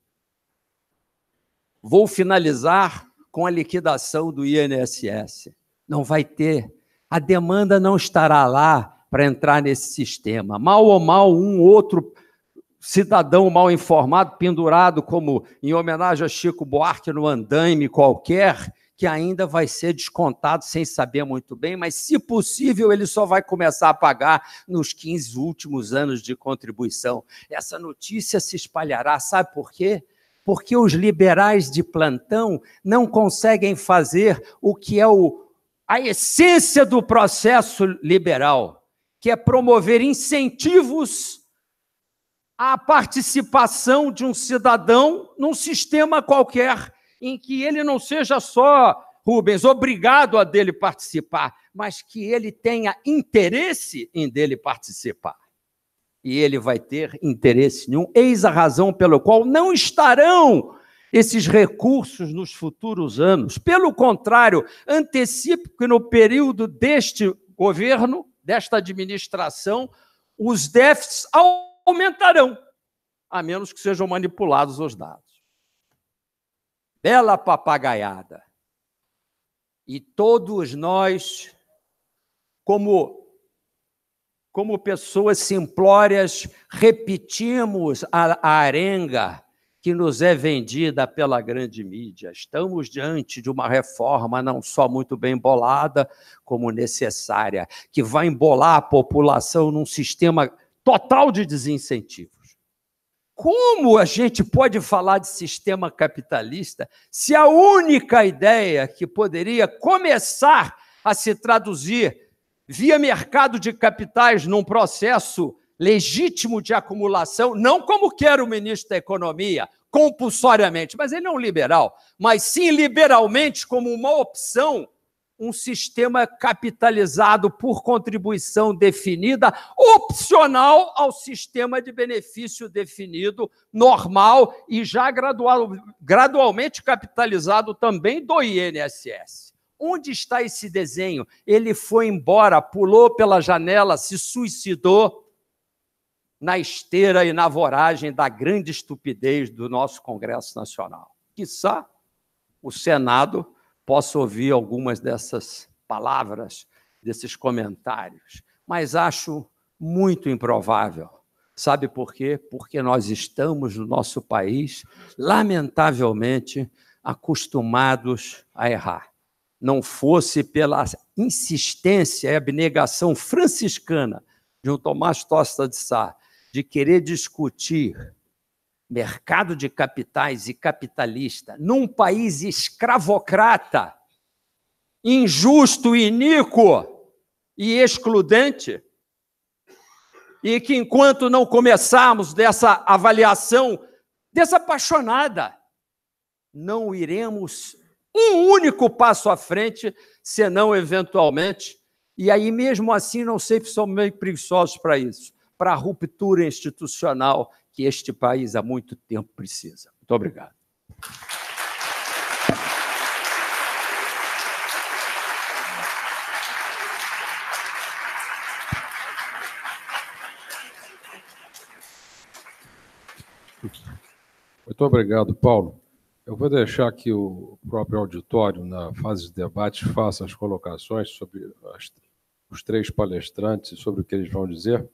Vou finalizar com a liquidação do INSS. Não vai ter. A demanda não estará lá para entrar nesse sistema. Mal ou mal, um outro cidadão mal informado, pendurado como em homenagem a Chico Buarque no andaime qualquer, que ainda vai ser descontado sem saber muito bem, mas se possível ele só vai começar a pagar nos 15 últimos anos de contribuição. Essa notícia se espalhará, sabe por quê? porque os liberais de plantão não conseguem fazer o que é o, a essência do processo liberal, que é promover incentivos à participação de um cidadão num sistema qualquer, em que ele não seja só, Rubens, obrigado a dele participar, mas que ele tenha interesse em dele participar e ele vai ter interesse nenhum. Eis a razão pela qual não estarão esses recursos nos futuros anos. Pelo contrário, antecipo que no período deste governo, desta administração, os déficits aumentarão, a menos que sejam manipulados os dados. Bela papagaiada. E todos nós, como como pessoas simplórias, repetimos a, a arenga que nos é vendida pela grande mídia. Estamos diante de uma reforma não só muito bem bolada, como necessária, que vai embolar a população num sistema total de desincentivos. Como a gente pode falar de sistema capitalista se a única ideia que poderia começar a se traduzir via mercado de capitais num processo legítimo de acumulação, não como quer o ministro da Economia, compulsoriamente, mas ele não é um liberal, mas sim liberalmente como uma opção, um sistema capitalizado por contribuição definida, opcional ao sistema de benefício definido, normal e já gradual, gradualmente capitalizado também do INSS. Onde está esse desenho? Ele foi embora, pulou pela janela, se suicidou na esteira e na voragem da grande estupidez do nosso Congresso Nacional. Quizá o Senado possa ouvir algumas dessas palavras, desses comentários, mas acho muito improvável. Sabe por quê? Porque nós estamos no nosso país, lamentavelmente, acostumados a errar não fosse pela insistência e abnegação franciscana de um Tomás Tosta de Sá de querer discutir mercado de capitais e capitalista num país escravocrata, injusto, iníquo e excludente, e que enquanto não começarmos dessa avaliação desapaixonada, não iremos um único passo à frente, senão eventualmente. E aí, mesmo assim, não sei se são meio preguiçosos para isso, para a ruptura institucional que este país há muito tempo precisa. Muito obrigado. Muito obrigado, Paulo. Eu vou deixar que o próprio auditório, na fase de debate, faça as colocações sobre as, os três palestrantes e sobre o que eles vão dizer.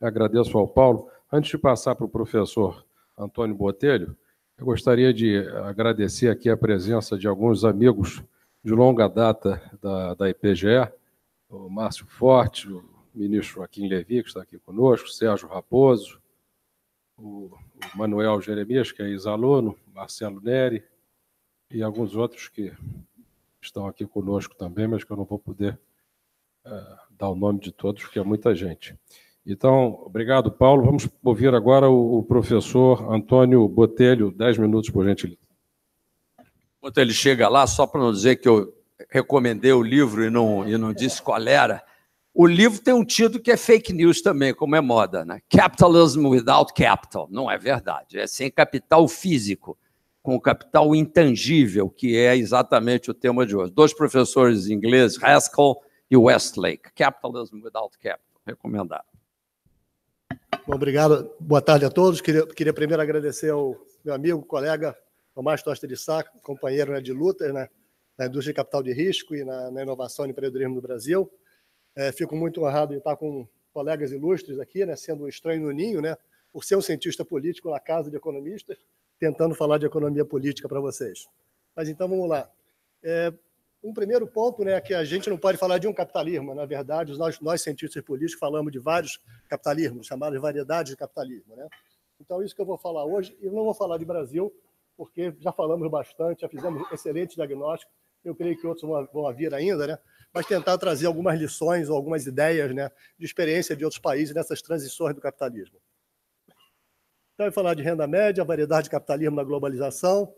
Eu agradeço ao Paulo. Antes de passar para o professor Antônio Botelho, eu gostaria de agradecer aqui a presença de alguns amigos de longa data da, da IPGE, o Márcio Forte, o ministro Joaquim Levi, que está aqui conosco, Sérgio Raposo, o Manuel Jeremias, que é ex-aluno, Marcelo Neri e alguns outros que estão aqui conosco também, mas que eu não vou poder uh, dar o nome de todos, porque é muita gente. Então, obrigado, Paulo. Vamos ouvir agora o, o professor Antônio Botelho. Dez minutos, por gentileza. Botelho ele chega lá, só para não dizer que eu recomendei o livro e não, e não disse qual era, o livro tem um título que é fake news também, como é moda, né? Capitalism without capital. Não é verdade. É sem capital físico, com capital intangível, que é exatamente o tema de hoje. Dois professores ingleses, Haskell e Westlake. Capitalism without capital. Recomendado. Bom, obrigado. Boa tarde a todos. Queria, queria primeiro agradecer ao meu amigo, colega Tomás Tosta de Sá, companheiro né, de lutas né, na indústria de capital de risco e na, na inovação e empreendedorismo no Brasil é, fico muito honrado de estar com colegas ilustres aqui, né, sendo um estranho no ninho, né, por ser um cientista político na Casa de Economistas, tentando falar de economia política para vocês. Mas então vamos lá. É, um primeiro ponto né, é que a gente não pode falar de um capitalismo. Na verdade, nós, nós cientistas políticos falamos de vários capitalismos, chamados variedades de capitalismo. Né? Então, isso que eu vou falar hoje, e não vou falar de Brasil, porque já falamos bastante, já fizemos excelente diagnóstico, eu creio que outros vão, vão vir ainda, né? mas tentar trazer algumas lições ou algumas ideias né, de experiência de outros países nessas transições do capitalismo. Então, eu falar de renda média, variedade de capitalismo na globalização,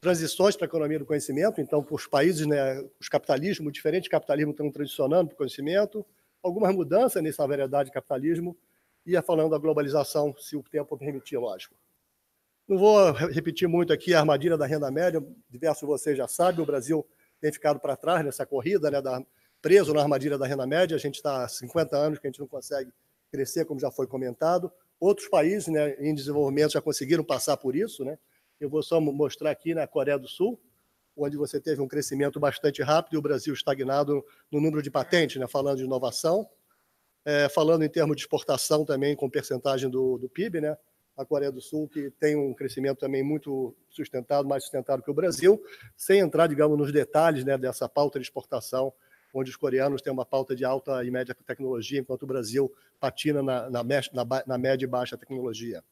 transições para a economia do conhecimento, então, para os países, né, os capitalismos, diferentes capitalismos estão transicionando para o conhecimento, algumas mudanças nessa variedade de capitalismo, e falando da globalização, se o tempo permitir, lógico. Não vou repetir muito aqui a armadilha da renda média, diversos de vocês já sabem, o Brasil tem ficado para trás nessa corrida, né, da, preso na armadilha da renda média. A gente está há 50 anos que a gente não consegue crescer, como já foi comentado. Outros países né, em desenvolvimento já conseguiram passar por isso. Né? Eu vou só mostrar aqui na Coreia do Sul, onde você teve um crescimento bastante rápido e o Brasil estagnado no número de patentes, né, falando de inovação. É, falando em termos de exportação também, com percentagem do, do PIB, né? a Coreia do Sul, que tem um crescimento também muito sustentado, mais sustentado que o Brasil, sem entrar, digamos, nos detalhes né, dessa pauta de exportação, onde os coreanos têm uma pauta de alta e média tecnologia, enquanto o Brasil patina na, na, na, na média e baixa tecnologia.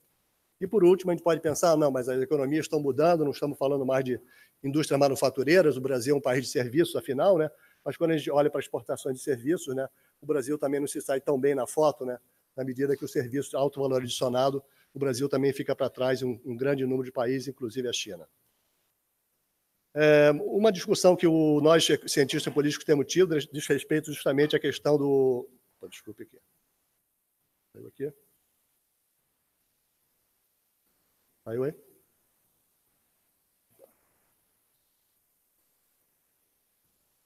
E, por último, a gente pode pensar, não, mas as economias estão mudando, não estamos falando mais de indústrias manufatureiras, o Brasil é um país de serviços, afinal, né? mas quando a gente olha para exportações de serviços, né, o Brasil também não se sai tão bem na foto, né? na medida que o serviço de alto valor adicionado o Brasil também fica para trás em um, um, grande número de países, inclusive a China. É, uma discussão que o, nós, cientistas políticos, temos tido diz respeito justamente à questão do. desculpe aqui. Saiu aqui. Saiu aí?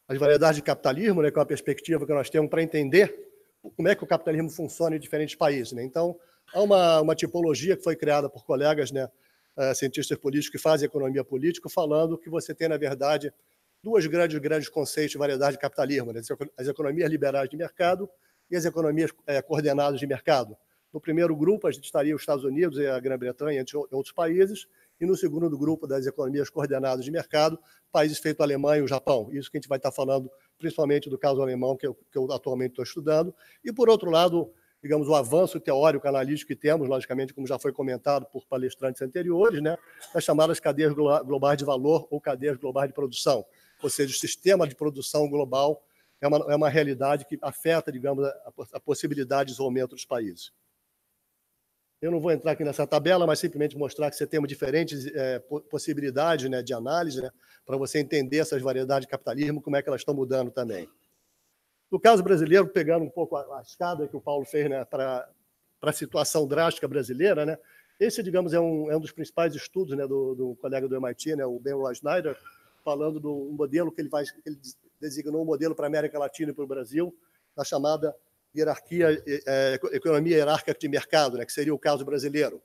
As variedades de capitalismo, né, que é uma perspectiva que nós temos para entender como é que o capitalismo funciona em diferentes países. Né? Então, Há é uma, uma tipologia que foi criada por colegas, né, eh, cientistas políticos que fazem economia política, falando que você tem, na verdade, duas grandes, grandes conceitos de variedade de capitalismo, né? as economias liberais de mercado e as economias é, coordenadas de mercado. No primeiro grupo, a gente estaria os Estados Unidos e a Grã-Bretanha, entre outros países, e no segundo grupo das economias coordenadas de mercado, países feito a Alemanha e o Japão. Isso que a gente vai estar falando, principalmente do caso alemão, que eu, que eu atualmente estou estudando. E, por outro lado, digamos, o avanço teórico analítico que temos, logicamente, como já foi comentado por palestrantes anteriores, né, das chamadas cadeias globais de valor ou cadeias globais de produção. Ou seja, o sistema de produção global é uma, é uma realidade que afeta, digamos, a, a possibilidade de desenvolvimento dos países. Eu não vou entrar aqui nessa tabela, mas simplesmente mostrar que você tem diferentes é, eh, possibilidades né, de análise né, para você entender essas variedades de capitalismo, como é que elas estão mudando também. No caso brasileiro, pegando um pouco a, a escada que o Paulo fez né, para a situação drástica brasileira, né, esse, digamos, é um, é um dos principais estudos né, do, do colega do MIT, né, o Ben Roy Schneider, falando do um modelo que ele, vai, que ele designou um modelo para a América Latina e para o Brasil, na chamada hierarquia, é, economia hierárquica de mercado, né, que seria o caso brasileiro.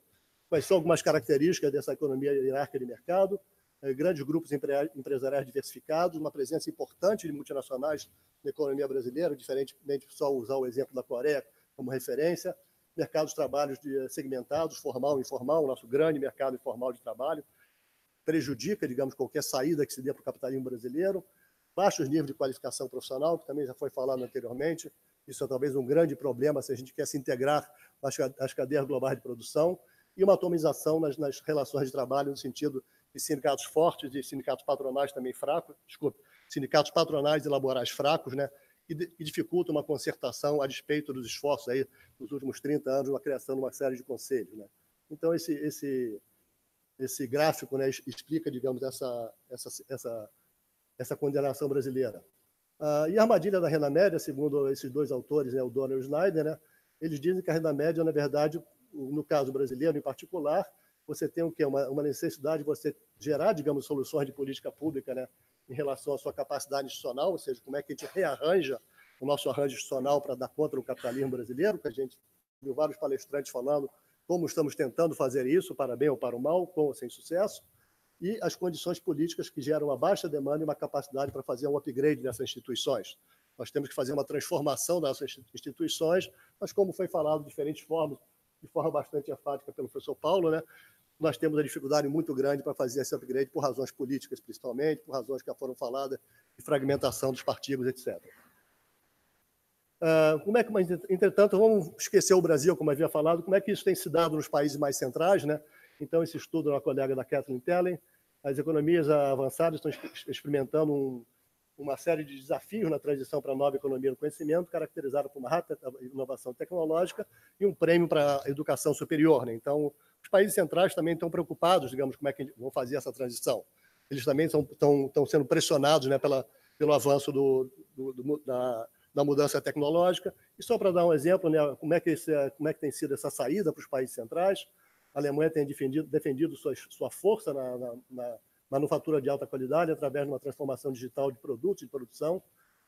Quais são algumas características dessa economia hierárquica de mercado? É, grandes grupos empresariais diversificados, uma presença importante de multinacionais na economia brasileira, diferentemente só usar o exemplo da Coreia como referência, mercados de trabalho segmentados, formal e informal, o nosso grande mercado informal de trabalho, prejudica, digamos, qualquer saída que se dê para o capitalismo brasileiro, baixos níveis de qualificação profissional, que também já foi falado anteriormente, isso é talvez um grande problema se a gente quer se integrar às cadeias globais de produção, e uma atomização nas, nas relações de trabalho no sentido e sindicatos fortes e sindicatos patronais também fracos, desculpe, sindicatos patronais e laborais fracos, né? E, dificulta uma concertação a despeito dos esforços aí dos últimos 30 anos, uma criação de uma série de conselhos, né? Então esse esse esse gráfico, né, explica, digamos, essa essa essa essa condenação brasileira. Ah, e a armadilha da renda média, segundo esses dois autores, né, o Donner e o Schneider, né, eles dizem que a renda média, na verdade, no caso brasileiro em particular, você tem o quê? Uma, uma necessidade de você gerar, digamos, soluções de política pública, né? Em relação à sua capacidade institucional, ou seja, como é que a gente rearranja o nosso arranjo institucional para dar conta do capitalismo brasileiro, que a gente viu vários palestrantes falando como estamos tentando fazer isso, para bem ou para o mal, com ou sem sucesso, e as condições políticas que geram uma baixa demanda e uma capacidade para fazer um upgrade nessas instituições. Nós temos que fazer uma transformação dessas instituições, mas como foi falado de diferentes formas, de forma bastante enfática pelo professor Paulo, né? nós temos uma dificuldade muito grande para fazer esse upgrade por razões políticas, principalmente, por razões que já foram faladas, de fragmentação dos partidos, etc. Uh, ah, como é que, entretanto, vamos esquecer o Brasil, como havia falado, como é que isso tem se dado nos países mais centrais, né? Então, esse estudo da colega da Kathleen Tellen, as economias avançadas estão experimentando um, uma série de desafios na transição para a nova economia do conhecimento, caracterizada por uma rápida inovação tecnológica e um prêmio para a educação superior. Né? Então, os países centrais também estão preocupados, digamos, como é que vão fazer essa transição. Eles também estão, estão, estão sendo pressionados né, pela, pelo avanço do, do, do, da, da, mudança tecnológica. E só para dar um exemplo, né, como, é que esse, como é que tem sido essa saída para os países centrais, a Alemanha tem defendido, defendido sua, sua força na, na, na manufatura de alta qualidade através de uma transformação digital de produtos e produção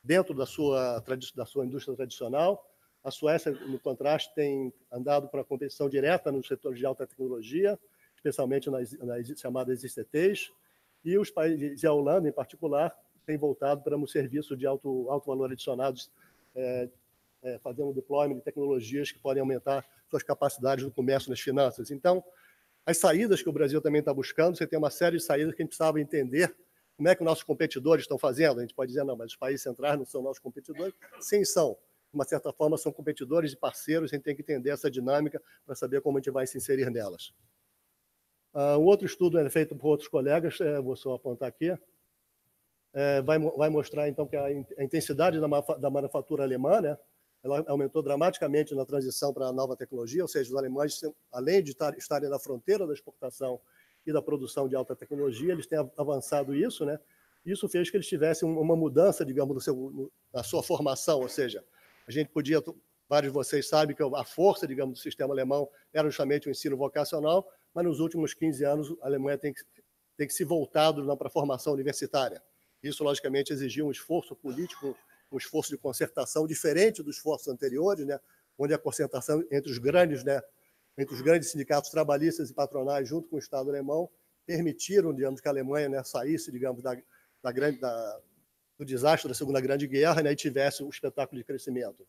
dentro da sua, da sua indústria tradicional. A Suécia, no contraste, tem andado para a competição direta no setor de alta tecnologia, especialmente nas, nas chamadas ICTs, e os países, e a Holanda, em particular, tem voltado para um serviço de alto, alto valor adicionado, é, é, fazendo deployment de tecnologias que podem aumentar suas capacidades no comércio nas finanças. Então, as saídas que o Brasil também está buscando. Você tem uma série de saídas que a gente precisava entender como é que nossos competidores estão fazendo. A gente pode dizer, não, mas os países centrais não são nossos competidores. Sim, são. De uma certa forma, são competidores e parceiros. A gente tem que entender essa dinâmica para saber como a gente vai se inserir nelas. Ah, um outro estudo é feito por outros colegas, é, vou só apontar aqui, é, vai, vai, mostrar, então, que a, intensidade da, da manufatura alemã, né, ela aumentou dramaticamente na transição para a nova tecnologia, ou seja, os alemães, além de estarem na fronteira da exportação e da produção de alta tecnologia, eles têm avançado isso, né? Isso fez que eles tivessem uma mudança, digamos, no seu, na sua formação, ou seja, a gente podia, vários de vocês sabem que a força, digamos, do sistema alemão era justamente o ensino vocacional, mas nos últimos 15 anos a Alemanha tem que, tem que se voltado para a formação universitária. Isso, logicamente, exigia um esforço político um esforço de concertação diferente dos esforços anteriores, né, onde a concertação entre os grandes, né, entre os grandes sindicatos trabalhistas e patronais, junto com o Estado alemão, permitiram, digamos, que a Alemanha né, saísse, digamos, da, da grande, da, do desastre da Segunda Grande Guerra né, e tivesse um espetáculo de crescimento.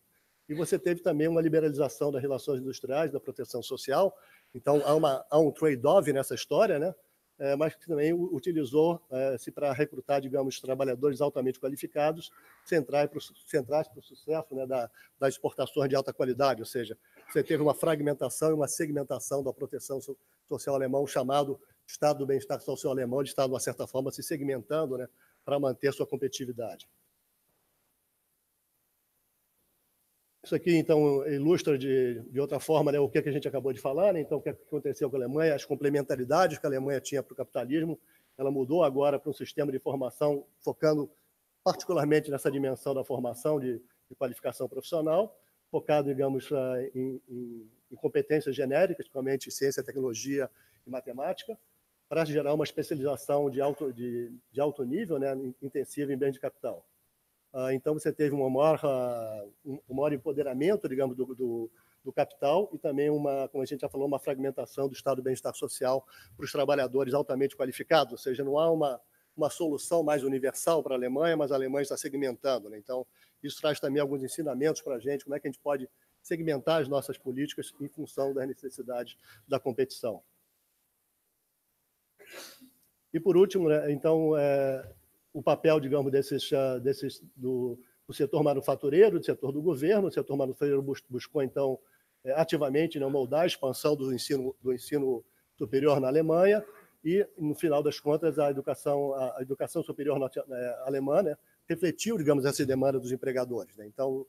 E você teve também uma liberalização das relações industriais, da proteção social. Então, há, uma, há um trade-off nessa história, né? É, mas que também utilizou-se é, para recrutar, digamos, trabalhadores altamente qualificados, centrais para o sucesso né, da, das exportações de alta qualidade, ou seja, você teve uma fragmentação e uma segmentação da proteção social alemão, chamado Estado do Bem-Estar Social Alemão, de Estado, de uma certa forma, se segmentando né, para manter sua competitividade. Isso aqui, então, ilustra de, de outra forma né, o que, é que a gente acabou de falar, né? então, o é que aconteceu com a Alemanha, as complementaridades que a Alemanha tinha para o capitalismo, ela mudou agora para um sistema de formação focando particularmente nessa dimensão da formação de, de qualificação profissional, focado, digamos, ah, em, em, em competências genéricas, principalmente ciência, tecnologia e matemática, para gerar uma especialização de alto, de, de alto nível, né, intensiva em bens de capital. Ah, então, você teve ah, um maior, um maior empoderamento, digamos, do, do, do, capital e também, uma, como a gente já falou, uma fragmentação do estado do bem-estar social para os trabalhadores altamente qualificados. Ou seja, não há uma, uma solução mais universal para a Alemanha, mas a Alemanha está segmentando. Né? Então, isso traz também alguns ensinamentos para a gente, como é que a gente pode segmentar as nossas políticas em função das necessidades da competição. E, por último, né, então, é, o papel, digamos, desses, eh, desses do, do, setor manufatureiro, do setor do governo. O setor manufatureiro buscou, então, eh, ativamente né, moldar a expansão do ensino, do ensino superior na Alemanha e, no final das contas, a educação, a educação superior eh, alemã né, refletiu, digamos, essa demanda dos empregadores. Né? Então,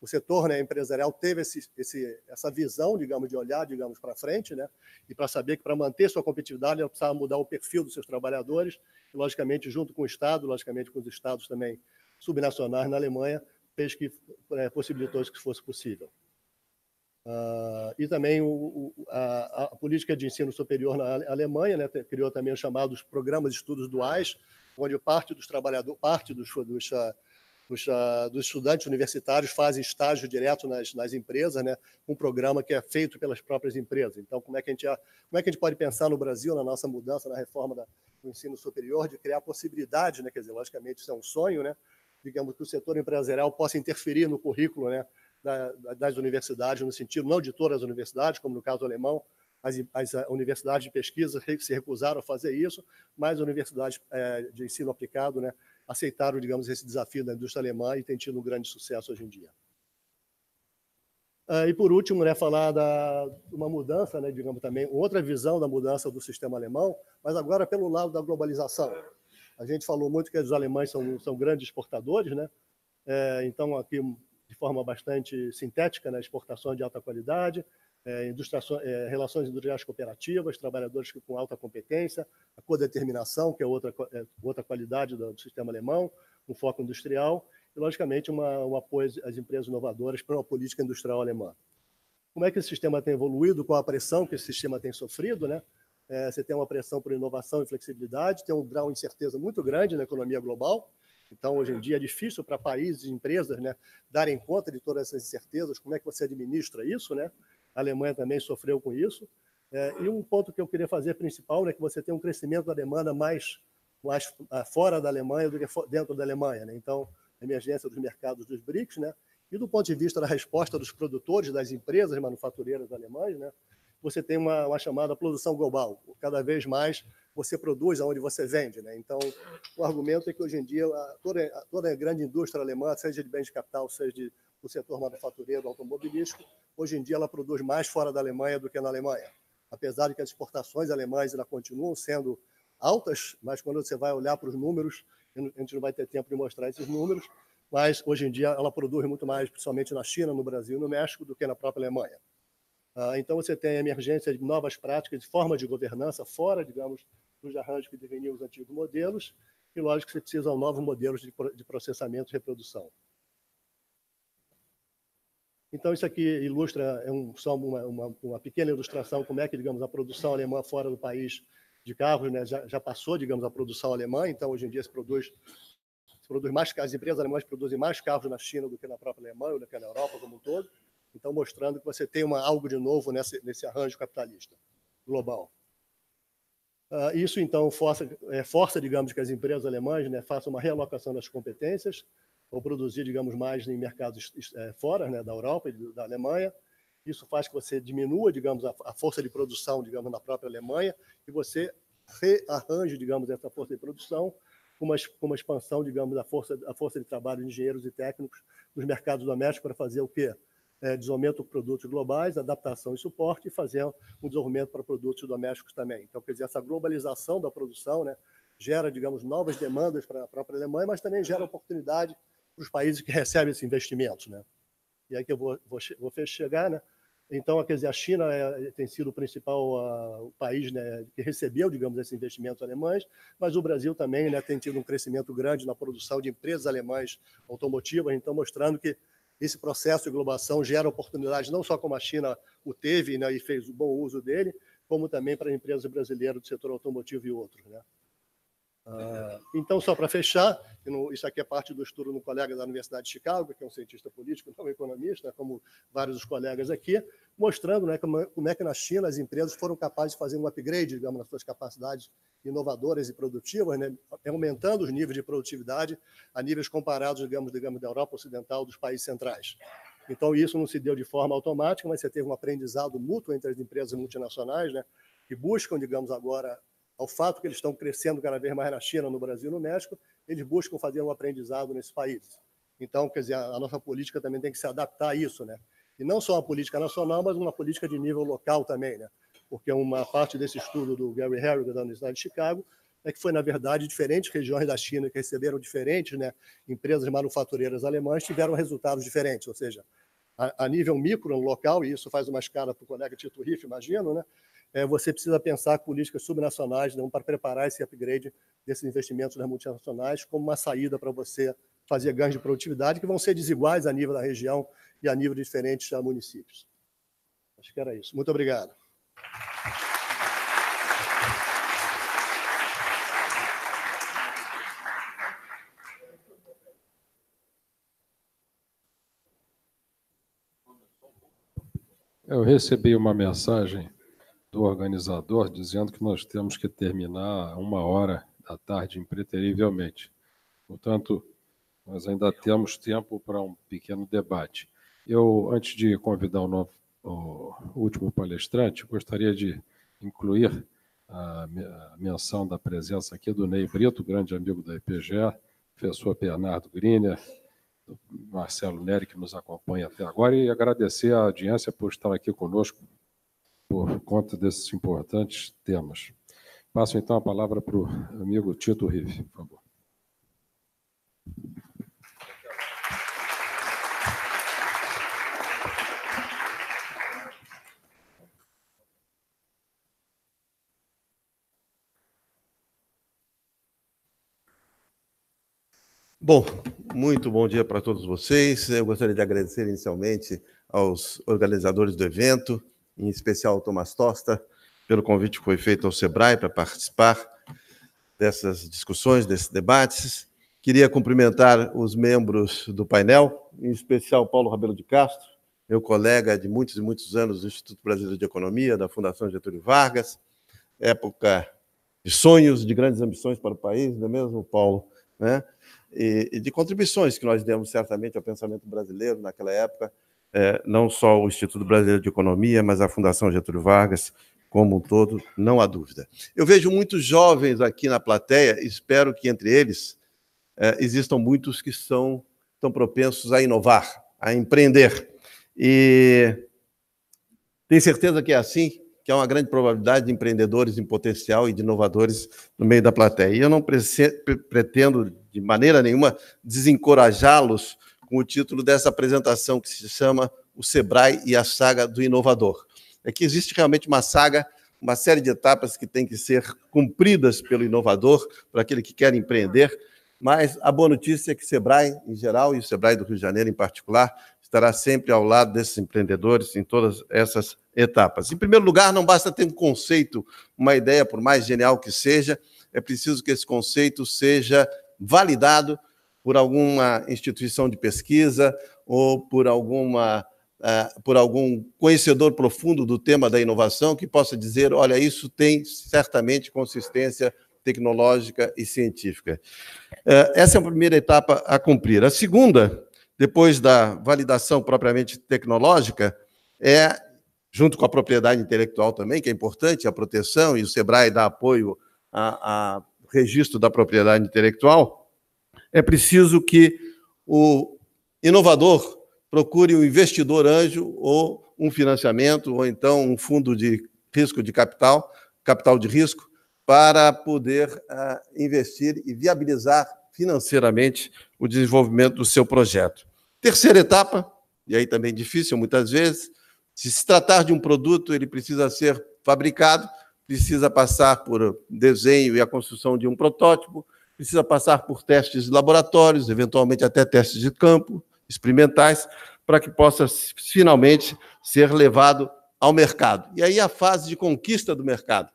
o setor né, empresarial teve esse, esse, essa visão, digamos, de olhar, digamos, para frente, né, e para saber que para manter sua competitividade ele precisava mudar o perfil dos seus trabalhadores logicamente, junto com o Estado, logicamente com os estados também subnacionais na Alemanha, fez que é, possibilitou isso que fosse possível. Uh, e também o, o, a, a, política de ensino superior na Alemanha né, criou também os chamados programas de estudos duais, onde parte dos trabalhadores, parte dos, dos, ah, dos, ah, dos estudantes universitários fazem estágio direto nas, nas, empresas, né, um programa que é feito pelas próprias empresas. Então, como é que a gente, como é que a gente pode pensar no Brasil, na nossa mudança, na reforma da, para o ensino superior, de criar possibilidade, né? quer dizer, logicamente isso é um sonho, né? digamos que o setor empresarial possa interferir no currículo né? Da, das universidades, no sentido não de todas as universidades, como no caso alemão, as, as universidades de pesquisa se recusaram a fazer isso, mas as universidades é, de ensino aplicado né? aceitaram, digamos, esse desafio da indústria alemã e tem tido um grande sucesso hoje em dia. Uh, e por último, né, falar da uma mudança, né, digamos também, outra visão da mudança do sistema alemão, mas agora pelo lado da globalização. A gente falou muito que os alemães são, são grandes exportadores, né? É, então aqui de forma bastante sintética, né, exportações de alta qualidade, é, é, relações industriais cooperativas, trabalhadores com alta competência, a codeterminação, que é outra é, outra qualidade do, do sistema alemão, um foco industrial e, logicamente, uma, um apoio às empresas inovadoras para uma política industrial alemã. Como é que esse sistema tem evoluído, qual a pressão que esse sistema tem sofrido, né? É, você tem uma pressão por inovação e flexibilidade, tem um grau de incerteza muito grande na economia global. Então, hoje em dia, é difícil para países e empresas né, darem conta de todas essas incertezas, como é que você administra isso, né? A Alemanha também sofreu com isso. É, e um ponto que eu queria fazer principal é né, que você tem um crescimento da demanda mais, mais fora da Alemanha do que dentro da Alemanha, né? Então, emergência dos mercados dos BRICS, né? E do ponto de vista da resposta dos produtores, das empresas manufatureiras alemãs, né? Você tem uma, uma chamada produção global. Cada vez mais você produz aonde você vende, né? Então, o argumento é que hoje em dia a, toda, a, toda a grande indústria alemã, seja de bens de capital, seja de, do setor manufatureiro, automobilístico, hoje em dia ela produz mais fora da Alemanha do que na Alemanha. Apesar de que as exportações alemãs ainda continuam sendo altas, mas quando você vai olhar para os números, a gente não vai ter tempo de mostrar esses números, mas hoje em dia ela produz muito mais, principalmente na China, no Brasil e no México, do que na própria Alemanha. Ah, então você tem a emergência de novas práticas, de formas de governança fora, digamos, dos arranjos que deveniam os antigos modelos, e lógico que você precisa de novos modelos de processamento e reprodução. Então isso aqui ilustra, é um, só uma, uma, uma pequena ilustração como é que, digamos, a produção alemã fora do país de carros, né, já, já, passou, digamos, a produção alemã, então hoje em dia se produz, se produz mais as empresas alemãs produzem mais carros na China do que na própria Alemanha, ou do que na Europa como um todo. Então, mostrando que você tem uma, algo de novo nesse, nesse arranjo capitalista global. Uh, isso, então, força, é, força, digamos, que as empresas alemãs né, façam uma realocação das competências, ou produzir, digamos, mais em mercados é, fora né, da Europa e da Alemanha, isso faz que você diminua, digamos, a, força de produção, digamos, na própria Alemanha, e você rearranje, digamos, essa força de produção com uma, com uma expansão, digamos, da força, a força de trabalho de engenheiros e técnicos nos mercados domésticos para fazer o quê? É, desenvolvimento de produtos globais, adaptação e suporte, e fazer um desenvolvimento para produtos domésticos também. Então, quer dizer, essa globalização da produção né, gera, digamos, novas demandas para a própria Alemanha, mas também gera oportunidade para os países que recebem esse investimento. Né? E aí que eu vou, vou, vou chegar, né? Então, quer dizer, a China é, tem sido o principal a, ah, o país né, que recebeu, digamos, esses investimentos alemães, mas o Brasil também né, tem tido um crescimento grande na produção de empresas alemãs automotivas, então mostrando que esse processo de globalização gera oportunidades não só como a China o teve né, e fez o bom uso dele, como também para empresas brasileiras do setor automotivo e outros. Né? Ah, então, só para fechar, isso aqui é parte do estudo do colega da Universidade de Chicago, que é um cientista político, não economista, como vários dos colegas aqui, mostrando né, é, como é que na China as empresas foram capazes de fazer um upgrade, digamos, nas suas capacidades inovadoras e produtivas, né, aumentando os níveis de produtividade a níveis comparados, digamos, digamos, da Europa Ocidental, dos países centrais. Então, isso não se deu de forma automática, mas você teve um aprendizado mútuo entre as empresas multinacionais, né, que buscam, digamos, agora ao fato que eles estão crescendo cada vez mais na China, no Brasil, no México, eles buscam fazer um aprendizado nesse país. Então, quer dizer, a, nossa política também tem que se adaptar a isso, né? E não só uma política nacional, mas uma política de nível local também, né? Porque uma parte desse estudo do Gary Harrigan da Universidade de Chicago é que foi, na verdade, diferentes regiões da China que receberam diferentes, né? Empresas manufatureiras alemãs tiveram resultados diferentes, ou seja, a, a nível micro, no local, e isso faz uma escala para o colega Tito Riff, imagino, né? é, você precisa pensar políticas subnacionais não, né, para preparar esse upgrade desses investimentos das multinacionais como uma saída para você fazer ganhos de produtividade que vão ser desiguais a nível da região e a nível de diferentes municípios. Acho que era isso. Muito obrigado. Eu recebi uma mensagem do organizador dizendo que nós temos que terminar uma hora da tarde, impreterivelmente. Portanto, nós ainda temos tempo para um pequeno debate. Eu, antes de convidar o, novo, o último palestrante, gostaria de incluir a menção da presença aqui do Ney Brito, grande amigo da IPGE, professor Bernardo Griner, Marcelo Neri, que nos acompanha até agora, e agradecer à audiência por estar aqui conosco por conta desses importantes temas. Passo então a palavra para o amigo Tito Rive, por favor. Bom, muito bom dia para todos vocês. Eu gostaria de agradecer inicialmente aos organizadores do evento, em especial ao Tomás Tosta, pelo convite que foi feito ao SEBRAE para participar dessas discussões, desses debates. Queria cumprimentar os membros do painel, em especial Paulo Rabelo de Castro, meu colega de muitos e muitos anos do Instituto Brasileiro de Economia, da Fundação Getúlio Vargas, época de sonhos, de grandes ambições para o país, não é mesmo, Paulo? Né? e de contribuições que nós demos certamente ao pensamento brasileiro naquela época, é, não só o Instituto Brasileiro de Economia, mas a Fundação Getúlio Vargas como um todo, não há dúvida. Eu vejo muitos jovens aqui na plateia, espero que entre eles é, existam muitos que são tão propensos a inovar, a empreender. E tenho certeza que é assim, que há uma grande probabilidade de empreendedores em potencial e de inovadores no meio da plateia. E eu não pretendo, de maneira nenhuma, desencorajá-los com o título dessa apresentação que se chama O Sebrae e a Saga do Inovador. É que existe realmente uma saga, uma série de etapas que tem que ser cumpridas pelo inovador, para aquele que quer empreender, mas a boa notícia é que o Sebrae, em geral, e o Sebrae do Rio de Janeiro em particular, estará sempre ao lado desses empreendedores em todas essas etapas. Em primeiro lugar, não basta ter um conceito, uma ideia, por mais genial que seja, é preciso que esse conceito seja validado por alguma instituição de pesquisa ou por alguma uh, por algum conhecedor profundo do tema da inovação que possa dizer, olha, isso tem certamente consistência tecnológica e científica. Uh, essa é a primeira etapa a cumprir. A segunda, depois da validação propriamente tecnológica, é junto com a propriedade intelectual também, que é importante, a proteção, e o SEBRAE dá apoio ao registro da propriedade intelectual, é preciso que o inovador procure um investidor anjo ou um financiamento ou então um fundo de risco de capital, capital de risco, para poder uh, investir e viabilizar financeiramente o desenvolvimento do seu projeto. Terceira etapa, e aí também difícil muitas vezes, se se tratar de um produto, ele precisa ser fabricado, precisa passar por desenho e a construção de um protótipo, precisa passar por testes de laboratórios, eventualmente até testes de campo, experimentais, para que possa finalmente ser levado ao mercado. E aí a fase de conquista do mercado.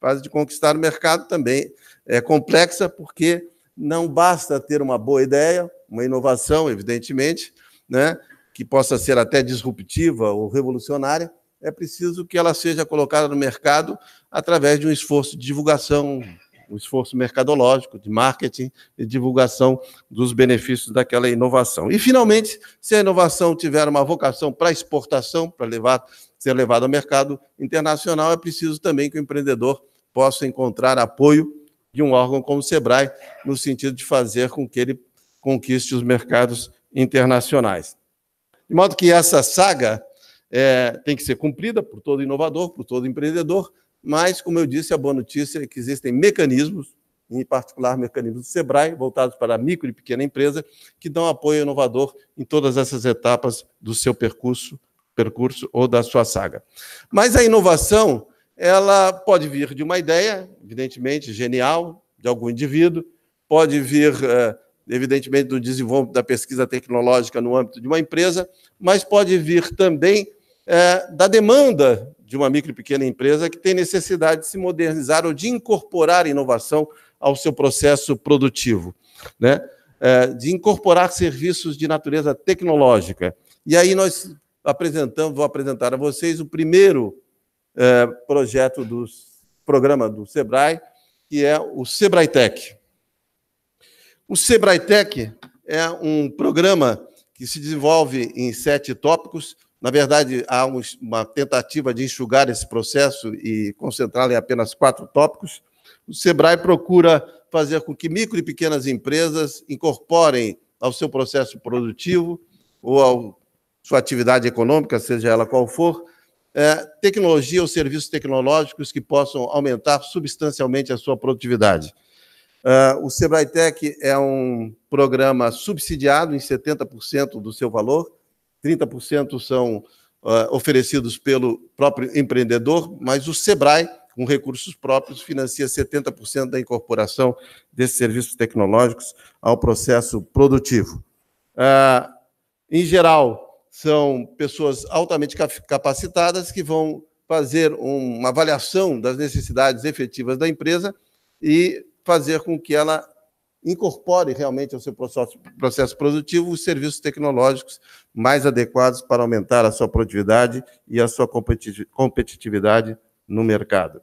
A fase de conquistar o mercado também é complexa, porque não basta ter uma boa ideia, uma inovação, evidentemente, né, que possa ser até disruptiva ou revolucionária, é preciso que ela seja colocada no mercado através de um esforço de divulgação, um esforço mercadológico, de marketing e divulgação dos benefícios daquela inovação. E, finalmente, se a inovação tiver uma vocação para exportação, para levar, ser levada ao mercado internacional, é preciso também que o empreendedor possa encontrar apoio de um órgão como o SEBRAE, no sentido de fazer com que ele conquiste os mercados internacionais. De modo que essa saga é, tem que ser cumprida por todo inovador, por todo empreendedor, mas, como eu disse, a boa notícia é que existem mecanismos, em particular mecanismos do SEBRAE, voltados para a micro e pequena empresa, que dão apoio inovador em todas essas etapas do seu percurso, percurso ou da sua saga. Mas a inovação, ela pode vir de uma ideia, evidentemente genial, de algum indivíduo, pode vir, eh, evidentemente, do desenvolvimento da pesquisa tecnológica no âmbito de uma empresa, mas pode vir também é, da demanda de uma micro e pequena empresa que tem necessidade de se modernizar ou de incorporar inovação ao seu processo produtivo, né? É, de incorporar serviços de natureza tecnológica. E aí nós apresentamos, vou apresentar a vocês o primeiro é, projeto do programa do Sebrae, que é o Sebrae Tech. O Sebrae Tech é um programa que se desenvolve em sete tópicos, na verdade, há uma tentativa de enxugar esse processo e concentrá-lo em apenas quatro tópicos. O SEBRAE procura fazer com que micro e pequenas empresas incorporem ao seu processo produtivo ou à sua atividade econômica, seja ela qual for, é, tecnologia ou serviços tecnológicos que possam aumentar substancialmente a sua produtividade. É, o SEBRAE Tech é um programa subsidiado em 70% do seu valor, 30% são uh, oferecidos pelo próprio empreendedor, mas o SEBRAE, com recursos próprios, financia 70% da incorporação desses serviços tecnológicos ao processo produtivo. Uh, em geral, são pessoas altamente capacitadas que vão fazer uma avaliação das necessidades efetivas da empresa e fazer com que ela incorpore realmente ao seu processo produtivo os serviços tecnológicos mais adequados para aumentar a sua produtividade e a sua competitividade no mercado.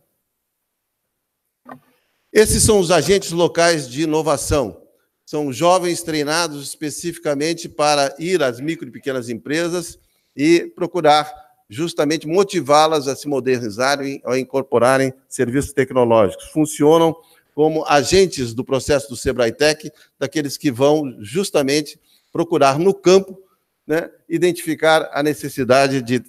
Esses são os agentes locais de inovação. São jovens treinados especificamente para ir às micro e pequenas empresas e procurar justamente motivá-las a se modernizarem ou incorporarem serviços tecnológicos. Funcionam como agentes do processo do Sebrae-Tech, daqueles que vão justamente procurar no campo né, identificar a necessidade de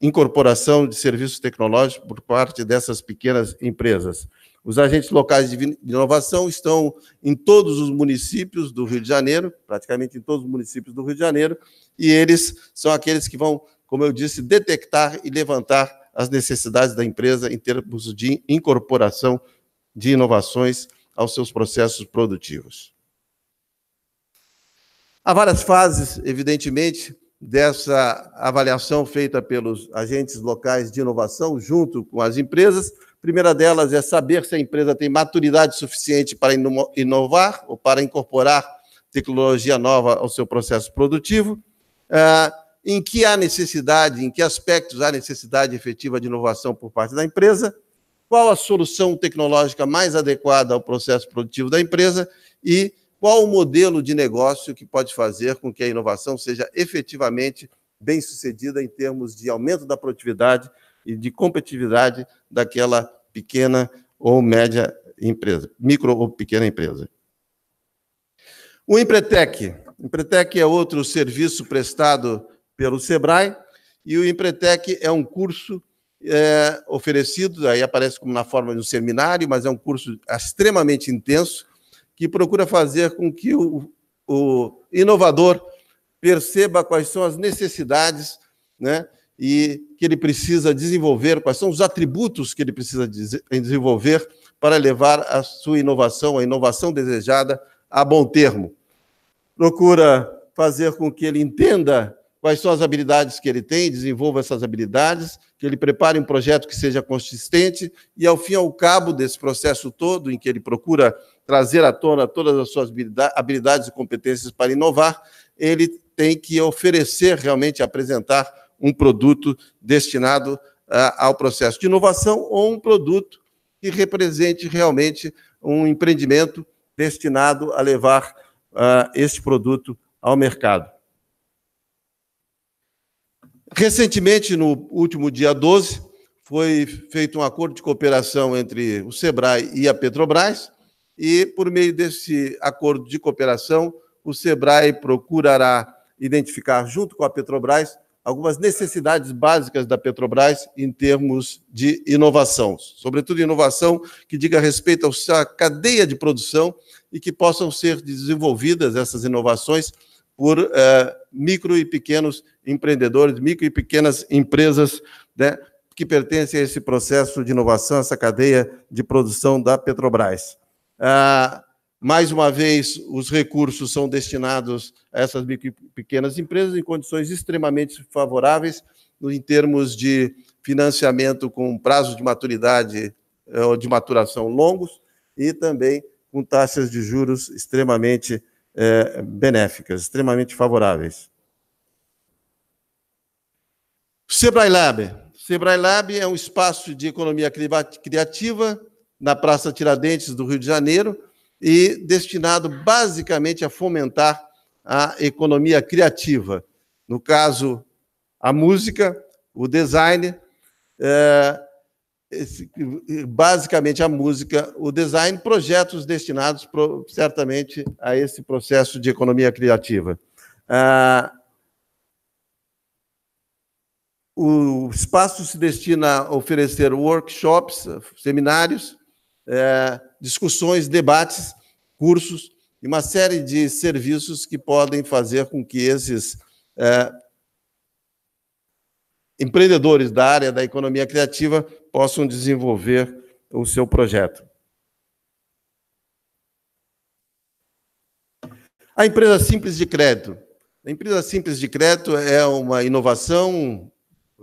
incorporação de serviços tecnológicos por parte dessas pequenas empresas. Os agentes locais de inovação estão em todos os municípios do Rio de Janeiro, praticamente em todos os municípios do Rio de Janeiro, e eles são aqueles que vão, como eu disse, detectar e levantar as necessidades da empresa em termos de incorporação de inovações aos seus processos produtivos. Há várias fases, evidentemente, dessa avaliação feita pelos agentes locais de inovação junto com as empresas. A primeira delas é saber se a empresa tem maturidade suficiente para inovar ou para incorporar tecnologia nova ao seu processo produtivo. Ah, em que há necessidade, em que aspectos há necessidade efetiva de inovação por parte da empresa qual a solução tecnológica mais adequada ao processo produtivo da empresa e qual o modelo de negócio que pode fazer com que a inovação seja efetivamente bem-sucedida em termos de aumento da produtividade e de competitividade daquela pequena ou média empresa, micro ou pequena empresa. O Empretec. O Empretec é outro serviço prestado pelo Sebrae e o Empretec é um curso é, oferecido, aí aparece como na forma de um seminário, mas é um curso extremamente intenso, que procura fazer com que o, o inovador perceba quais são as necessidades né, e que ele precisa desenvolver, quais são os atributos que ele precisa desenvolver para levar a sua inovação, a inovação desejada, a bom termo. Procura fazer com que ele entenda quais são as habilidades que ele tem, desenvolva essas habilidades, que ele prepare um projeto que seja consistente e, ao fim e ao cabo desse processo todo, em que ele procura trazer à tona todas as suas habilidades e competências para inovar, ele tem que oferecer, realmente, apresentar um produto destinado ah, ao processo de inovação ou um produto que represente realmente um empreendimento destinado a levar uh, este produto ao mercado. Recentemente, no último dia 12, foi feito um acordo de cooperação entre o SEBRAE e a Petrobras, e por meio desse acordo de cooperação, o SEBRAE procurará identificar, junto com a Petrobras, algumas necessidades básicas da Petrobras em termos de inovação, sobretudo inovação que diga respeito à sua cadeia de produção e que possam ser desenvolvidas essas inovações por uh, micro e pequenos empreendedores, micro e pequenas empresas né, que pertencem a esse processo de inovação, essa cadeia de produção da Petrobras. Uh, mais uma vez, os recursos são destinados a essas micro e pequenas empresas em condições extremamente favoráveis em termos de financiamento com prazos de maturidade eh, ou de maturação longos e também com taxas de juros extremamente é, benéficas, extremamente favoráveis. Sebrae Lab. Sebrae Lab é um espaço de economia criativa na Praça Tiradentes do Rio de Janeiro e destinado basicamente a fomentar a economia criativa. No caso, a música, o design, é, basicamente a música, o design, projetos destinados pro, certamente a esse processo de economia criativa. Ah, o espaço se destina a oferecer workshops, seminários, é, discussões, debates, cursos e uma série de serviços que podem fazer com que esses é, empreendedores da área da economia criativa possam desenvolver o seu projeto. A empresa simples de crédito. A empresa simples de crédito é uma inovação.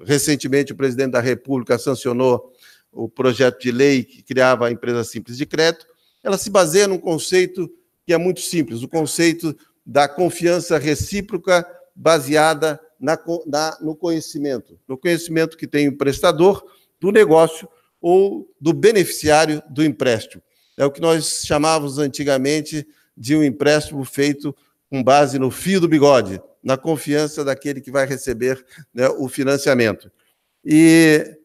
Recentemente, o presidente da República sancionou o projeto de lei que criava a empresa simples de crédito. Ela se baseia num conceito que é muito simples, o conceito da confiança recíproca baseada na, na, no conhecimento, no conhecimento que tem o prestador do negócio ou do beneficiário do empréstimo. É o que nós chamávamos antigamente de um empréstimo feito com base no fio do bigode, na confiança daquele que vai receber né, o financiamento. E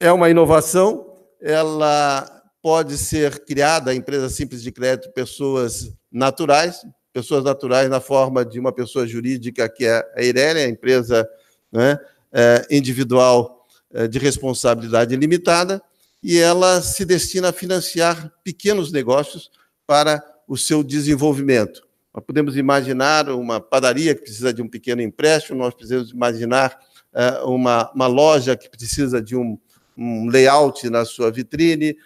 é uma inovação, ela pode ser criada, a empresa simples de crédito, pessoas naturais, pessoas naturais na forma de uma pessoa jurídica, que é a Irene, a empresa né, é, individual é, de responsabilidade limitada, e ela se destina a financiar pequenos negócios para o seu desenvolvimento. Nós podemos imaginar uma padaria que precisa de um pequeno empréstimo, nós precisamos imaginar é, uma, uma, loja que precisa de um, um layout na sua vitrine,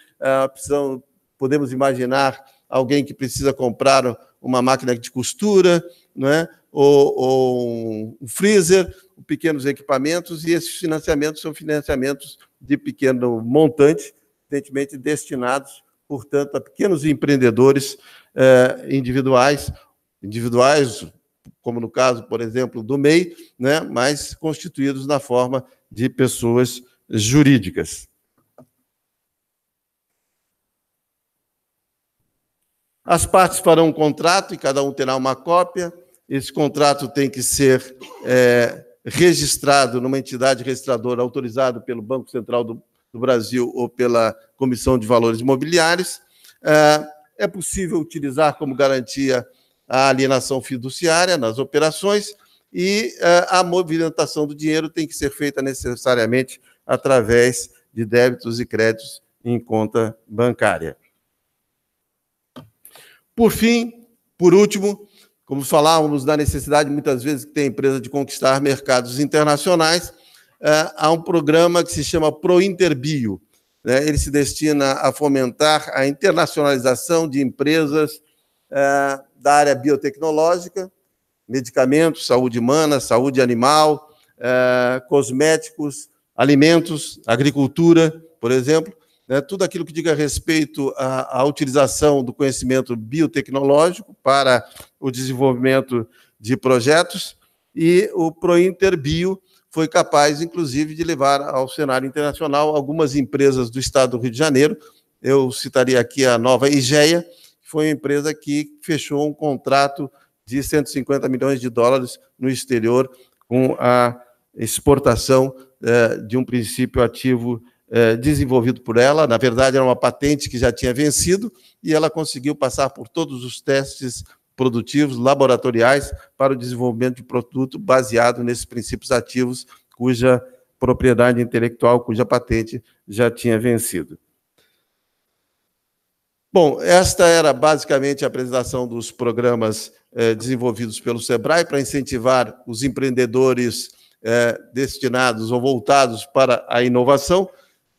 podemos imaginar alguém que precisa comprar uma máquina de costura, né? ou, ou um freezer, pequenos equipamentos, e esses financiamentos são financiamentos de pequeno montante, evidentemente destinados, portanto, a pequenos empreendedores eh, individuais, individuais, como no caso, por exemplo, do MEI, né, mas constituídos na forma de pessoas jurídicas. As partes farão um contrato e cada um terá uma cópia. Esse contrato tem que ser é, registrado numa entidade registradora autorizada pelo Banco Central do, do, Brasil ou pela Comissão de Valores Imobiliários. É, é possível utilizar como garantia a alienação fiduciária nas operações e é, a movimentação do dinheiro tem que ser feita necessariamente através de débitos e créditos em conta bancária. Por fim, por último, como falávamos da necessidade muitas vezes que tem a empresa de conquistar mercados internacionais, é, há um programa que se chama ProInterbio. Né? Ele se destina a fomentar a internacionalização de empresas é, da área biotecnológica, medicamentos, saúde humana, saúde animal, é, cosméticos, alimentos, agricultura, por exemplo, né, tudo aquilo que diga respeito à, à utilização do conhecimento biotecnológico para o desenvolvimento de projetos, e o ProInterbio foi capaz, inclusive, de levar ao cenário internacional algumas empresas do estado do Rio de Janeiro. Eu citaria aqui a nova IGEA, que foi uma empresa que fechou um contrato de 150 milhões de dólares no exterior com a exportação eh, de um princípio ativo eh, desenvolvido por ela. Na verdade, era uma patente que já tinha vencido e ela conseguiu passar por todos os testes produtivos laboratoriais para o desenvolvimento de produto baseado nesses princípios ativos cuja propriedade intelectual, cuja patente já tinha vencido. Bom, esta era basicamente a apresentação dos programas eh, desenvolvidos pelo SEBRAE para incentivar os empreendedores eh, destinados ou voltados para a inovação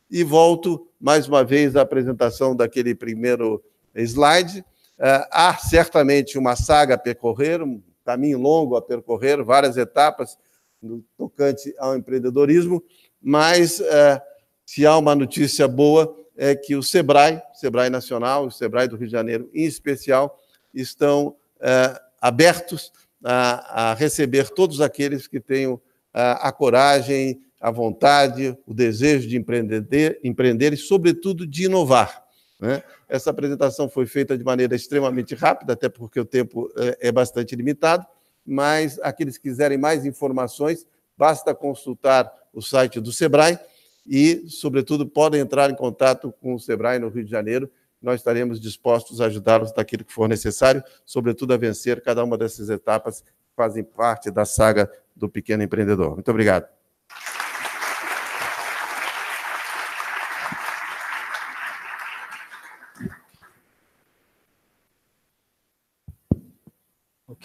e volto mais uma vez à apresentação daquele primeiro slide. É, há certamente uma saga a percorrer, um caminho longo a percorrer, várias etapas no tocante ao empreendedorismo, mas é, se há uma notícia boa é que o SEBRAE, SEBRAE Nacional, o SEBRAE do Rio de Janeiro em especial, estão é, abertos a, receber todos aqueles que tenham a coragem a vontade, o desejo de empreender, empreender e, sobretudo, de inovar. Né? Essa apresentação foi feita de maneira extremamente rápida, até porque o tempo eh, é bastante limitado, mas aqueles que quiserem mais informações, basta consultar o site do Sebrae e, sobretudo, podem entrar em contato com o Sebrae no Rio de Janeiro. Nós estaremos dispostos a ajudá-los daquilo que for necessário, sobretudo a vencer cada uma dessas etapas que fazem parte da saga do pequeno empreendedor. Muito obrigado.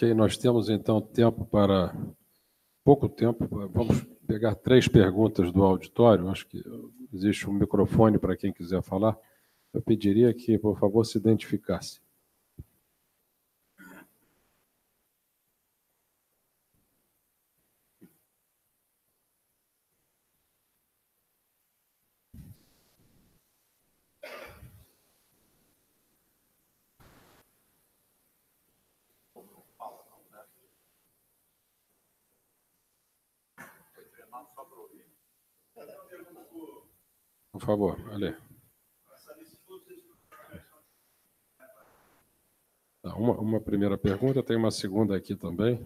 Ok, nós temos então tempo para. Pouco tempo, vamos pegar três perguntas do auditório. Acho que existe um microfone para quem quiser falar. Eu pediria que, por favor, se identificasse. Por favor, Ale. Tá, uma, uma primeira pergunta, tem uma segunda aqui também.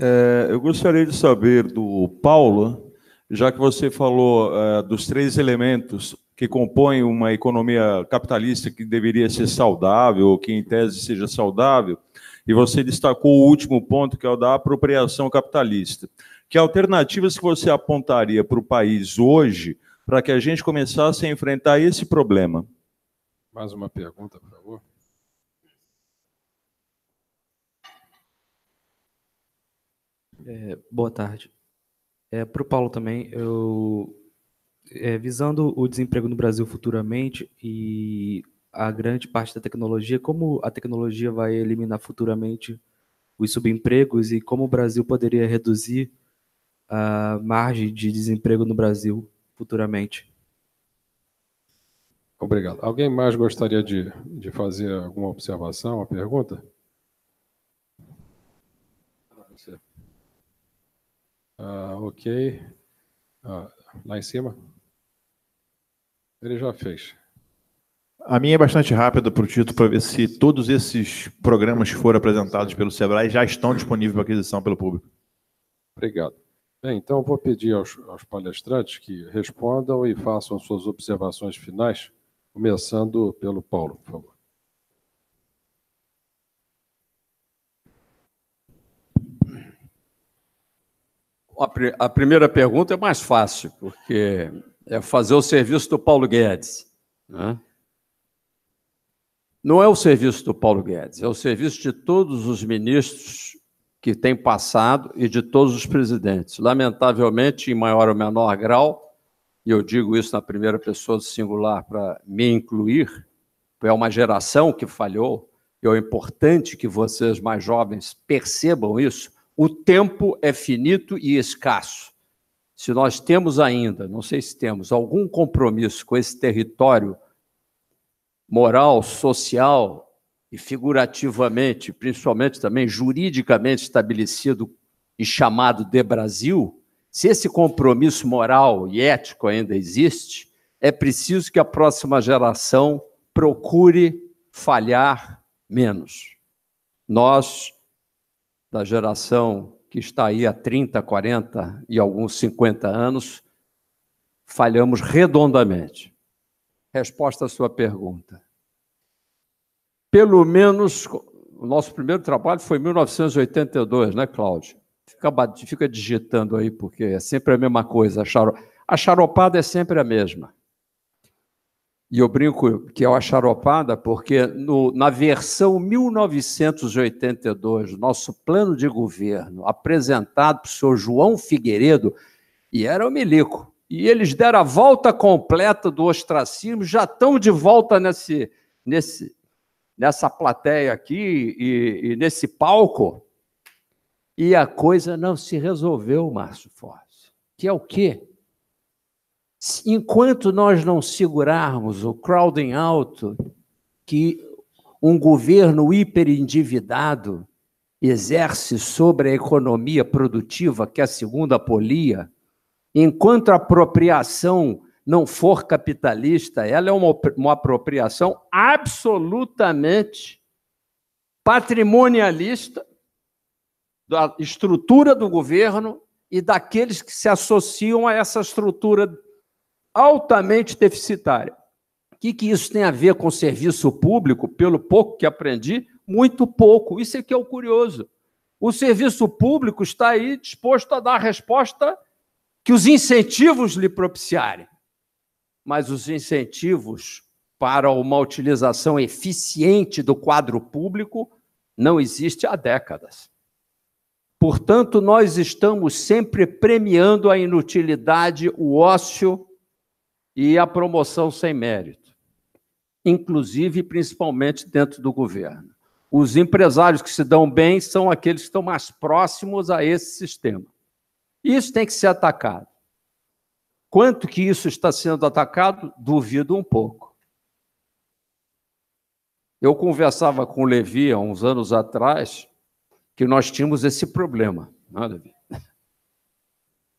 É, eu gostaria de saber do Paulo, já que você falou é, dos três elementos que compõem uma economia capitalista que deveria ser saudável, ou que em tese seja saudável, e você destacou o último ponto, que é o da apropriação capitalista. Que alternativas que você apontaria para o país hoje para que a gente começasse a enfrentar esse problema? Mais uma pergunta, por favor. É, boa tarde. É, para o Paulo também, eu, é, visando o desemprego no Brasil futuramente e a grande parte da tecnologia, como a tecnologia vai eliminar futuramente os subempregos e como o Brasil poderia reduzir a margem de desemprego no Brasil futuramente. Obrigado. Alguém mais gostaria de, de fazer alguma observação, uma pergunta? Ah, ok. Ah, lá em cima? Ele já fez. A minha é bastante rápida para o título, para ver se todos esses programas que foram apresentados pelo Sebrae já estão disponíveis para aquisição pelo público. Obrigado. Bem, então eu vou pedir aos, aos palestrantes que respondam e façam suas observações finais, começando pelo Paulo, por favor. A primeira pergunta é mais fácil, porque é fazer o serviço do Paulo Guedes. Né? Não é o serviço do Paulo Guedes, é o serviço de todos os ministros que têm passado e de todos os presidentes. Lamentavelmente, em maior ou menor grau, e eu digo isso na primeira pessoa do singular para me incluir, é uma geração que falhou, e é importante que vocês mais jovens percebam isso. O tempo é finito e escasso. Se nós temos ainda, não sei se temos, algum compromisso com esse território moral, social e figurativamente, principalmente também juridicamente estabelecido e chamado de Brasil, se esse compromisso moral e ético ainda existe, é preciso que a próxima geração procure falhar menos. Nós, da geração que está aí há 30, 40 e alguns 50 anos, falhamos redondamente resposta à sua pergunta. Pelo menos, o nosso primeiro trabalho foi em 1982, né, Cláudio? Fica, fica digitando aí, porque é sempre a mesma coisa. A, charopada a é sempre a mesma. E eu brinco que é uma charopada, porque no, na versão 1982, nosso plano de governo, apresentado para o senhor João Figueiredo, e era o milico, e eles deram a volta completa do ostracismo, já estão de volta nesse, nesse, nessa plateia aqui e, e nesse palco, e a coisa não se resolveu, Márcio Forte. Que é o quê? Enquanto nós não segurarmos o crowding out que um governo hiperendividado exerce sobre a economia produtiva, que é a segunda polia, Enquanto a apropriação não for capitalista, ela é uma, uma apropriação absolutamente patrimonialista da estrutura do governo e daqueles que se associam a essa estrutura altamente deficitária. O que, que isso tem a ver com o serviço público? Pelo pouco que aprendi, muito pouco. Isso é que é o curioso. O serviço público está aí disposto a dar resposta que os incentivos lhe propiciarem, mas os incentivos para uma utilização eficiente do quadro público não existe há décadas. Portanto, nós estamos sempre premiando a inutilidade, o ócio e a promoção sem mérito, inclusive e principalmente dentro do governo. Os empresários que se dão bem são aqueles que estão mais próximos a esse sistema. Isso tem que ser atacado. Quanto que isso está sendo atacado? Duvido um pouco. Eu conversava com o Levi há uns anos atrás que nós tínhamos esse problema, né, Levi?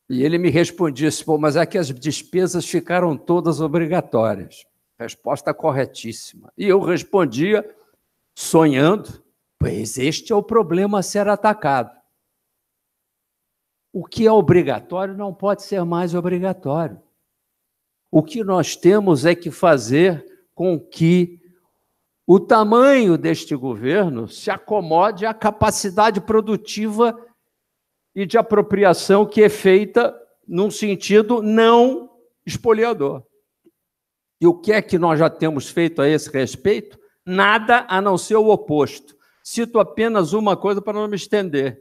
E ele me respondia assim, Pô, mas é que as despesas ficaram todas obrigatórias. Resposta corretíssima. E eu respondia, sonhando, pois este é o problema a ser atacado. O que é obrigatório não pode ser mais obrigatório. O que nós temos é que fazer com que o tamanho deste governo se acomode à capacidade produtiva e de apropriação que é feita num sentido não espoliador. E o que é que nós já temos feito a esse respeito? Nada a não ser o oposto. Cito apenas uma coisa para não me estender.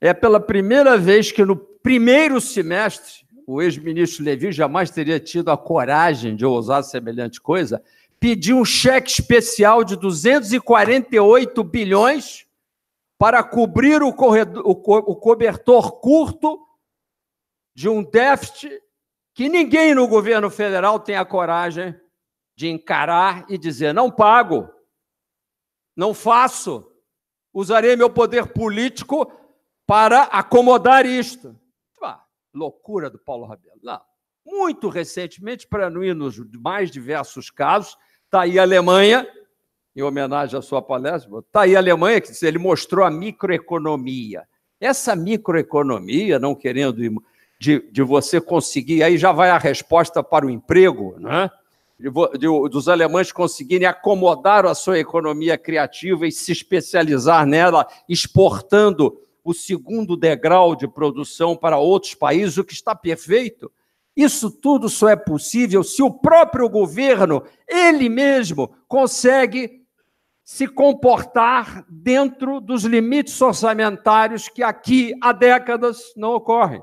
É pela primeira vez que no primeiro semestre o ex-ministro Levi jamais teria tido a coragem de ousar semelhante coisa, pediu um cheque especial de 248 bilhões para cobrir o, corredor, o, co, o cobertor curto de um déficit que ninguém no governo federal tem a coragem de encarar e dizer: não pago, não faço, usarei meu poder político para acomodar isto. Tipo, ah, loucura do Paulo Rabelo. Não. Muito recentemente, para não ir nos mais diversos casos, está aí a Alemanha, em homenagem à sua palestra, está aí a Alemanha, que ele mostrou a microeconomia. Essa microeconomia, não querendo ir, de, de você conseguir, aí já vai a resposta para o emprego, né? De, de, dos alemães conseguirem acomodar a sua economia criativa e se especializar nela, exportando o segundo degrau de produção para outros países, o que está perfeito. Isso tudo só é possível se o próprio governo, ele mesmo, consegue se comportar dentro dos limites orçamentários que aqui há décadas não ocorrem.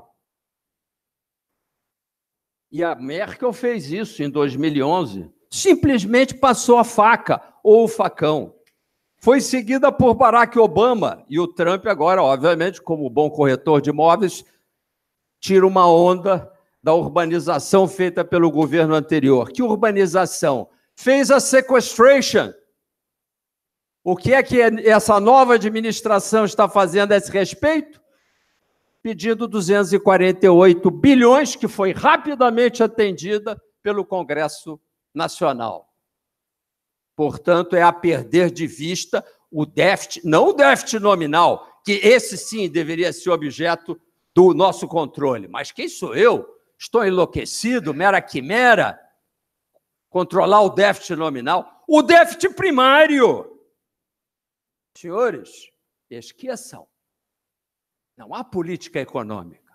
E a Merkel fez isso em 2011. Simplesmente passou a faca ou o facão. Foi seguida por Barack Obama e o Trump agora, obviamente, como bom corretor de imóveis, tira uma onda da urbanização feita pelo governo anterior. Que urbanização? Fez a sequestration. O que é que essa nova administração está fazendo a esse respeito? Pedindo 248 bilhões, que foi rapidamente atendida pelo Congresso Nacional. Portanto, é a perder de vista o déficit, não o déficit nominal, que esse sim deveria ser objeto do nosso controle. Mas quem sou eu? Estou enlouquecido, mera quimera? Controlar o déficit nominal? O déficit primário! Senhores, esqueçam. Não há política econômica.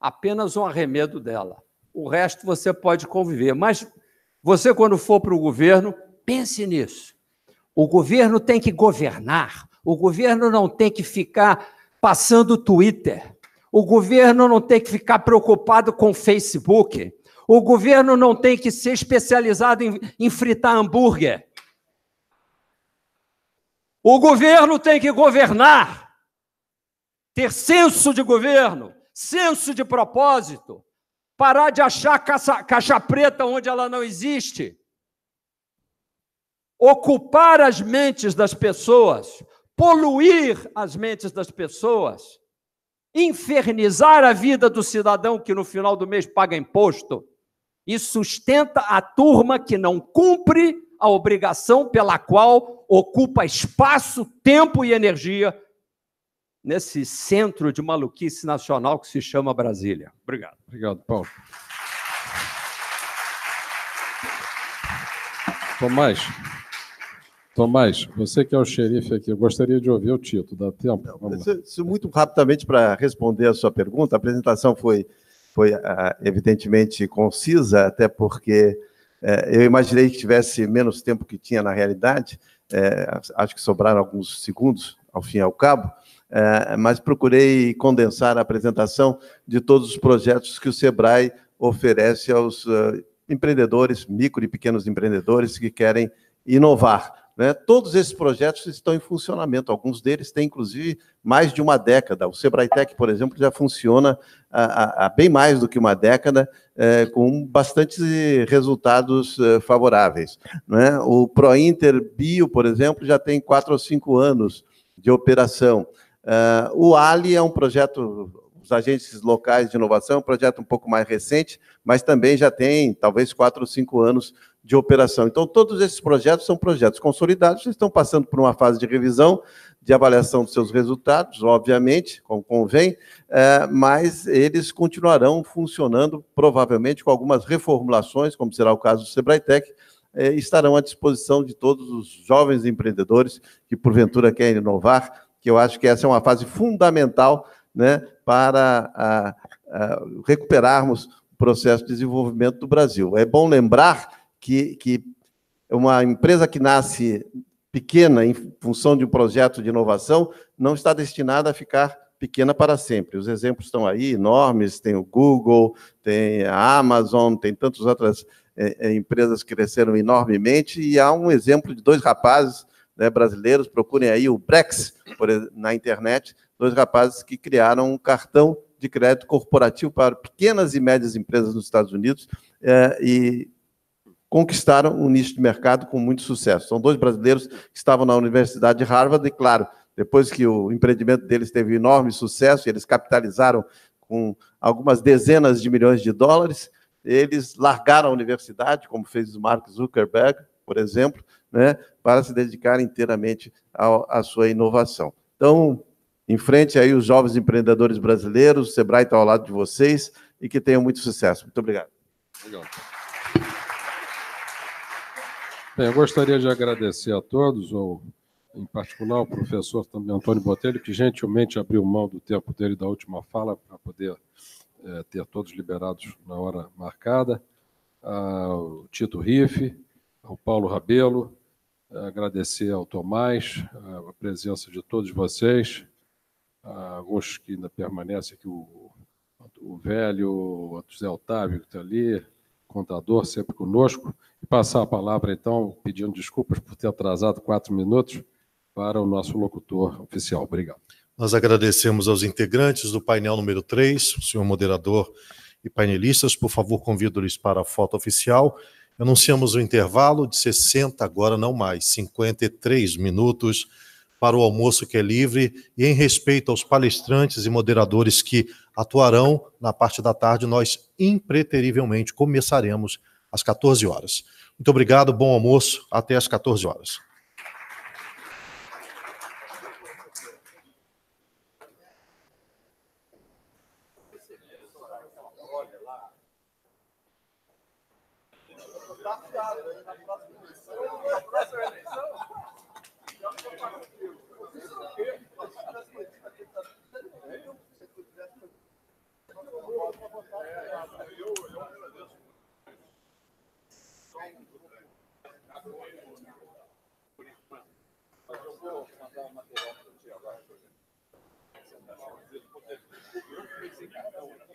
Apenas um arremedo dela. O resto você pode conviver. Mas você, quando for para o governo, Pense nisso. O governo tem que governar, o governo não tem que ficar passando Twitter, o governo não tem que ficar preocupado com Facebook, o governo não tem que ser especializado em, em fritar hambúrguer. O governo tem que governar, ter senso de governo, senso de propósito, parar de achar caixa, caixa preta onde ela não existe ocupar as mentes das pessoas, poluir as mentes das pessoas, infernizar a vida do cidadão que no final do mês paga imposto e sustenta a turma que não cumpre a obrigação pela qual ocupa espaço, tempo e energia nesse centro de maluquice nacional que se chama Brasília. Obrigado. Obrigado, Paulo. Tomás. Tomás, você que é o xerife aqui, eu gostaria de ouvir o título, dá tempo? Se, se muito rapidamente, para responder a sua pergunta, a apresentação foi, foi ah, evidentemente concisa, até porque é, eu imaginei que tivesse menos tempo que tinha na realidade, é, acho que sobraram alguns segundos, ao fim e ao cabo, é, mas procurei condensar a apresentação de todos os projetos que o SEBRAE oferece aos uh, empreendedores, micro e pequenos empreendedores que querem inovar né? Todos esses projetos estão em funcionamento, alguns deles têm, inclusive, mais de uma década. O SebraeTec, por exemplo, já funciona há, há bem mais do que uma década, é, com bastantes eh, resultados é, favoráveis. Né? O ProInter Bio, por exemplo, já tem quatro ou cinco anos de operação. Uh, o Ali é um projeto, os agentes locais de inovação, um projeto um pouco mais recente, mas também já tem talvez quatro ou cinco anos de operação. Então, todos esses projetos são projetos consolidados, estão passando por uma fase de revisão, de avaliação dos seus resultados, obviamente, como convém, é, mas eles continuarão funcionando, provavelmente, com algumas reformulações, como será o caso do Sebrae-Tech, é, estarão à disposição de todos os jovens empreendedores que, porventura, querem inovar, que eu acho que essa é uma fase fundamental né, para a, a, recuperarmos o processo de desenvolvimento do Brasil. É bom lembrar que, que uma empresa que nasce pequena em função de um projeto de inovação não está destinada a ficar pequena para sempre. Os exemplos estão aí, enormes, tem o Google, tem a Amazon, tem tantas outras é, é empresas que cresceram enormemente, e há um exemplo de dois rapazes né, brasileiros, procurem aí o Brex por, na internet, dois rapazes que criaram um cartão de crédito corporativo para pequenas e médias empresas nos Estados Unidos, é, e conquistaram um nicho de mercado com muito sucesso. São dois brasileiros que estavam na Universidade de Harvard e, claro, depois que o empreendimento deles teve enorme sucesso, e eles capitalizaram com algumas dezenas de milhões de dólares, eles largaram a universidade, como fez o Mark Zuckerberg, por exemplo, né, para se dedicar inteiramente à, sua inovação. Então, em frente aí os jovens empreendedores brasileiros, o Sebrae está ao lado de vocês e que tenham muito sucesso. Muito obrigado. Obrigado. Bem, eu gostaria de agradecer a todos, ou em particular ao professor também Antônio Botelho, que gentilmente abriu mão do tempo dele da última fala para poder é, ter todos liberados na hora marcada, ao ah, Tito Riff, ao Paulo Rabelo, é, agradecer ao Tomás é, a presença de todos vocês, alguns que ainda permanece aqui, o, o velho, o José Otávio que está ali, contador sempre conosco, passar a palavra, então, pedindo desculpas por ter atrasado quatro minutos, para o nosso locutor oficial. Obrigado. Nós agradecemos aos integrantes do painel número 3, o senhor moderador e painelistas. Por favor, convido-lhes para a foto oficial. Anunciamos o intervalo de 60, agora não mais, 53 minutos para o almoço que é livre e em respeito aos palestrantes e moderadores que atuarão na parte da tarde, nós impreterivelmente começaremos a às 14 horas. Muito obrigado, bom almoço, até às 14 horas. Yani, bu